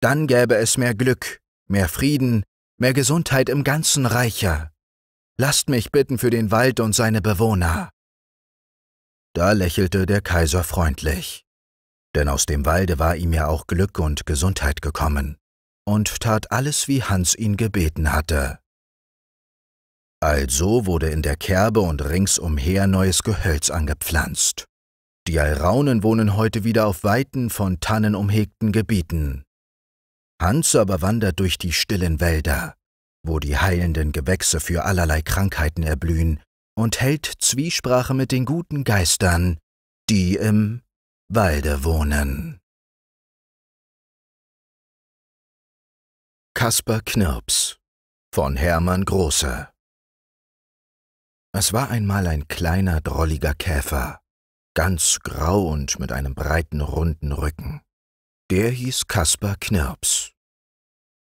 dann gäbe es mehr Glück, mehr Frieden, mehr Gesundheit im ganzen Reiche. Lasst mich bitten für den Wald und seine Bewohner. Da lächelte der Kaiser freundlich, denn aus dem Walde war ihm ja auch Glück und Gesundheit gekommen, und tat alles, wie Hans ihn gebeten hatte. Also wurde in der Kerbe und ringsumher neues Gehölz angepflanzt. Die Alraunen wohnen heute wieder auf weiten, von Tannen umhegten Gebieten. Hans aber wandert durch die stillen Wälder, wo die heilenden Gewächse für allerlei Krankheiten erblühen, und hält Zwiesprache mit den guten Geistern, die im Walde wohnen. Kaspar Knirps von Hermann Große es war einmal ein kleiner, drolliger Käfer, ganz grau und mit einem breiten, runden Rücken. Der hieß Kaspar Knirps.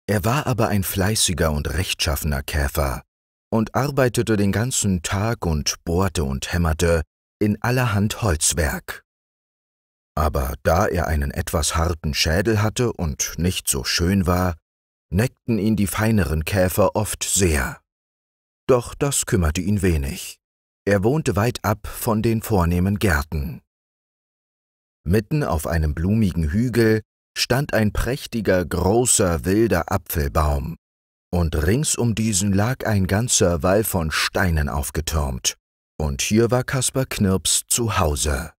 Er war aber ein fleißiger und rechtschaffener Käfer und arbeitete den ganzen Tag und bohrte und hämmerte in allerhand Holzwerk. Aber da er einen etwas harten Schädel hatte und nicht so schön war, neckten ihn die feineren Käfer oft sehr. Doch das kümmerte ihn wenig. Er wohnte weit ab von den vornehmen Gärten. Mitten auf einem blumigen Hügel stand ein prächtiger, großer, wilder Apfelbaum, und rings um diesen lag ein ganzer Wall von Steinen aufgetürmt, und hier war Kaspar Knirps zu Hause.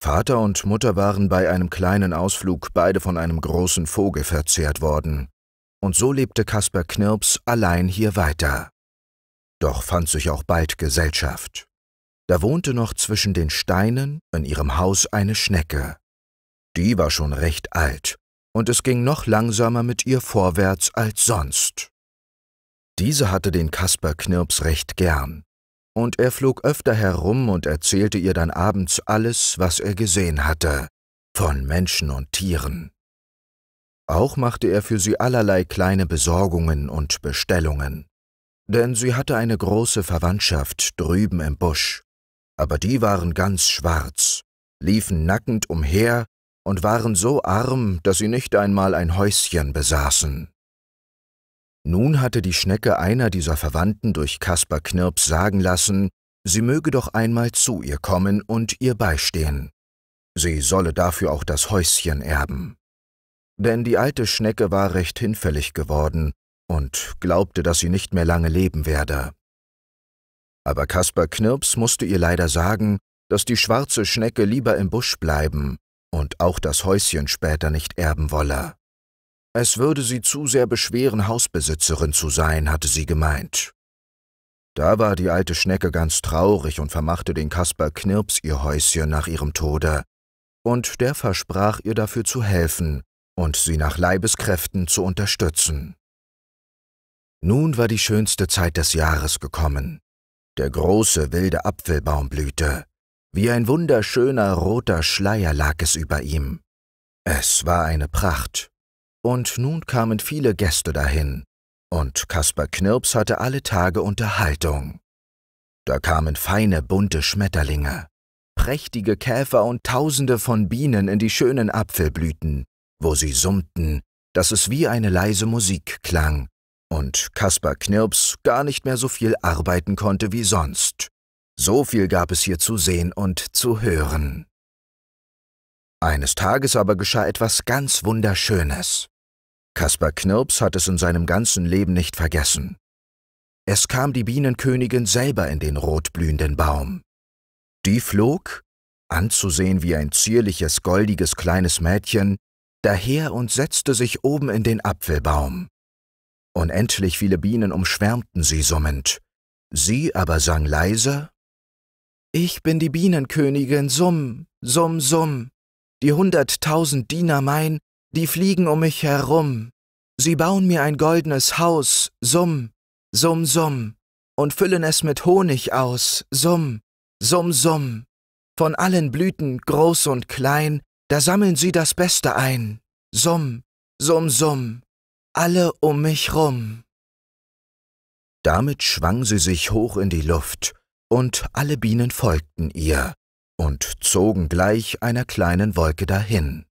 Vater und Mutter waren bei einem kleinen Ausflug beide von einem großen Vogel verzehrt worden, und so lebte Kaspar Knirps allein hier weiter. Doch fand sich auch bald Gesellschaft. Da wohnte noch zwischen den Steinen in ihrem Haus eine Schnecke. Die war schon recht alt, und es ging noch langsamer mit ihr vorwärts als sonst. Diese hatte den Kasper Knirps recht gern, und er flog öfter herum und erzählte ihr dann abends alles, was er gesehen hatte, von Menschen und Tieren. Auch machte er für sie allerlei kleine Besorgungen und Bestellungen denn sie hatte eine große Verwandtschaft drüben im Busch, aber die waren ganz schwarz, liefen nackend umher und waren so arm, dass sie nicht einmal ein Häuschen besaßen. Nun hatte die Schnecke einer dieser Verwandten durch Kaspar Knirps sagen lassen, sie möge doch einmal zu ihr kommen und ihr beistehen. Sie solle dafür auch das Häuschen erben. Denn die alte Schnecke war recht hinfällig geworden und glaubte, dass sie nicht mehr lange leben werde. Aber Kaspar Knirps musste ihr leider sagen, dass die schwarze Schnecke lieber im Busch bleiben und auch das Häuschen später nicht erben wolle. Es würde sie zu sehr beschweren, Hausbesitzerin zu sein, hatte sie gemeint. Da war die alte Schnecke ganz traurig und vermachte den Kaspar Knirps ihr Häuschen nach ihrem Tode, und der versprach ihr dafür zu helfen und sie nach Leibeskräften zu unterstützen. Nun war die schönste Zeit des Jahres gekommen. Der große wilde Apfelbaum blühte. Wie ein wunderschöner roter Schleier lag es über ihm. Es war eine Pracht. Und nun kamen viele Gäste dahin, und Kaspar Knirps hatte alle Tage Unterhaltung. Da kamen feine, bunte Schmetterlinge, prächtige Käfer und tausende von Bienen in die schönen Apfelblüten, wo sie summten, dass es wie eine leise Musik klang, und Kaspar Knirps gar nicht mehr so viel arbeiten konnte wie sonst. So viel gab es hier zu sehen und zu hören. Eines Tages aber geschah etwas ganz Wunderschönes. Kaspar Knirps hat es in seinem ganzen Leben nicht vergessen. Es kam die Bienenkönigin selber in den rotblühenden Baum. Die flog, anzusehen wie ein zierliches, goldiges kleines Mädchen, daher und setzte sich oben in den Apfelbaum. Unendlich viele Bienen umschwärmten sie summend. Sie aber sang leise Ich bin die Bienenkönigin, summ, summ, summ, die hunderttausend Diener mein, die fliegen um mich herum. Sie bauen mir ein goldenes Haus, summ, summ, summ, und füllen es mit Honig aus, summ, summ, summ. Von allen Blüten, groß und klein, da sammeln sie das Beste ein, summ, summ, summ alle um mich rum. Damit schwang sie sich hoch in die Luft, und alle Bienen folgten ihr und zogen gleich einer kleinen Wolke dahin.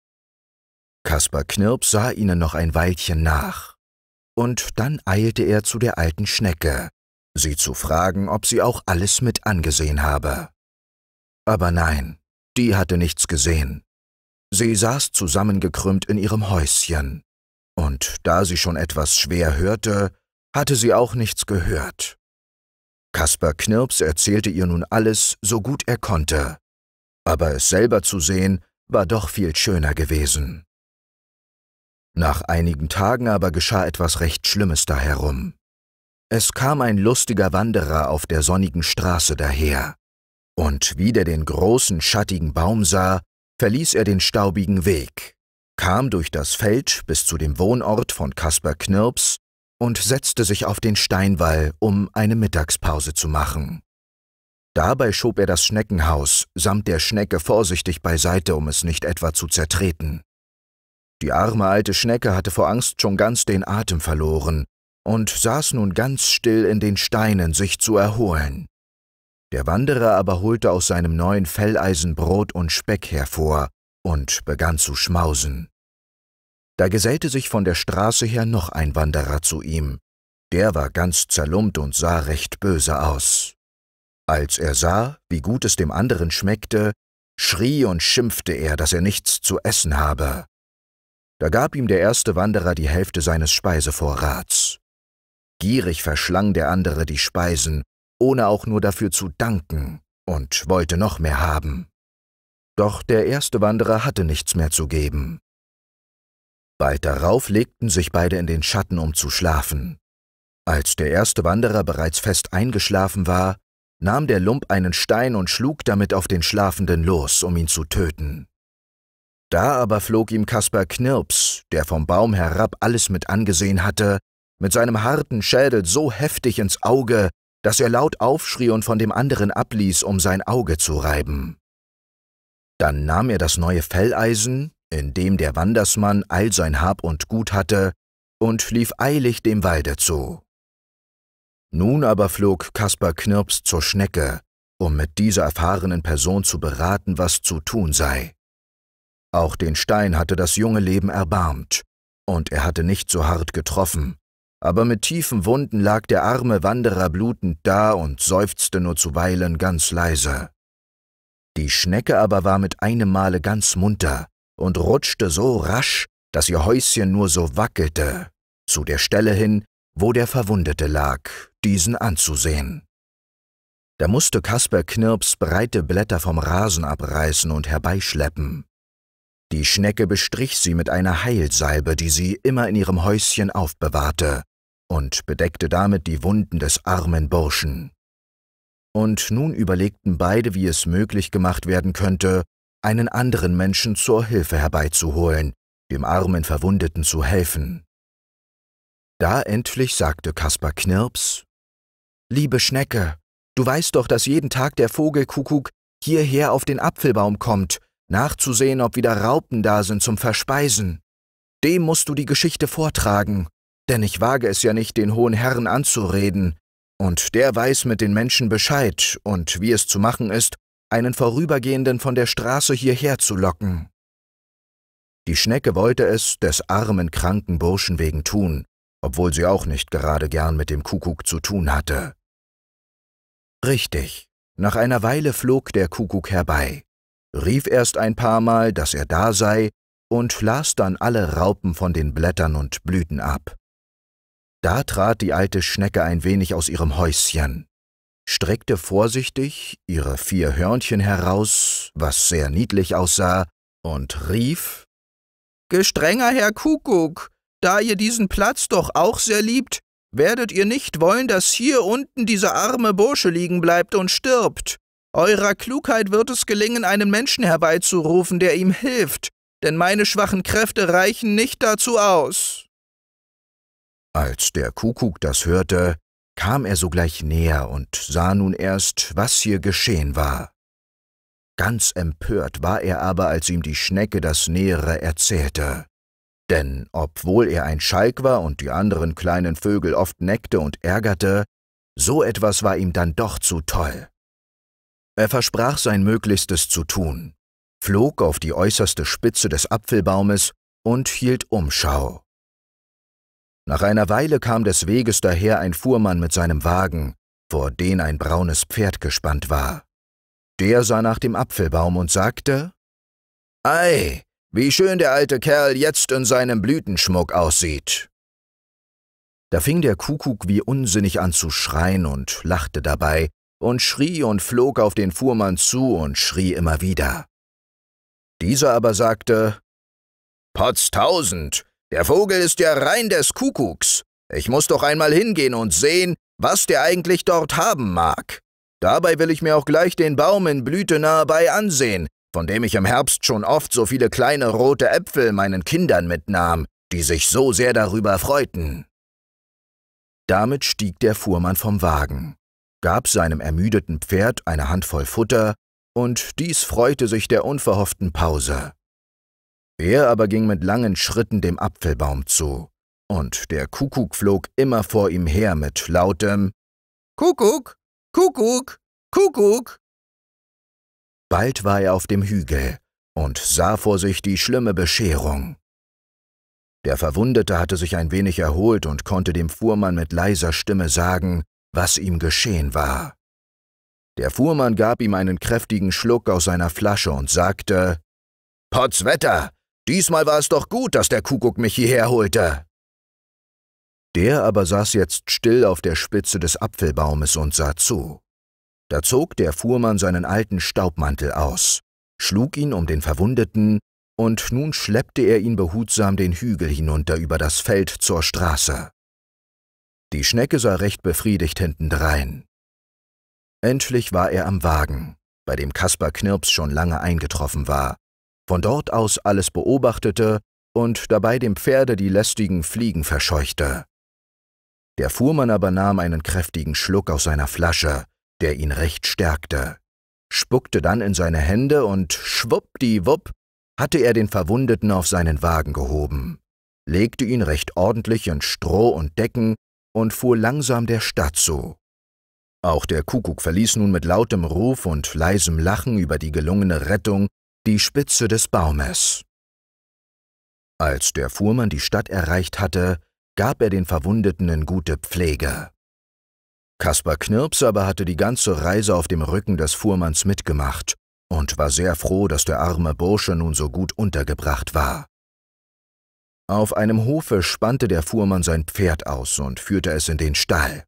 Kaspar Knirps sah ihnen noch ein Weilchen nach, und dann eilte er zu der alten Schnecke, sie zu fragen, ob sie auch alles mit angesehen habe. Aber nein, die hatte nichts gesehen. Sie saß zusammengekrümmt in ihrem Häuschen, und da sie schon etwas schwer hörte, hatte sie auch nichts gehört. Kaspar Knirps erzählte ihr nun alles, so gut er konnte, aber es selber zu sehen, war doch viel schöner gewesen. Nach einigen Tagen aber geschah etwas recht Schlimmes daherum. Es kam ein lustiger Wanderer auf der sonnigen Straße daher, und wie der den großen, schattigen Baum sah, verließ er den staubigen Weg kam durch das Feld bis zu dem Wohnort von Kaspar Knirps und setzte sich auf den Steinwall, um eine Mittagspause zu machen. Dabei schob er das Schneckenhaus samt der Schnecke vorsichtig beiseite, um es nicht etwa zu zertreten. Die arme alte Schnecke hatte vor Angst schon ganz den Atem verloren und saß nun ganz still in den Steinen, sich zu erholen. Der Wanderer aber holte aus seinem neuen Felleisen Brot und Speck hervor und begann zu schmausen. Da gesellte sich von der Straße her noch ein Wanderer zu ihm. Der war ganz zerlumpt und sah recht böse aus. Als er sah, wie gut es dem anderen schmeckte, schrie und schimpfte er, dass er nichts zu essen habe. Da gab ihm der erste Wanderer die Hälfte seines Speisevorrats. Gierig verschlang der andere die Speisen, ohne auch nur dafür zu danken, und wollte noch mehr haben. Doch der erste Wanderer hatte nichts mehr zu geben, Bald darauf legten sich beide in den Schatten, um zu schlafen. Als der erste Wanderer bereits fest eingeschlafen war, nahm der Lump einen Stein und schlug damit auf den Schlafenden los, um ihn zu töten. Da aber flog ihm Kaspar Knirps, der vom Baum herab alles mit angesehen hatte, mit seinem harten Schädel so heftig ins Auge, dass er laut aufschrie und von dem anderen abließ, um sein Auge zu reiben. Dann nahm er das neue Felleisen, in dem der Wandersmann all sein Hab und Gut hatte, und lief eilig dem Walde zu. Nun aber flog Kaspar Knirps zur Schnecke, um mit dieser erfahrenen Person zu beraten, was zu tun sei. Auch den Stein hatte das junge Leben erbarmt, und er hatte nicht so hart getroffen, aber mit tiefen Wunden lag der arme Wanderer blutend da und seufzte nur zuweilen ganz leise. Die Schnecke aber war mit einem Male ganz munter, und rutschte so rasch, dass ihr Häuschen nur so wackelte, zu der Stelle hin, wo der Verwundete lag, diesen anzusehen. Da musste Kasper Knirps breite Blätter vom Rasen abreißen und herbeischleppen. Die Schnecke bestrich sie mit einer Heilsalbe, die sie immer in ihrem Häuschen aufbewahrte, und bedeckte damit die Wunden des armen Burschen. Und nun überlegten beide, wie es möglich gemacht werden könnte, einen anderen Menschen zur Hilfe herbeizuholen, dem armen Verwundeten zu helfen. Da endlich sagte Kaspar Knirps Liebe Schnecke, du weißt doch, dass jeden Tag der Vogelkuckuck hierher auf den Apfelbaum kommt, nachzusehen, ob wieder Raupen da sind zum Verspeisen. Dem musst du die Geschichte vortragen, denn ich wage es ja nicht, den hohen Herrn anzureden, und der weiß mit den Menschen Bescheid und wie es zu machen ist, einen Vorübergehenden von der Straße hierher zu locken. Die Schnecke wollte es des armen, kranken Burschen wegen tun, obwohl sie auch nicht gerade gern mit dem Kuckuck zu tun hatte. Richtig, nach einer Weile flog der Kuckuck herbei, rief erst ein paar Mal, dass er da sei, und las dann alle Raupen von den Blättern und Blüten ab. Da trat die alte Schnecke ein wenig aus ihrem Häuschen streckte vorsichtig ihre vier Hörnchen heraus, was sehr niedlich aussah, und rief Gestrenger Herr Kuckuck, da ihr diesen Platz doch auch sehr liebt, werdet ihr nicht wollen, dass hier unten dieser arme Bursche liegen bleibt und stirbt. Eurer Klugheit wird es gelingen, einen Menschen herbeizurufen, der ihm hilft, denn meine schwachen Kräfte reichen nicht dazu aus. Als der Kuckuck das hörte, kam er sogleich näher und sah nun erst, was hier geschehen war. Ganz empört war er aber, als ihm die Schnecke das Nähere erzählte. Denn obwohl er ein Schalk war und die anderen kleinen Vögel oft neckte und ärgerte, so etwas war ihm dann doch zu toll. Er versprach sein Möglichstes zu tun, flog auf die äußerste Spitze des Apfelbaumes und hielt Umschau. Nach einer Weile kam des Weges daher ein Fuhrmann mit seinem Wagen, vor den ein braunes Pferd gespannt war. Der sah nach dem Apfelbaum und sagte, »Ei, wie schön der alte Kerl jetzt in seinem Blütenschmuck aussieht!« Da fing der Kuckuck wie unsinnig an zu schreien und lachte dabei und schrie und flog auf den Fuhrmann zu und schrie immer wieder. Dieser aber sagte, »Potztausend, der Vogel ist ja rein des Kuckucks. Ich muss doch einmal hingehen und sehen, was der eigentlich dort haben mag. Dabei will ich mir auch gleich den Baum in Blüte nahebei ansehen, von dem ich im Herbst schon oft so viele kleine rote Äpfel meinen Kindern mitnahm, die sich so sehr darüber freuten. Damit stieg der Fuhrmann vom Wagen, gab seinem ermüdeten Pferd eine Handvoll Futter, und dies freute sich der unverhofften Pause. Er aber ging mit langen Schritten dem Apfelbaum zu, und der Kuckuck flog immer vor ihm her mit lautem Kuckuck, Kuckuck, Kuckuck. Bald war er auf dem Hügel und sah vor sich die schlimme Bescherung. Der Verwundete hatte sich ein wenig erholt und konnte dem Fuhrmann mit leiser Stimme sagen, was ihm geschehen war. Der Fuhrmann gab ihm einen kräftigen Schluck aus seiner Flasche und sagte Potzwetter, Diesmal war es doch gut, dass der Kuckuck mich hierher holte. Der aber saß jetzt still auf der Spitze des Apfelbaumes und sah zu. Da zog der Fuhrmann seinen alten Staubmantel aus, schlug ihn um den Verwundeten, und nun schleppte er ihn behutsam den Hügel hinunter über das Feld zur Straße. Die Schnecke sah recht befriedigt hintendrein. Endlich war er am Wagen, bei dem Kaspar Knirps schon lange eingetroffen war, von dort aus alles beobachtete und dabei dem Pferde die lästigen Fliegen verscheuchte. Der Fuhrmann aber nahm einen kräftigen Schluck aus seiner Flasche, der ihn recht stärkte, spuckte dann in seine Hände und schwuppdiwupp hatte er den Verwundeten auf seinen Wagen gehoben, legte ihn recht ordentlich in Stroh und Decken und fuhr langsam der Stadt zu. Auch der Kuckuck verließ nun mit lautem Ruf und leisem Lachen über die gelungene Rettung die Spitze des Baumes. Als der Fuhrmann die Stadt erreicht hatte, gab er den Verwundeten in gute Pflege. Kaspar Knirps aber hatte die ganze Reise auf dem Rücken des Fuhrmanns mitgemacht und war sehr froh, dass der arme Bursche nun so gut untergebracht war. Auf einem Hofe spannte der Fuhrmann sein Pferd aus und führte es in den Stall.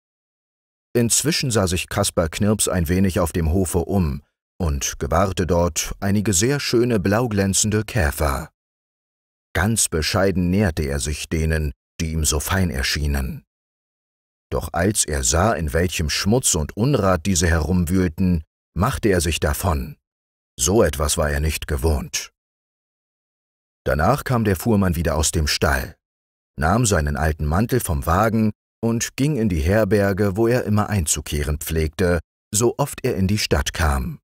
Inzwischen sah sich Kaspar Knirps ein wenig auf dem Hofe um und gewahrte dort einige sehr schöne blauglänzende Käfer. Ganz bescheiden näherte er sich denen, die ihm so fein erschienen. Doch als er sah, in welchem Schmutz und Unrat diese herumwühlten, machte er sich davon. So etwas war er nicht gewohnt. Danach kam der Fuhrmann wieder aus dem Stall, nahm seinen alten Mantel vom Wagen und ging in die Herberge, wo er immer einzukehren pflegte, so oft er in die Stadt kam.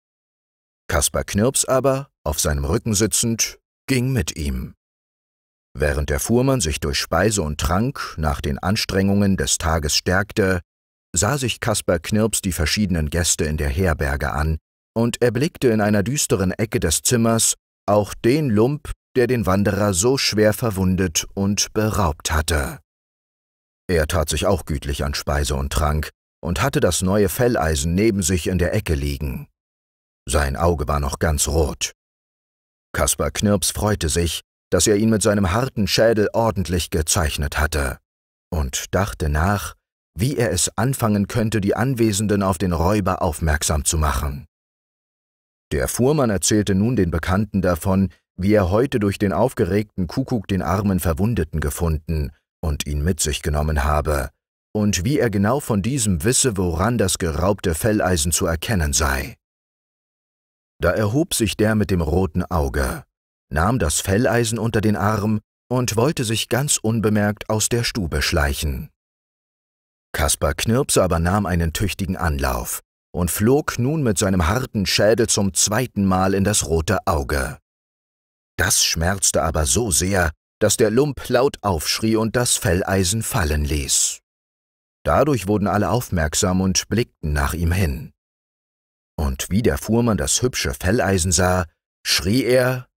Kaspar Knirps aber, auf seinem Rücken sitzend, ging mit ihm. Während der Fuhrmann sich durch Speise und Trank nach den Anstrengungen des Tages stärkte, sah sich Kaspar Knirps die verschiedenen Gäste in der Herberge an und erblickte in einer düsteren Ecke des Zimmers auch den Lump, der den Wanderer so schwer verwundet und beraubt hatte. Er tat sich auch gütlich an Speise und Trank und hatte das neue Felleisen neben sich in der Ecke liegen. Sein Auge war noch ganz rot. Kaspar Knirps freute sich, dass er ihn mit seinem harten Schädel ordentlich gezeichnet hatte, und dachte nach, wie er es anfangen könnte, die Anwesenden auf den Räuber aufmerksam zu machen. Der Fuhrmann erzählte nun den Bekannten davon, wie er heute durch den aufgeregten Kuckuck den armen Verwundeten gefunden und ihn mit sich genommen habe, und wie er genau von diesem wisse, woran das geraubte Felleisen zu erkennen sei. Da erhob sich der mit dem roten Auge, nahm das Felleisen unter den Arm und wollte sich ganz unbemerkt aus der Stube schleichen. Kaspar Knirps aber nahm einen tüchtigen Anlauf und flog nun mit seinem harten Schädel zum zweiten Mal in das rote Auge. Das schmerzte aber so sehr, dass der Lump laut aufschrie und das Felleisen fallen ließ. Dadurch wurden alle aufmerksam und blickten nach ihm hin und wie der Fuhrmann das hübsche Felleisen sah, schrie er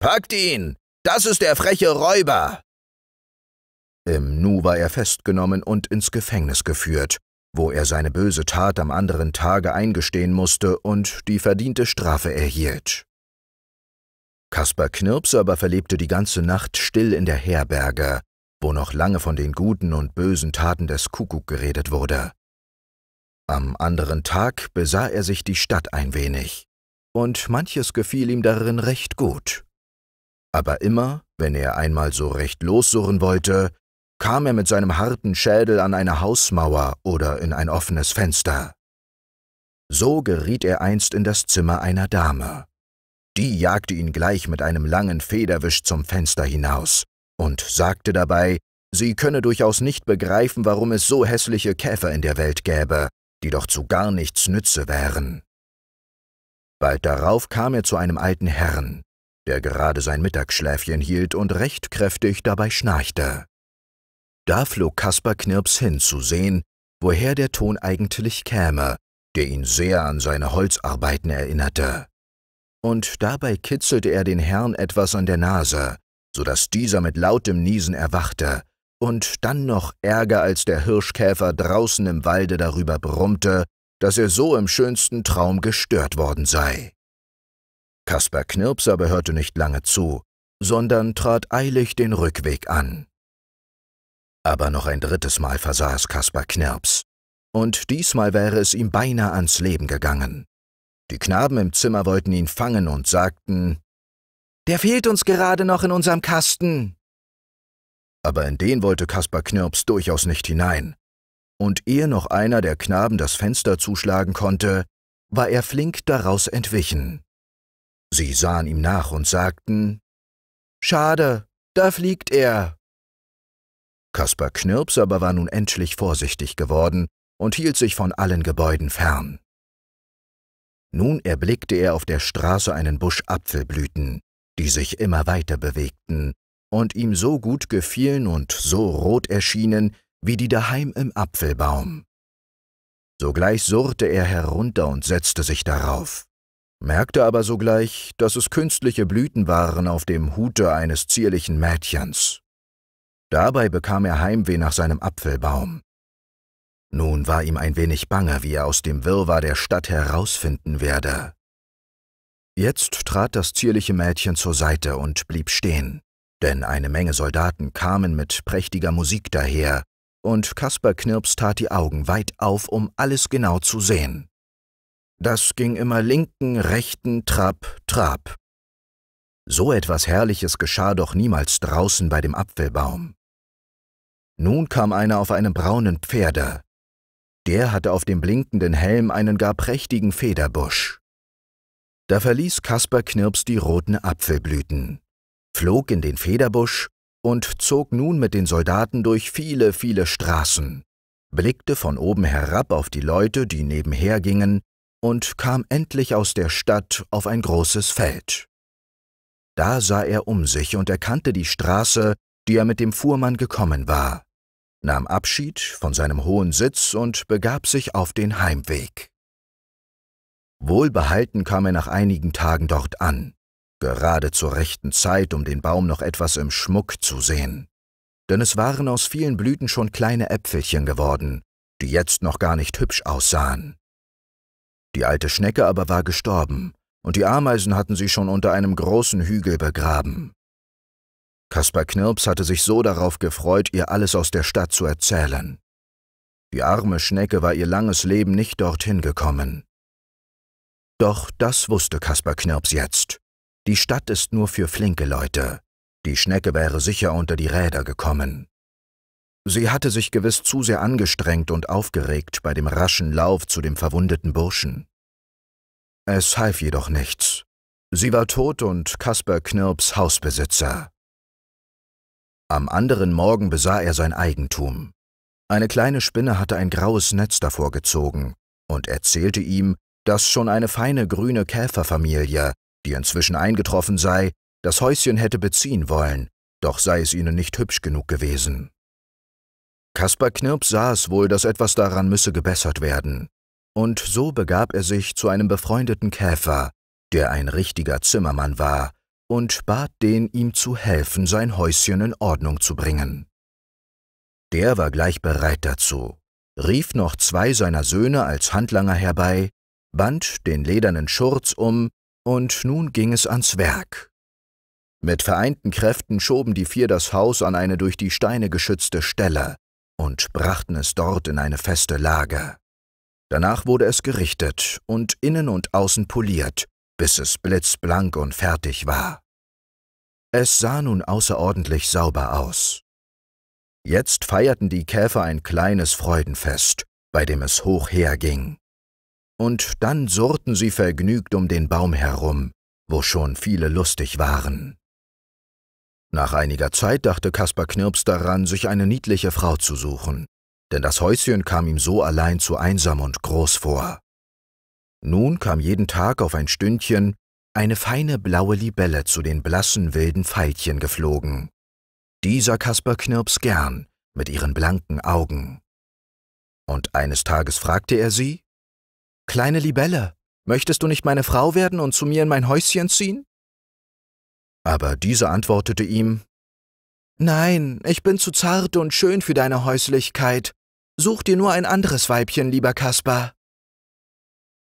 Packt ihn! Das ist der freche Räuber! Im Nu war er festgenommen und ins Gefängnis geführt, wo er seine böse Tat am anderen Tage eingestehen musste und die verdiente Strafe erhielt. Kaspar Knirps aber verlebte die ganze Nacht still in der Herberge, wo noch lange von den guten und bösen Taten des Kuckuck geredet wurde. Am anderen Tag besah er sich die Stadt ein wenig, und manches gefiel ihm darin recht gut. Aber immer, wenn er einmal so recht lossurren wollte, kam er mit seinem harten Schädel an eine Hausmauer oder in ein offenes Fenster. So geriet er einst in das Zimmer einer Dame. Die jagte ihn gleich mit einem langen Federwisch zum Fenster hinaus und sagte dabei, sie könne durchaus nicht begreifen, warum es so hässliche Käfer in der Welt gäbe die doch zu gar nichts nütze wären. Bald darauf kam er zu einem alten Herrn, der gerade sein Mittagsschläfchen hielt und recht kräftig dabei schnarchte. Da flog Kaspar Knirps hin zu sehen, woher der Ton eigentlich käme, der ihn sehr an seine Holzarbeiten erinnerte. Und dabei kitzelte er den Herrn etwas an der Nase, so daß dieser mit lautem Niesen erwachte und dann noch Ärger, als der Hirschkäfer draußen im Walde darüber brummte, dass er so im schönsten Traum gestört worden sei. Kaspar Knirps aber hörte nicht lange zu, sondern trat eilig den Rückweg an. Aber noch ein drittes Mal versaß Kaspar Knirps, und diesmal wäre es ihm beinahe ans Leben gegangen. Die Knaben im Zimmer wollten ihn fangen und sagten, Der fehlt uns gerade noch in unserem Kasten aber in den wollte Kaspar Knirps durchaus nicht hinein. Und ehe noch einer der Knaben das Fenster zuschlagen konnte, war er flink daraus entwichen. Sie sahen ihm nach und sagten, Schade, da fliegt er. Kaspar Knirps aber war nun endlich vorsichtig geworden und hielt sich von allen Gebäuden fern. Nun erblickte er auf der Straße einen Busch Apfelblüten, die sich immer weiter bewegten, und ihm so gut gefielen und so rot erschienen wie die daheim im Apfelbaum. Sogleich surrte er herunter und setzte sich darauf, merkte aber sogleich, dass es künstliche Blüten waren auf dem Hute eines zierlichen Mädchens. Dabei bekam er Heimweh nach seinem Apfelbaum. Nun war ihm ein wenig bange, wie er aus dem Wirrwarr der Stadt herausfinden werde. Jetzt trat das zierliche Mädchen zur Seite und blieb stehen denn eine Menge Soldaten kamen mit prächtiger Musik daher, und Kaspar Knirps tat die Augen weit auf, um alles genau zu sehen. Das ging immer linken, rechten, trab, trab. So etwas Herrliches geschah doch niemals draußen bei dem Apfelbaum. Nun kam einer auf einem braunen Pferde. Der hatte auf dem blinkenden Helm einen gar prächtigen Federbusch. Da verließ Kaspar Knirps die roten Apfelblüten flog in den Federbusch und zog nun mit den Soldaten durch viele, viele Straßen, blickte von oben herab auf die Leute, die nebenher gingen, und kam endlich aus der Stadt auf ein großes Feld. Da sah er um sich und erkannte die Straße, die er mit dem Fuhrmann gekommen war, nahm Abschied von seinem hohen Sitz und begab sich auf den Heimweg. Wohlbehalten kam er nach einigen Tagen dort an gerade zur rechten Zeit, um den Baum noch etwas im Schmuck zu sehen. Denn es waren aus vielen Blüten schon kleine Äpfelchen geworden, die jetzt noch gar nicht hübsch aussahen. Die alte Schnecke aber war gestorben, und die Ameisen hatten sie schon unter einem großen Hügel begraben. Kaspar Knirps hatte sich so darauf gefreut, ihr alles aus der Stadt zu erzählen. Die arme Schnecke war ihr langes Leben nicht dorthin gekommen. Doch das wusste Kaspar Knirps jetzt. Die Stadt ist nur für flinke Leute. Die Schnecke wäre sicher unter die Räder gekommen. Sie hatte sich gewiss zu sehr angestrengt und aufgeregt bei dem raschen Lauf zu dem verwundeten Burschen. Es half jedoch nichts. Sie war tot und Kasper Knirps Hausbesitzer. Am anderen Morgen besah er sein Eigentum. Eine kleine Spinne hatte ein graues Netz davor gezogen und erzählte ihm, dass schon eine feine grüne Käferfamilie die inzwischen eingetroffen sei, das Häuschen hätte beziehen wollen, doch sei es ihnen nicht hübsch genug gewesen. Kaspar Knirps sah es wohl, dass etwas daran müsse gebessert werden, und so begab er sich zu einem befreundeten Käfer, der ein richtiger Zimmermann war, und bat den, ihm zu helfen, sein Häuschen in Ordnung zu bringen. Der war gleich bereit dazu, rief noch zwei seiner Söhne als Handlanger herbei, band den ledernen Schurz um und nun ging es ans Werk. Mit vereinten Kräften schoben die vier das Haus an eine durch die Steine geschützte Stelle und brachten es dort in eine feste Lage. Danach wurde es gerichtet und innen und außen poliert, bis es blitzblank und fertig war. Es sah nun außerordentlich sauber aus. Jetzt feierten die Käfer ein kleines Freudenfest, bei dem es hoch herging und dann surrten sie vergnügt um den Baum herum, wo schon viele lustig waren. Nach einiger Zeit dachte Kaspar Knirps daran, sich eine niedliche Frau zu suchen, denn das Häuschen kam ihm so allein zu einsam und groß vor. Nun kam jeden Tag auf ein Stündchen eine feine blaue Libelle zu den blassen wilden Veilchen geflogen. Dieser Kaspar Knirps gern mit ihren blanken Augen. Und eines Tages fragte er sie, Kleine Libelle, möchtest du nicht meine Frau werden und zu mir in mein Häuschen ziehen? Aber diese antwortete ihm Nein, ich bin zu zart und schön für deine Häuslichkeit. Such dir nur ein anderes Weibchen, lieber Kaspar.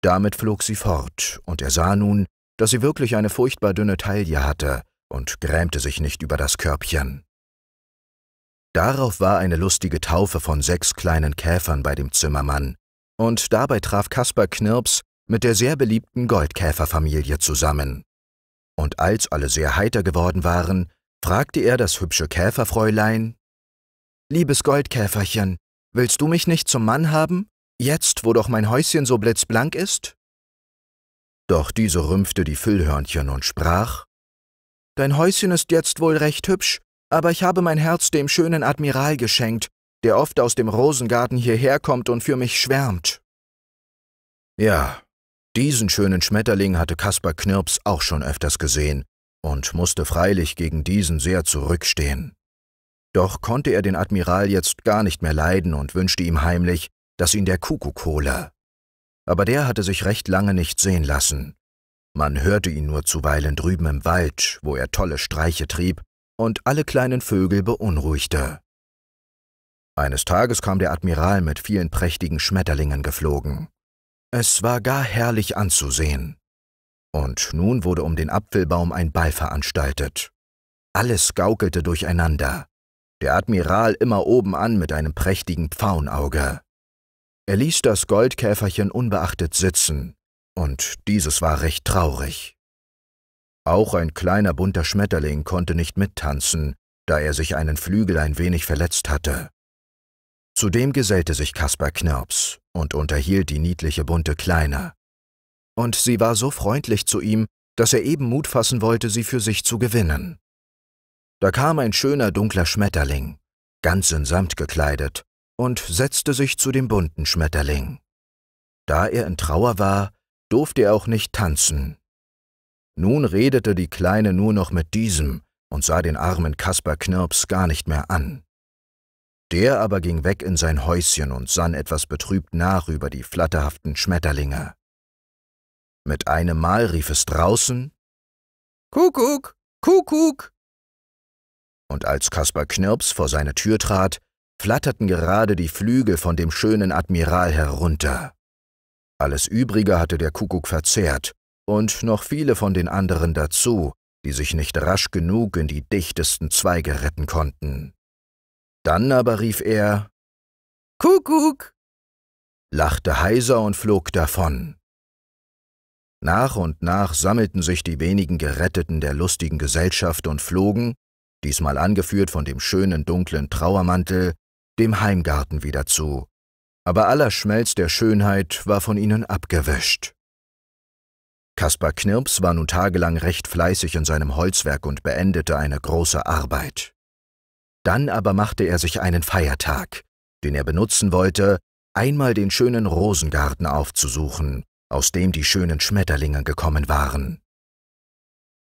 Damit flog sie fort, und er sah nun, dass sie wirklich eine furchtbar dünne Taille hatte und grämte sich nicht über das Körbchen. Darauf war eine lustige Taufe von sechs kleinen Käfern bei dem Zimmermann, und dabei traf Kaspar Knirps mit der sehr beliebten Goldkäferfamilie zusammen. Und als alle sehr heiter geworden waren, fragte er das hübsche Käferfräulein Liebes Goldkäferchen, willst du mich nicht zum Mann haben, jetzt wo doch mein Häuschen so blitzblank ist? Doch diese rümpfte die Füllhörnchen und sprach Dein Häuschen ist jetzt wohl recht hübsch, aber ich habe mein Herz dem schönen Admiral geschenkt, der oft aus dem Rosengarten hierher kommt und für mich schwärmt. Ja, diesen schönen Schmetterling hatte Kaspar Knirps auch schon öfters gesehen und musste freilich gegen diesen sehr zurückstehen. Doch konnte er den Admiral jetzt gar nicht mehr leiden und wünschte ihm heimlich, dass ihn der Kuckuck hole. Aber der hatte sich recht lange nicht sehen lassen. Man hörte ihn nur zuweilen drüben im Wald, wo er tolle Streiche trieb und alle kleinen Vögel beunruhigte. Eines Tages kam der Admiral mit vielen prächtigen Schmetterlingen geflogen. Es war gar herrlich anzusehen. Und nun wurde um den Apfelbaum ein Ball veranstaltet. Alles gaukelte durcheinander. Der Admiral immer oben an mit einem prächtigen Pfauenauge. Er ließ das Goldkäferchen unbeachtet sitzen, und dieses war recht traurig. Auch ein kleiner bunter Schmetterling konnte nicht mittanzen, da er sich einen Flügel ein wenig verletzt hatte. Zudem gesellte sich Kaspar Knirps und unterhielt die niedliche bunte Kleine. Und sie war so freundlich zu ihm, dass er eben Mut fassen wollte, sie für sich zu gewinnen. Da kam ein schöner dunkler Schmetterling, ganz in Samt gekleidet, und setzte sich zu dem bunten Schmetterling. Da er in Trauer war, durfte er auch nicht tanzen. Nun redete die Kleine nur noch mit diesem und sah den armen Kaspar Knirps gar nicht mehr an. Der aber ging weg in sein Häuschen und sann etwas betrübt nach über die flatterhaften Schmetterlinge. Mit einem Mal rief es draußen Kuckuck, Kuckuck. Und als Kaspar Knirps vor seine Tür trat, flatterten gerade die Flügel von dem schönen Admiral herunter. Alles Übrige hatte der Kuckuck verzehrt, und noch viele von den anderen dazu, die sich nicht rasch genug in die dichtesten Zweige retten konnten. Dann aber rief er Kuckuck, lachte heiser und flog davon. Nach und nach sammelten sich die wenigen Geretteten der lustigen Gesellschaft und flogen, diesmal angeführt von dem schönen dunklen Trauermantel, dem Heimgarten wieder zu. Aber aller Schmelz der Schönheit war von ihnen abgewischt. Kaspar Knirps war nun tagelang recht fleißig in seinem Holzwerk und beendete eine große Arbeit. Dann aber machte er sich einen Feiertag, den er benutzen wollte, einmal den schönen Rosengarten aufzusuchen, aus dem die schönen Schmetterlinge gekommen waren.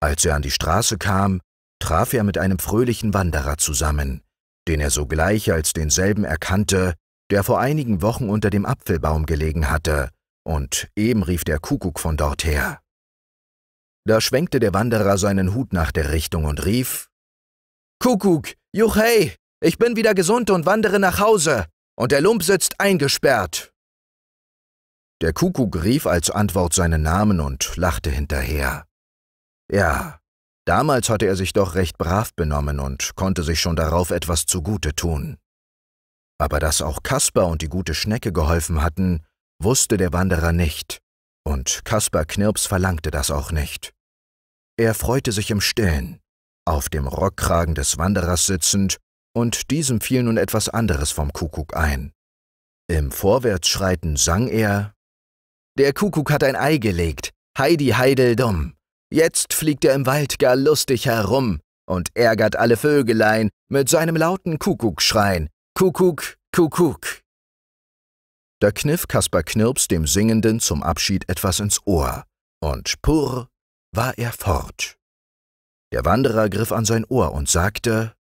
Als er an die Straße kam, traf er mit einem fröhlichen Wanderer zusammen, den er sogleich als denselben erkannte, der vor einigen Wochen unter dem Apfelbaum gelegen hatte, und eben rief der Kuckuck von dort her. Da schwenkte der Wanderer seinen Hut nach der Richtung und rief Kuckuck, Juchhei, ich bin wieder gesund und wandere nach Hause, und der Lump sitzt eingesperrt. Der Kuckuck rief als Antwort seinen Namen und lachte hinterher. Ja, damals hatte er sich doch recht brav benommen und konnte sich schon darauf etwas zugute tun. Aber dass auch Kasper und die gute Schnecke geholfen hatten, wusste der Wanderer nicht, und Kasper Knirps verlangte das auch nicht. Er freute sich im Stillen auf dem Rockkragen des Wanderers sitzend, und diesem fiel nun etwas anderes vom Kuckuck ein. Im Vorwärtsschreiten sang er Der Kuckuck hat ein Ei gelegt, Heidi Heideldumm. Jetzt fliegt er im Wald gar lustig herum und ärgert alle Vögelein mit seinem lauten Kuckuckschrein. Kuckuck, Kuckuck. Da kniff Kaspar Knirps dem Singenden zum Abschied etwas ins Ohr, und purr war er fort. Der Wanderer griff an sein Ohr und sagte,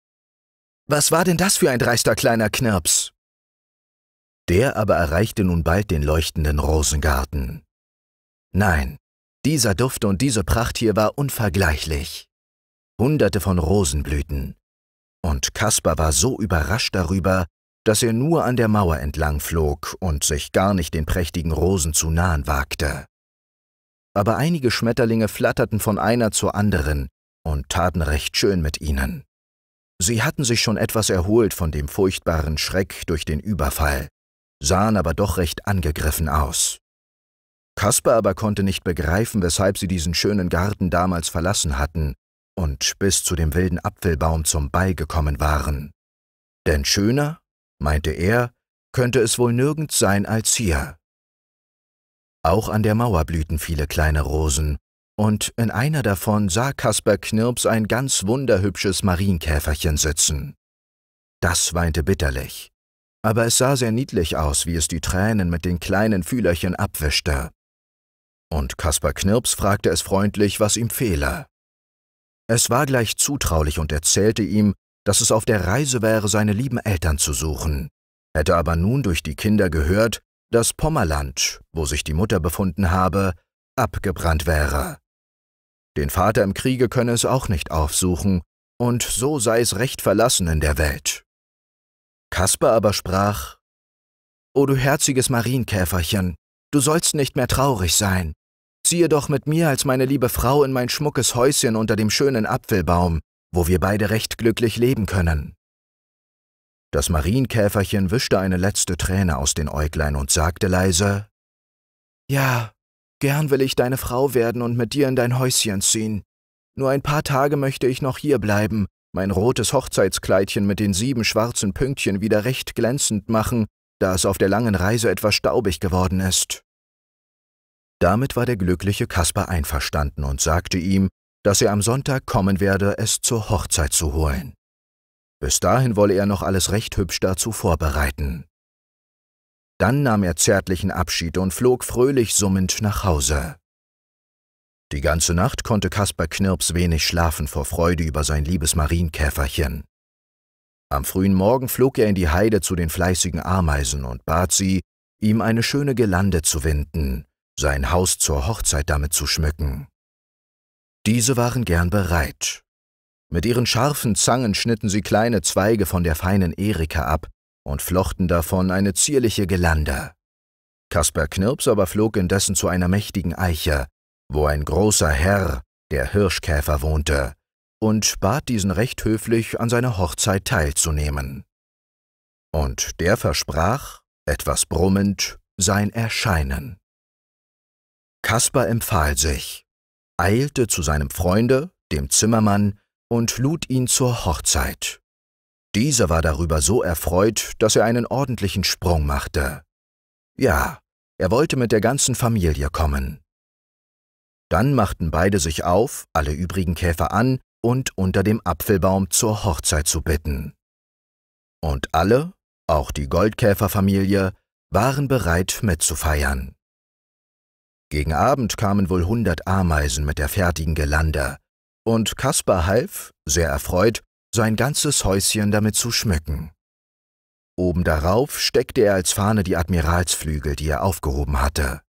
Was war denn das für ein dreister kleiner Knirps? Der aber erreichte nun bald den leuchtenden Rosengarten. Nein, dieser Duft und diese Pracht hier war unvergleichlich. Hunderte von Rosenblüten. Und Kaspar war so überrascht darüber, dass er nur an der Mauer entlang flog und sich gar nicht den prächtigen Rosen zu nahen wagte. Aber einige Schmetterlinge flatterten von einer zur anderen, und taten recht schön mit ihnen. Sie hatten sich schon etwas erholt von dem furchtbaren Schreck durch den Überfall, sahen aber doch recht angegriffen aus. Kasper aber konnte nicht begreifen, weshalb sie diesen schönen Garten damals verlassen hatten und bis zu dem wilden Apfelbaum zum Ball gekommen waren. Denn schöner, meinte er, könnte es wohl nirgends sein als hier. Auch an der Mauer blühten viele kleine Rosen, und in einer davon sah Kasper Knirps ein ganz wunderhübsches Marienkäferchen sitzen. Das weinte bitterlich, aber es sah sehr niedlich aus, wie es die Tränen mit den kleinen Fühlerchen abwischte. Und Kasper Knirps fragte es freundlich, was ihm fehle. Es war gleich zutraulich und erzählte ihm, dass es auf der Reise wäre, seine lieben Eltern zu suchen, hätte aber nun durch die Kinder gehört, dass Pommerland, wo sich die Mutter befunden habe, abgebrannt wäre. Den Vater im Kriege könne es auch nicht aufsuchen, und so sei es recht verlassen in der Welt. Kasper aber sprach: O du herziges Marienkäferchen, du sollst nicht mehr traurig sein. Ziehe doch mit mir als meine liebe Frau in mein schmuckes Häuschen unter dem schönen Apfelbaum, wo wir beide recht glücklich leben können. Das Marienkäferchen wischte eine letzte Träne aus den Äuglein und sagte leise: Ja, Gern will ich deine Frau werden und mit dir in dein Häuschen ziehen. Nur ein paar Tage möchte ich noch hier bleiben, mein rotes Hochzeitskleidchen mit den sieben schwarzen Pünktchen wieder recht glänzend machen, da es auf der langen Reise etwas staubig geworden ist. Damit war der glückliche Kaspar einverstanden und sagte ihm, dass er am Sonntag kommen werde, es zur Hochzeit zu holen. Bis dahin wolle er noch alles recht hübsch dazu vorbereiten. Dann nahm er zärtlichen Abschied und flog fröhlich summend nach Hause. Die ganze Nacht konnte Kaspar Knirps wenig schlafen vor Freude über sein liebes Marienkäferchen. Am frühen Morgen flog er in die Heide zu den fleißigen Ameisen und bat sie, ihm eine schöne Gelande zu winden, sein Haus zur Hochzeit damit zu schmücken. Diese waren gern bereit. Mit ihren scharfen Zangen schnitten sie kleine Zweige von der feinen Erika ab, und flochten davon eine zierliche Gelande. Kaspar Knirps aber flog indessen zu einer mächtigen Eiche, wo ein großer Herr, der Hirschkäfer, wohnte, und bat diesen recht höflich, an seiner Hochzeit teilzunehmen. Und der versprach, etwas brummend, sein Erscheinen. Kaspar empfahl sich, eilte zu seinem Freunde, dem Zimmermann, und lud ihn zur Hochzeit. Dieser war darüber so erfreut, dass er einen ordentlichen Sprung machte. Ja, er wollte mit der ganzen Familie kommen. Dann machten beide sich auf, alle übrigen Käfer an und unter dem Apfelbaum zur Hochzeit zu bitten. Und alle, auch die Goldkäferfamilie, waren bereit mitzufeiern. Gegen Abend kamen wohl hundert Ameisen mit der fertigen Gelande, und Kaspar half, sehr erfreut, sein ganzes Häuschen damit zu schmücken. Oben darauf steckte er als Fahne die Admiralsflügel, die er aufgehoben hatte.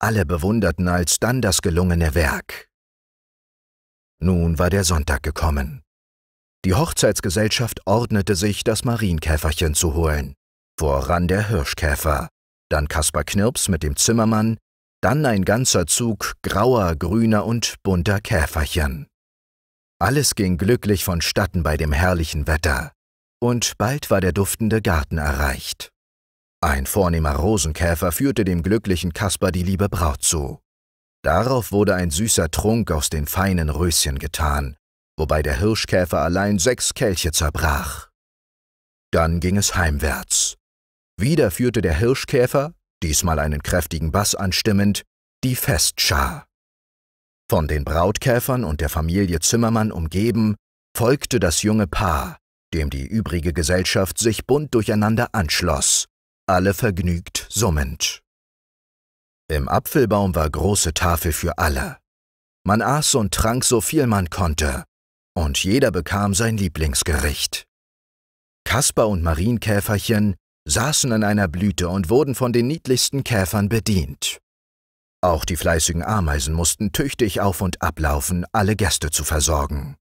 Alle bewunderten alsdann das gelungene Werk. Nun war der Sonntag gekommen. Die Hochzeitsgesellschaft ordnete sich, das Marienkäferchen zu holen. Voran der Hirschkäfer, dann Kaspar Knirps mit dem Zimmermann, dann ein ganzer Zug grauer, grüner und bunter Käferchen. Alles ging glücklich vonstatten bei dem herrlichen Wetter, und bald war der duftende Garten erreicht. Ein vornehmer Rosenkäfer führte dem glücklichen Kasper die liebe Braut zu. Darauf wurde ein süßer Trunk aus den feinen Röschen getan, wobei der Hirschkäfer allein sechs Kelche zerbrach. Dann ging es heimwärts. Wieder führte der Hirschkäfer, diesmal einen kräftigen Bass anstimmend, die Festschar. Von den Brautkäfern und der Familie Zimmermann umgeben, folgte das junge Paar, dem die übrige Gesellschaft sich bunt durcheinander anschloss, alle vergnügt summend. Im Apfelbaum war große Tafel für alle. Man aß und trank so viel man konnte, und jeder bekam sein Lieblingsgericht. Kasper und Marienkäferchen saßen an einer Blüte und wurden von den niedlichsten Käfern bedient. Auch die fleißigen Ameisen mussten tüchtig auf und ablaufen, alle Gäste zu versorgen.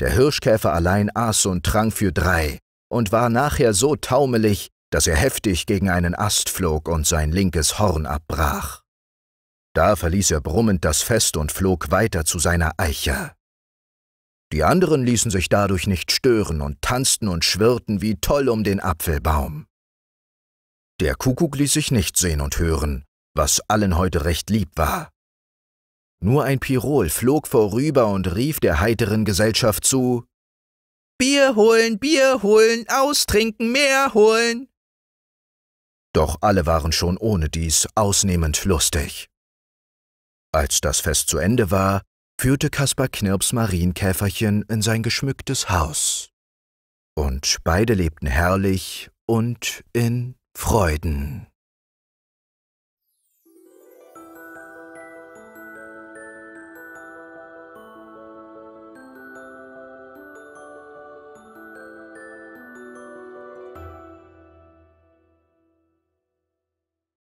Der Hirschkäfer allein aß und trank für drei und war nachher so taumelig, dass er heftig gegen einen Ast flog und sein linkes Horn abbrach. Da verließ er brummend das Fest und flog weiter zu seiner Eiche. Die anderen ließen sich dadurch nicht stören und tanzten und schwirrten wie toll um den Apfelbaum. Der Kuckuck ließ sich nicht sehen und hören, was allen heute recht lieb war. Nur ein Pirol flog vorüber und rief der heiteren Gesellschaft zu Bier holen, Bier holen, austrinken, mehr holen. Doch alle waren schon ohne dies ausnehmend lustig. Als das Fest zu Ende war, führte Kaspar Knirps Marienkäferchen in sein geschmücktes Haus. Und beide lebten herrlich und in Freuden.